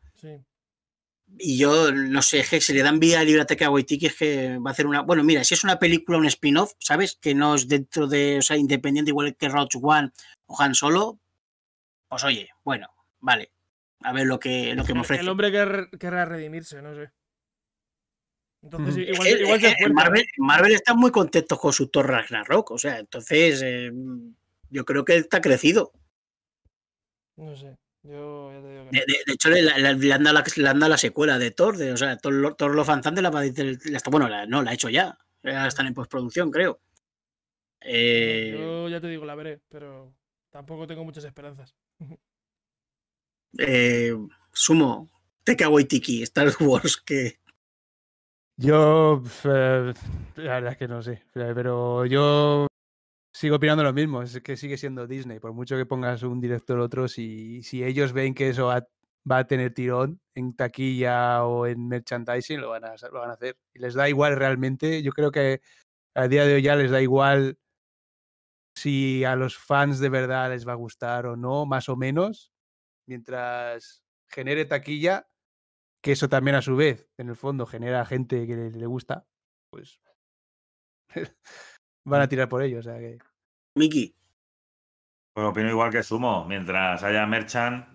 Y yo no sé, es que si le dan vía que a Waitiki es que va a hacer una. Bueno, mira, si es una película, un spin-off, ¿sabes? Que no es dentro de. O sea, independiente, igual que Roach One o Han Solo. Pues oye, bueno, vale a ver lo que, lo que me ofrece. El hombre que querrá redimirse, no sé. Entonces, igual, que igual eh, eh, Marvel, Marvel, está muy contento con su Thor Ragnarok, o sea, entonces eh, yo creo que está crecido. No sé. Yo ya te digo que de, hecho, le, anda la, la, secuela de Thor. De, o sea, Thor, los Love la va Bueno, no, la ha hecho ya. están en postproducción, creo. Yo ya te digo, la veré, pero tampoco tengo muchas esperanzas. eh, Sumo, y Waitiki, Star Wars, que... Yo, eh, la verdad es que no sé, pero yo sigo opinando lo mismo, es que sigue siendo Disney, por mucho que pongas un director otro, si, si ellos ven que eso va, a tener tirón en taquilla o en merchandising, lo van, a, lo van a hacer. Y les da igual realmente, yo creo que a día de hoy ya les da igual si a los fans de verdad les va a gustar o no, más o menos, mientras genere taquilla, que eso también a su vez, en el fondo, genera gente que le, gusta, pues van a mm. tirar por ello. O sea que. Miki. Pues opino igual que Sumo. Mientras haya Merchant,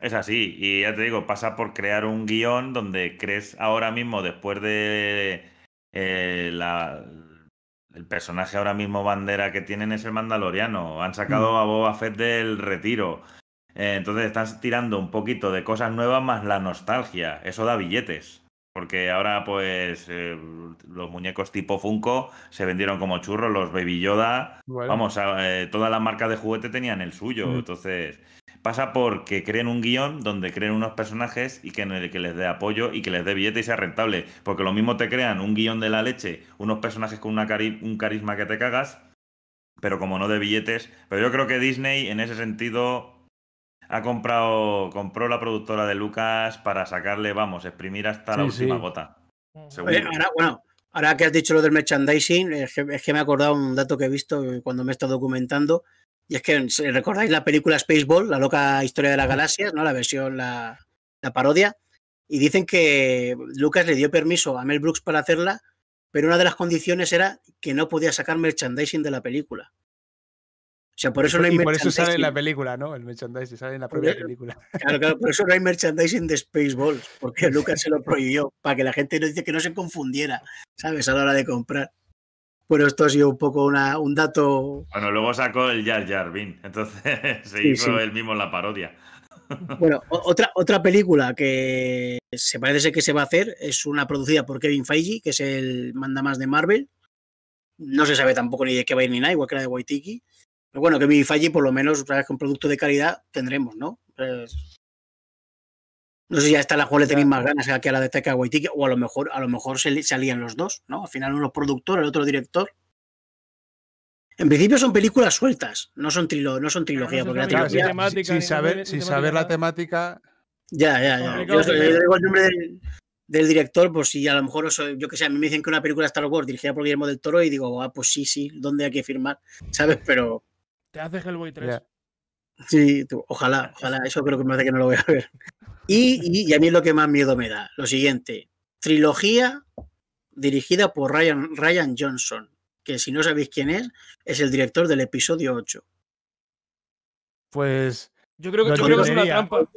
es así. Y ya te digo, pasa por crear un guión donde crees ahora mismo, después de eh, la, el personaje ahora mismo bandera que tienen es el mandaloriano. Han sacado mm. a Boba Fett del retiro. Eh, entonces estás tirando un poquito de cosas nuevas más la nostalgia. Eso da billetes. Porque ahora, pues, eh, los muñecos tipo Funko se vendieron como churros, los Baby Yoda. Vamos, eh, toda todas las marcas de juguete tenían el suyo. Mm. Entonces, pasa porque creen un guión donde creen unos personajes y que, que les dé apoyo y que les dé billete y sea rentable. Porque lo mismo te crean un guión de la leche, unos personajes con una un carisma que te cagas, pero como no de billetes. Pero yo creo que Disney, en ese sentido, ha comprado, compró la productora de Lucas para sacarle, vamos, exprimir hasta la última gota. ahora, bueno, ahora que has dicho lo del merchandising, es que, me he acordado un dato que he visto cuando me he estado documentando. Y es que, ¿recordáis la película Spaceball, la loca historia de las galaxias, ¿no? La versión, la parodia. Y dicen que Lucas le dio permiso a Mel Brooks para hacerla, pero una de las condiciones era que no podía sacar merchandising de la película. O sea, por eso no hay por eso sale en la película, ¿no? El merchandising sale en la propia película. Claro, claro, por eso no hay merchandising de Spaceballs, porque Lucas se lo prohibió, para que la gente no dice que no se confundiera, ¿sabes? A la hora de comprar. Bueno, esto ha sido un poco un dato. Bueno, luego sacó el Jar Jar entonces se hizo él mismo la parodia. Bueno, otra, otra película que se parece ser que se va a hacer es una producida por Kevin Feige, que es el manda más de Marvel. No se sabe tampoco ni de qué va a ir ni nada, igual que la de Waitiki. Pero bueno, que mi falle, por lo menos, otra vez con producto de calidad tendremos, ¿no? Pues, no sé si a esta la cual le tenéis más ganas que a la de Teca White. o a lo mejor, a lo mejor se salían los dos, ¿no? Al final uno es productor, el otro director. En principio son películas sueltas, no son, trilogías, no son sin, saber, la temática... Ya, ya, ya. Yo, digo el nombre del, director, pues si a lo mejor, yo que sé, a mí me dicen que una película de Star Wars dirigida por Guillermo del Toro y digo, ah, pues sí, sí, ¿dónde hay que firmar? ¿Sabes? Pero... Te hace Hellboy 3. Sí, ojalá, ojalá, eso creo que me hace que no lo voy a ver. Y, a mí es lo que más miedo me da. Lo siguiente, trilogía dirigida por Ryan, Ryan Johnson, que si no sabéis quién es, es el director del episodio 8. Pues yo creo que, lo es una trampa.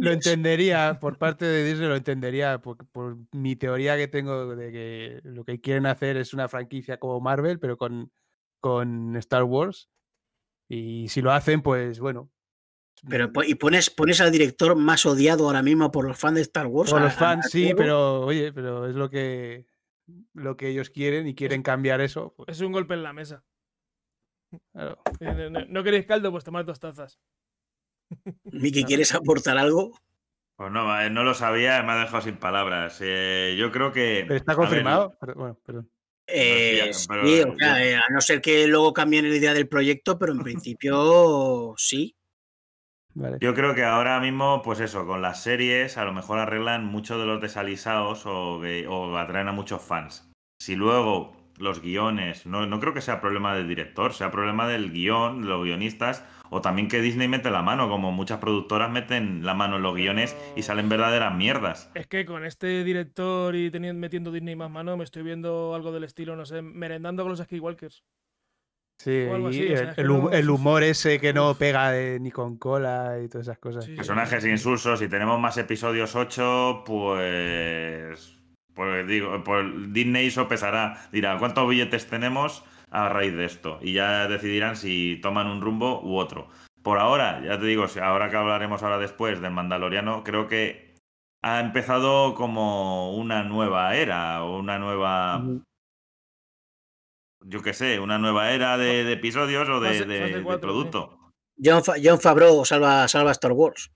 Lo, entendería, por parte de Disney lo entendería, por, por, mi teoría que tengo de que lo que quieren hacer es una franquicia como Marvel, pero con, con Star Wars y si lo hacen, pues bueno. Pero mm, y pones, pones al director más odiado ahora mismo por los fans de Star Wars. Por los fans, sí, pero oye, pero es lo que lo que ellos quieren y quieren cambiar eso. Pues. Es un golpe en la mesa. Eh, no, queréis caldo, pues tomad dos tazas. Miki, ¿quieres aportar algo? Pues no, eh, no lo sabía, me ha dejado sin palabras. Eh, yo creo que. Pero está confirmado. bueno, perdón. Eh, eh, a no ser que luego cambien la idea del proyecto, pero en principio sí. Yo creo que ahora mismo, pues eso, con las series a lo mejor arreglan muchos de los desalisados o, atraen a muchos fans. Si luego los guiones, no, creo que sea problema del director, sea problema del guión, los guionistas, o también que Disney mete la mano, como muchas productoras meten la mano en los guiones y salen verdaderas mierdas. Es que con este director y teniendo, metiendo Disney más mano, me estoy viendo algo del estilo, no sé, merendando con los Skywalkers. Sí, y el, humor ese que no pega eh, ni con cola y todas esas cosas. Personajes insulsos, si tenemos más episodios 8, pues. Pues digo, pues Disney pesará. Dirá, ¿cuántos billetes tenemos? a raíz de esto y ya decidirán si toman un rumbo u otro. Por ahora, ya te digo, ahora que hablaremos ahora después del Mandaloriano, creo que ha empezado como una nueva era o una nueva... Yo qué sé, una nueva era de, episodios o de, producto. John, Favreau salva, salva Star Wars.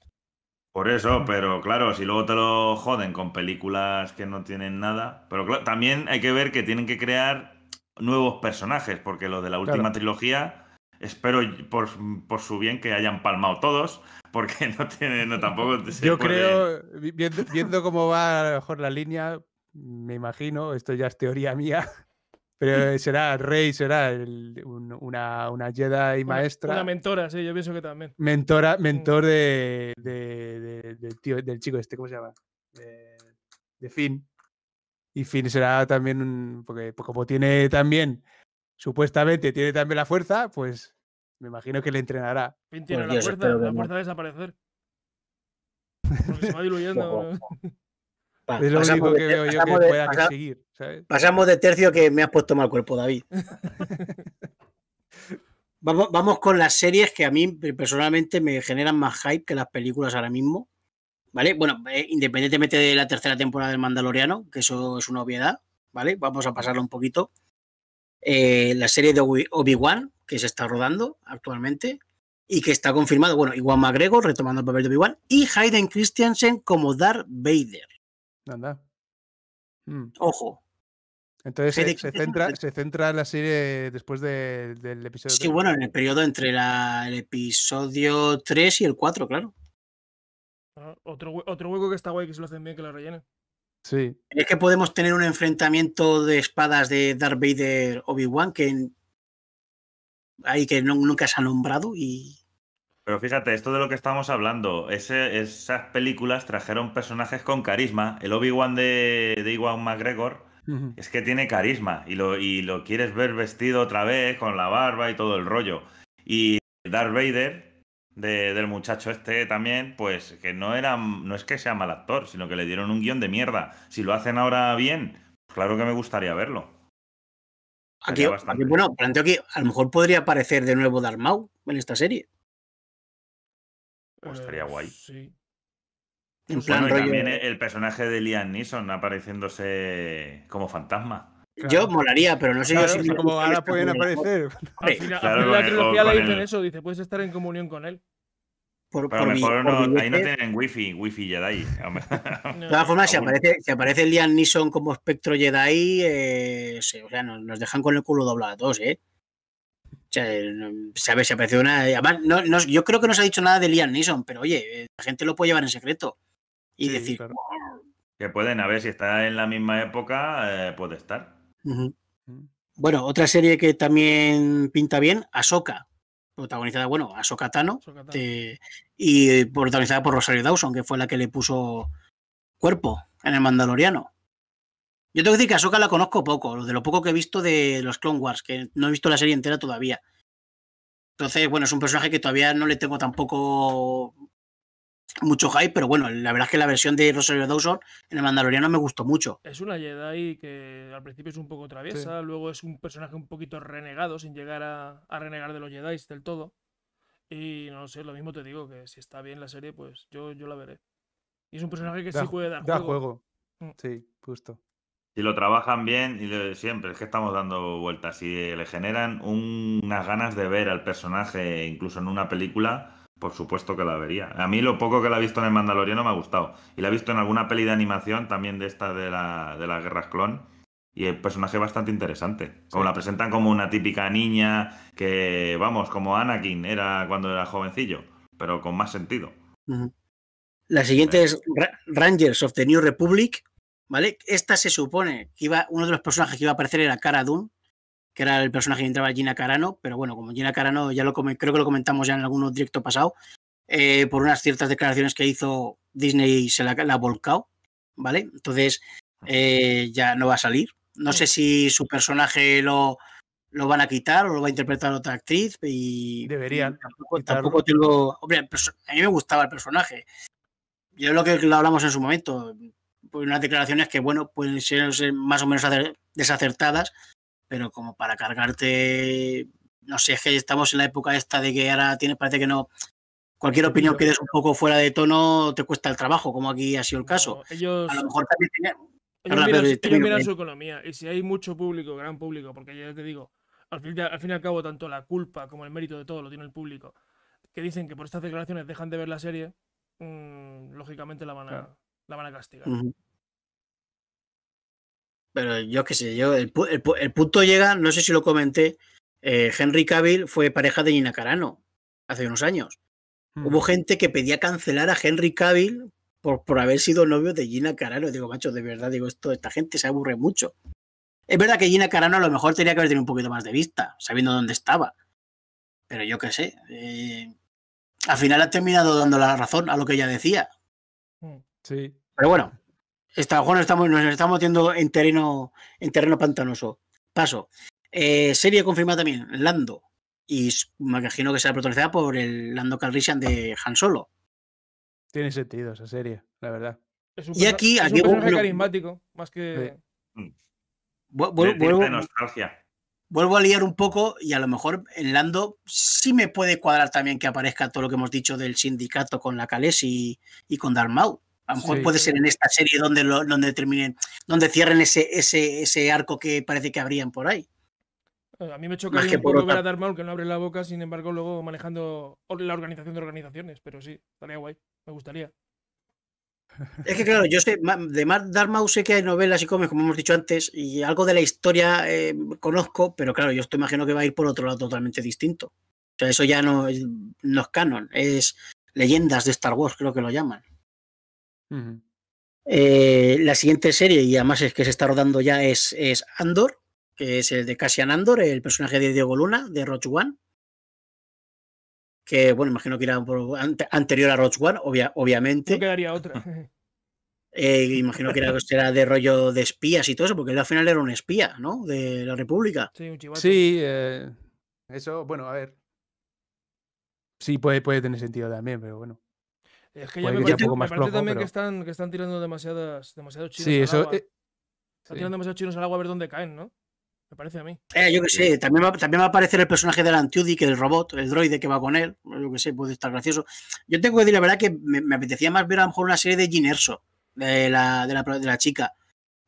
Por eso, pero claro, si luego te lo joden con películas que no tienen nada. Pero claro, también hay que ver que tienen que crear nuevos personajes, porque lo de la última trilogía, espero por, su bien que hayan palmado todos, porque no tiene no, tampoco. Yo creo, viendo, cómo va a lo mejor la línea, me imagino, esto ya es teoría mía. Pero será Rey, será una, una, Jedi maestra. Una mentora, sí, yo pienso que también. Mentora, mm. mentor de, del tío, del chico este, ¿cómo se llama? De, Finn. Y Finn será también, un, porque pues como tiene también, supuestamente tiene también la fuerza, pues me imagino que le entrenará. Finn tiene pues la, fuerza, la de desaparecer. se va diluyendo. es lo único que yo que pueda Pasamos de tercio que me has puesto mal cuerpo, David. vamos, vamos con las series que a mí personalmente me generan más hype que las películas ahora mismo. Bueno, eh, independientemente de la tercera temporada del Mandaloriano, que eso es una obviedad, ¿vale? Vamos a pasarlo un poquito. Eh, la serie de Obi-Wan, que se está rodando actualmente y que está confirmado, bueno, Iwan McGregor retomando el papel de Obi-Wan y Hayden Christensen como Darth Vader. Hmm. Ojo. Entonces eh, se, centra, se la serie después del episodio. Sí, bueno, en el periodo entre el episodio 3 y el 4, claro. Ah, otro, otro hueco que está guay que se lo hacen bien que lo rellenen. Sí. Es que podemos tener un enfrentamiento de espadas de Darth Vader Obi-Wan que hay que nunca se ha nombrado y. Pero fíjate, esto de lo que estamos hablando, esas películas trajeron personajes con carisma. El Obi-Wan de, de Iwan McGregor es que tiene carisma y lo, y lo quieres ver vestido otra vez con la barba y todo el rollo. Y Darth Vader del muchacho este también, pues que no era, no es que sea mal actor, sino que le dieron un guión de mierda. Si lo hacen ahora bien, pues claro que me gustaría verlo. Aquí, bueno, planteo que a lo mejor podría aparecer de nuevo Darmau en esta serie. Pues estaría eh, guay. Pues y también el personaje de Liam Neeson apareciéndose como fantasma. Yo molaría, pero no sé yo si. como ahora pueden aparecer. la trilogía le dicen eso, dice, puedes estar en comunión con él. Por, pero mejor no, ahí no tienen wifi, wifi Jedi. de todas formas, si aparece, si aparece Liam Neeson como espectro Jedi, eh, o sea, nos, dejan con el culo doblado a todos, ¿eh? O sea, ¿sabes? Eh, si aparece una. Eh, además, no, no, yo creo que no se ha dicho nada de Liam Neeson, pero oye, la gente lo puede llevar en secreto y decir. Que pueden, a ver si está en la misma época, puede estar. Mm. Bueno, otra serie que también pinta bien, Ahsoka, protagonizada, bueno, Ahsoka Tano, eh, y protagonizada por Rosario Dawson, que fue la que le puso cuerpo en el Mandaloriano. Yo tengo que decir que Ahsoka la conozco poco, de lo poco que he visto de los Clone Wars, que no he visto la serie entera todavía. Entonces, bueno, es un personaje que todavía no le tengo tampoco mucho hype, pero bueno, la verdad es que la versión de Rosario Dawson en el Mandaloriano me gustó mucho. Es una Jedi que al principio es un poco traviesa, luego es un personaje un poquito renegado, sin llegar a, renegar de los Jedi del todo. Y no sé, lo mismo te digo, que si está bien la serie, pues yo, yo la veré. Y es un personaje que sí puede dar da juego. Mm. Sí, justo. Si lo trabajan bien, y siempre, es que estamos dando vueltas. y le generan unas ganas de ver al personaje, incluso en una película, por supuesto que la vería. A mí lo poco que la he visto en El Mandaloriano me ha gustado. Y la he visto en alguna peli de animación, también de esta de, la, de las guerras clon. Y el personaje bastante interesante. Como la presentan como una típica niña que, vamos, como Anakin era cuando era jovencillo, pero con más sentido. La siguiente es Rangers of the New Republic. ¿Vale? Esta se supone que iba, uno de los personajes que iba a aparecer era Cara Dune, que era el personaje que entraba Gina Carano, pero bueno, como Gina Carano ya lo creo que lo comentamos ya en algún directo pasado, eh, por unas ciertas declaraciones que hizo Disney se la, ha volcado, ¿vale? Entonces eh, ya no va a salir. No sé si su personaje lo, lo van a quitar o lo va a interpretar otra actriz. Y, Deberían. tampoco, tengo. a mí me gustaba el personaje. Yo lo que lo hablamos en su momento. por pues unas declaraciones que, bueno, pueden ser más o menos desacertadas, pero como para cargarte, no sé, es que estamos en la época esta de que ahora tienes, parece que no, cualquier opinión que des un poco fuera de tono te cuesta el trabajo, como aquí ha sido el caso. ellos... A lo mejor también tienen ¿eh? su economía y si hay mucho público, gran público, porque ya te digo, al fin, y al cabo tanto la culpa como el mérito de todo lo tiene el público, que dicen que por estas declaraciones dejan de ver la serie, mm, lógicamente la van a, la van a castigar pero yo qué sé, yo el, punto llega, no sé si lo comenté, eh, Henry Cavill fue pareja de Gina Carano hace unos años. Mm. Hubo gente que pedía cancelar a Henry Cavill por, por haber sido novio de Gina Carano. Digo, macho, de verdad, digo, esto, esta gente se aburre mucho. Es verdad que Gina Carano a lo mejor tenía que haber tenido un poquito más de vista, sabiendo dónde estaba. Pero yo qué sé. Eh, al final ha terminado dando la razón a lo que ella decía. Mm. Sí. Pero bueno, estamos, nos estamos metiendo en terreno, en terreno pantanoso. Paso. Eh, serie confirmada también, Lando. Y me imagino que será protagonizada por el Lando Calrissian de Han Solo. Tiene sentido esa serie, la verdad. Es un y aquí, carismático, más que. Vuelvo, nostalgia. vuelvo a liar un poco y a lo mejor en Lando sí me puede cuadrar también que aparezca todo lo que hemos dicho del sindicato con la Cales y, con Darmau. A lo mejor puede ser en esta serie donde, donde terminen, donde cierren ese, ese, ese arco que parece que habrían por ahí. Eh, a mí me choca un poco ver a Darth Maul que no abre la boca, sin embargo, luego manejando la organización de organizaciones, pero sí, estaría guay, me gustaría. Es que claro, yo sé, de Darth Maul sé que hay novelas y cómics, como hemos dicho antes, y algo de la historia eh, conozco, pero claro, yo te imagino que va a ir por otro lado totalmente distinto. O sea, eso ya no, no es canon, es leyendas de Star Wars, creo que lo llaman. Eh, la siguiente serie, y además es que se está rodando ya, es, es Andor, que es el de Cassian Andor, el personaje de Diego Luna, de Roach One. Que, bueno, imagino que era anterior a Roach One, obviamente. No quedaría otra. Eh, imagino que era, de rollo de espías y todo eso, porque él al final era un espía, ¿no? De la República. Sí, sí eh, eso, bueno, a ver. Sí, puede, puede tener sentido también, pero bueno. Es que ya me, parece, me parece también que, están, que están tirando demasiadas, demasiados chinos sí, eso, al agua. Eh, están tirando demasiados chinos al agua a ver dónde caen, ¿no? Me parece a mí. Eh, yo que sé, también va, también a aparecer el personaje de Tudy, que el robot, el droide que va con él. Pues yo que sé, puede estar gracioso. Yo tengo que decir la verdad que me, apetecía más ver a lo mejor una serie de Ginerso, de la, de la, de la chica.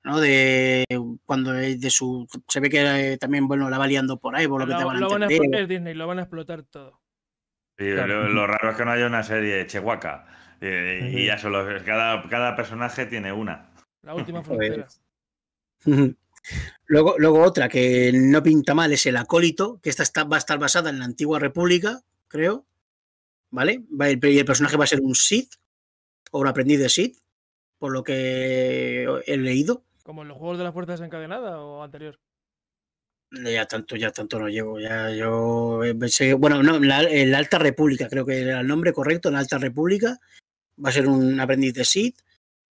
¿no? De cuando eh, de su se ve que eh, también bueno la va liando por ahí por lo, que te van a entender. van Disney, lo van a explotar todo lo, raro es que no haya una serie Chehuaca. y ya solo, cada, personaje tiene una. La última frontera. luego, luego otra que no pinta mal es el acólito, que esta va a estar basada en la antigua república, creo. ¿Vale? Y el, personaje va a ser un Sith, o un aprendiz de Sith, por lo que he leído. ¿Como en los juegos de las puertas encadenadas o anteriores. Ya tanto, ya tanto no llevo. Ya yo eh, bueno, no, la, Alta República, creo que era el nombre correcto, la Alta República. Va a ser un aprendiz de Sid.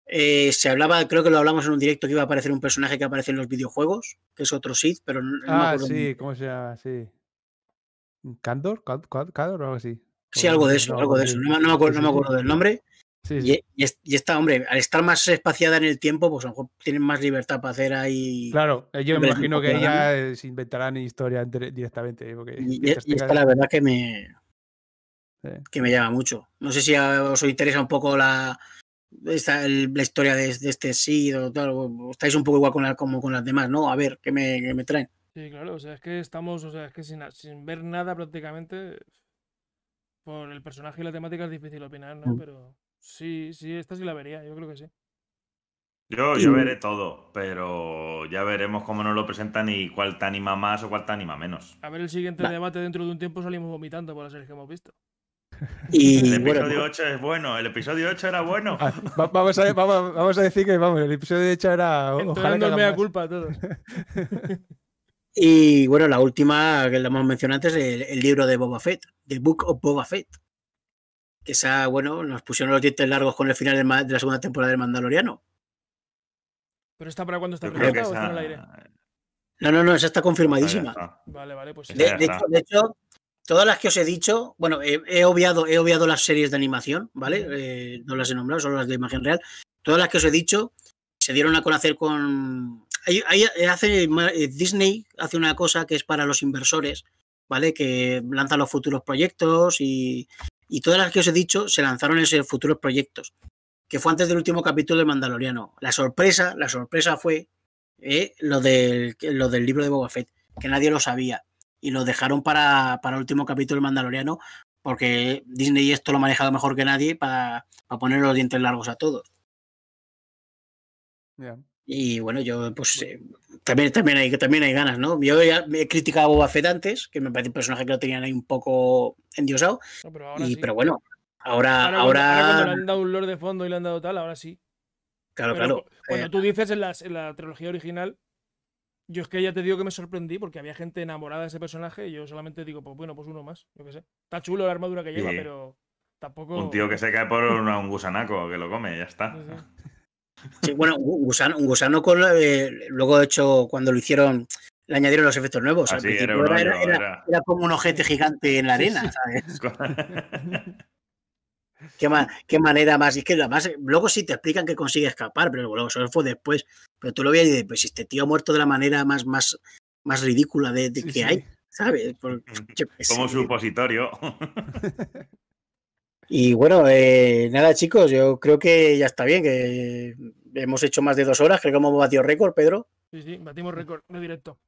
Eh, se hablaba, creo que lo hablamos en un directo que iba a aparecer un personaje que aparece en los videojuegos, que es otro Sid, pero ah, Sí, ¿cómo se llama? Sí. ¿Candor? ¿Candor o algo así? Sí, algo de eso, algo de eso. no me acuerdo del nombre. Y, e, y, esta, hombre, al estar más espaciada en el tiempo, pues a lo mejor tienen más libertad para hacer ahí. Claro, eh, yo me imagino que ya se inventarán historia directamente. Eh, y, esta, la verdad, que me. que me llama mucho. No sé si os interesa un poco la, la historia de, este SID o tal. estáis un poco igual con como con las demás, ¿no? A ver, ¿qué me, traen? Sí, claro, o sea, es que estamos, o sea, es que sin, ver nada prácticamente, por el personaje y la temática es difícil opinar, ¿no? Mm. Pero. Sí, sí, esta sí la vería, yo creo que sí. Yo, veré todo, pero ya veremos cómo nos lo presentan y cuál te anima más o cuál te anima menos. A ver el siguiente debate dentro de un tiempo salimos vomitando por las series que hemos visto. el episodio 8 pues es bueno, el episodio 8 era bueno. Ah, vamos, a, vamos, decir que vamos, el episodio 8 era. Ojalá me mea culpa a todos. y bueno, la última que la hemos mencionado antes es el libro de Boba Fett, The Book of Boba Fett que ha, bueno, nos pusieron los dientes largos con el final de la segunda temporada del Mandaloriano. ¿Pero está para cuándo está prevista No, no, no, esa está confirmadísima. vale, vale, pues de, hecho, todas las que os he dicho, bueno, he, obviado, he obviado las series de animación, ¿vale? Eh, no las he nombrado, solo las de imagen real. Todas las que os he dicho se dieron a conocer con. hace, eh, Disney hace una cosa que es para los inversores, ¿vale? Que lanza los futuros proyectos y, y todas las que os he dicho se lanzaron en futuros proyectos, que fue antes del último capítulo de Mandaloriano. La sorpresa, la sorpresa fue eh, lo, del, del libro de Boba Fett, que nadie lo sabía. Y lo dejaron para, para el último capítulo de Mandaloriano, porque Disney esto lo ha manejado mejor que nadie para, para poner los dientes largos a todos. Y bueno, yo pues eh, también, también, hay, también hay ganas, ¿no? Yo ya he criticado a Boba antes, que me parece un personaje que lo tenían ahí un poco endiosado. pero, bueno, ahora ahora, le han dado un lore de fondo y le han dado tal, ahora sí. Claro, claro. Cuando eh. tú dices en, la trilogía original, yo es que ya te digo que me sorprendí porque había gente enamorada de ese personaje y yo solamente digo, pues bueno, pues uno más, Está chulo la armadura que lleva, pero tampoco... Un tío que se cae por un gusanaco que lo come, ya está bueno, un gusano, un gusano con, eh, luego hecho cuando lo hicieron, le añadieron los efectos nuevos. era, como un ojete gigante en la arena, ¿sabes? qué, manera más. es que luego sí te explican que consigue escapar, pero luego eso fue después. Pero tú lo veías y dices, pues este tío ha muerto de la manera más, más, más ridícula de, que hay, ¿sabes? Mm, como supositorio. Y bueno, eh, nada chicos, yo creo que ya está bien, que hemos hecho más de dos horas, creo que hemos batido récord, Pedro. Sí, sí, batimos récord, no directo.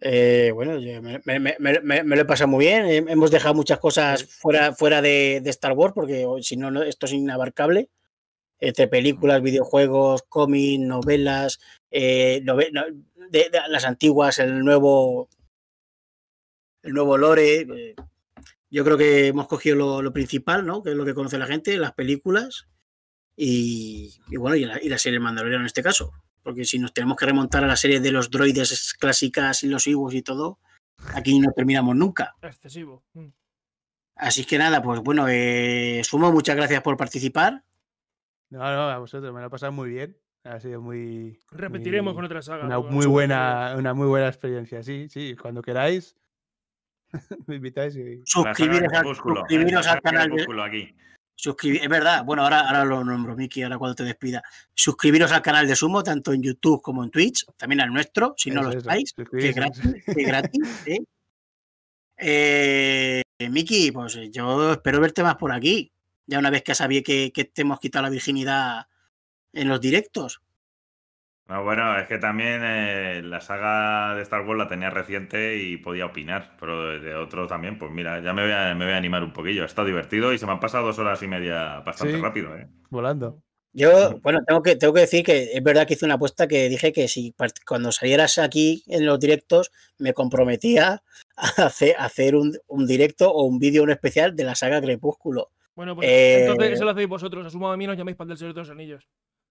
Eh, bueno, me, lo he pasado muy bien, eh, hemos dejado muchas cosas fuera, fuera de, Star Wars, porque si no, esto es inabarcable, entre películas, videojuegos, cómics, novelas, las antiguas, el nuevo, el nuevo lore. Yo creo que hemos cogido lo, principal, ¿no? Que es lo que conoce la gente, las películas y, bueno, y la, y serie Mandalorian en este caso. Porque si nos tenemos que remontar a la serie de los droides clásicas y los higos y todo, aquí no terminamos nunca. Excesivo. Mm. Así que nada, pues bueno, eh, Sumo, muchas gracias por participar. No, no, a vosotros, me lo he pasado muy bien. Ha sido muy. Repetiremos con otra saga. Una muy, buena, una muy buena experiencia, sí, sí. Cuando queráis, me invitáis y... Suscribiros, al, canal. De... Aquí. es verdad, bueno, ahora, ahora lo nombro, Miki, ahora cuando te despida. Suscribiros al canal de Sumo, tanto en YouTube como en Twitch, también al nuestro, si no lo estáis, que es gratis. Que ¿eh? Eh, Miki, pues yo espero verte más por aquí, ya una vez que sabía que, que te hemos quitado la virginidad en los directos bueno, es que también eh, la saga de Star Wars la tenía reciente y podía opinar, pero de, otro también, pues mira, ya me voy, a, animar un poquillo. Está divertido y se me han pasado dos horas y media bastante rápido, ¿eh? Volando. Yo, bueno, tengo que, decir que es verdad que hice una apuesta que dije que si cuando salieras aquí en los directos me comprometía a hacer, un, directo o un vídeo, un especial de la saga Crepúsculo. Bueno, pues entonces eh, entonces eso lo hacéis vosotros, asumo a mí, nos llamáis para el Señor de los Anillos.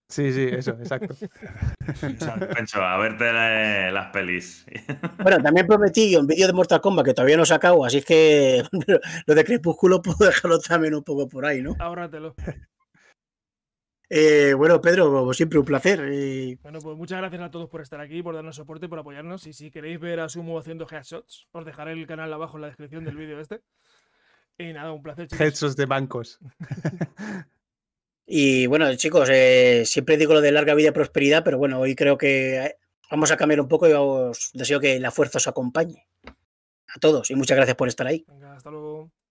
Sí, sí, eso, exacto. a verte eh, las pelis. Bueno, también prometí un vídeo de Mortal Kombat que todavía no se acabó, así que lo de Crepúsculo puedo dejarlo también un poco por ahí, ¿no? Ahórratelo. Eh, bueno, Pedro, como siempre un placer. Bueno, pues muchas gracias a todos por estar aquí, por darnos soporte, por apoyarnos. Y si queréis ver a Sumo haciendo headshots, os dejaré el canal abajo en la descripción del vídeo este. Y nada, un placer, chicos. Headshots de bancos. Y bueno, chicos, eh, siempre digo lo de larga vida y prosperidad, pero bueno, hoy creo que eh, vamos a cambiar un poco y os deseo que la fuerza os acompañe. A todos y muchas gracias por estar ahí. hasta luego.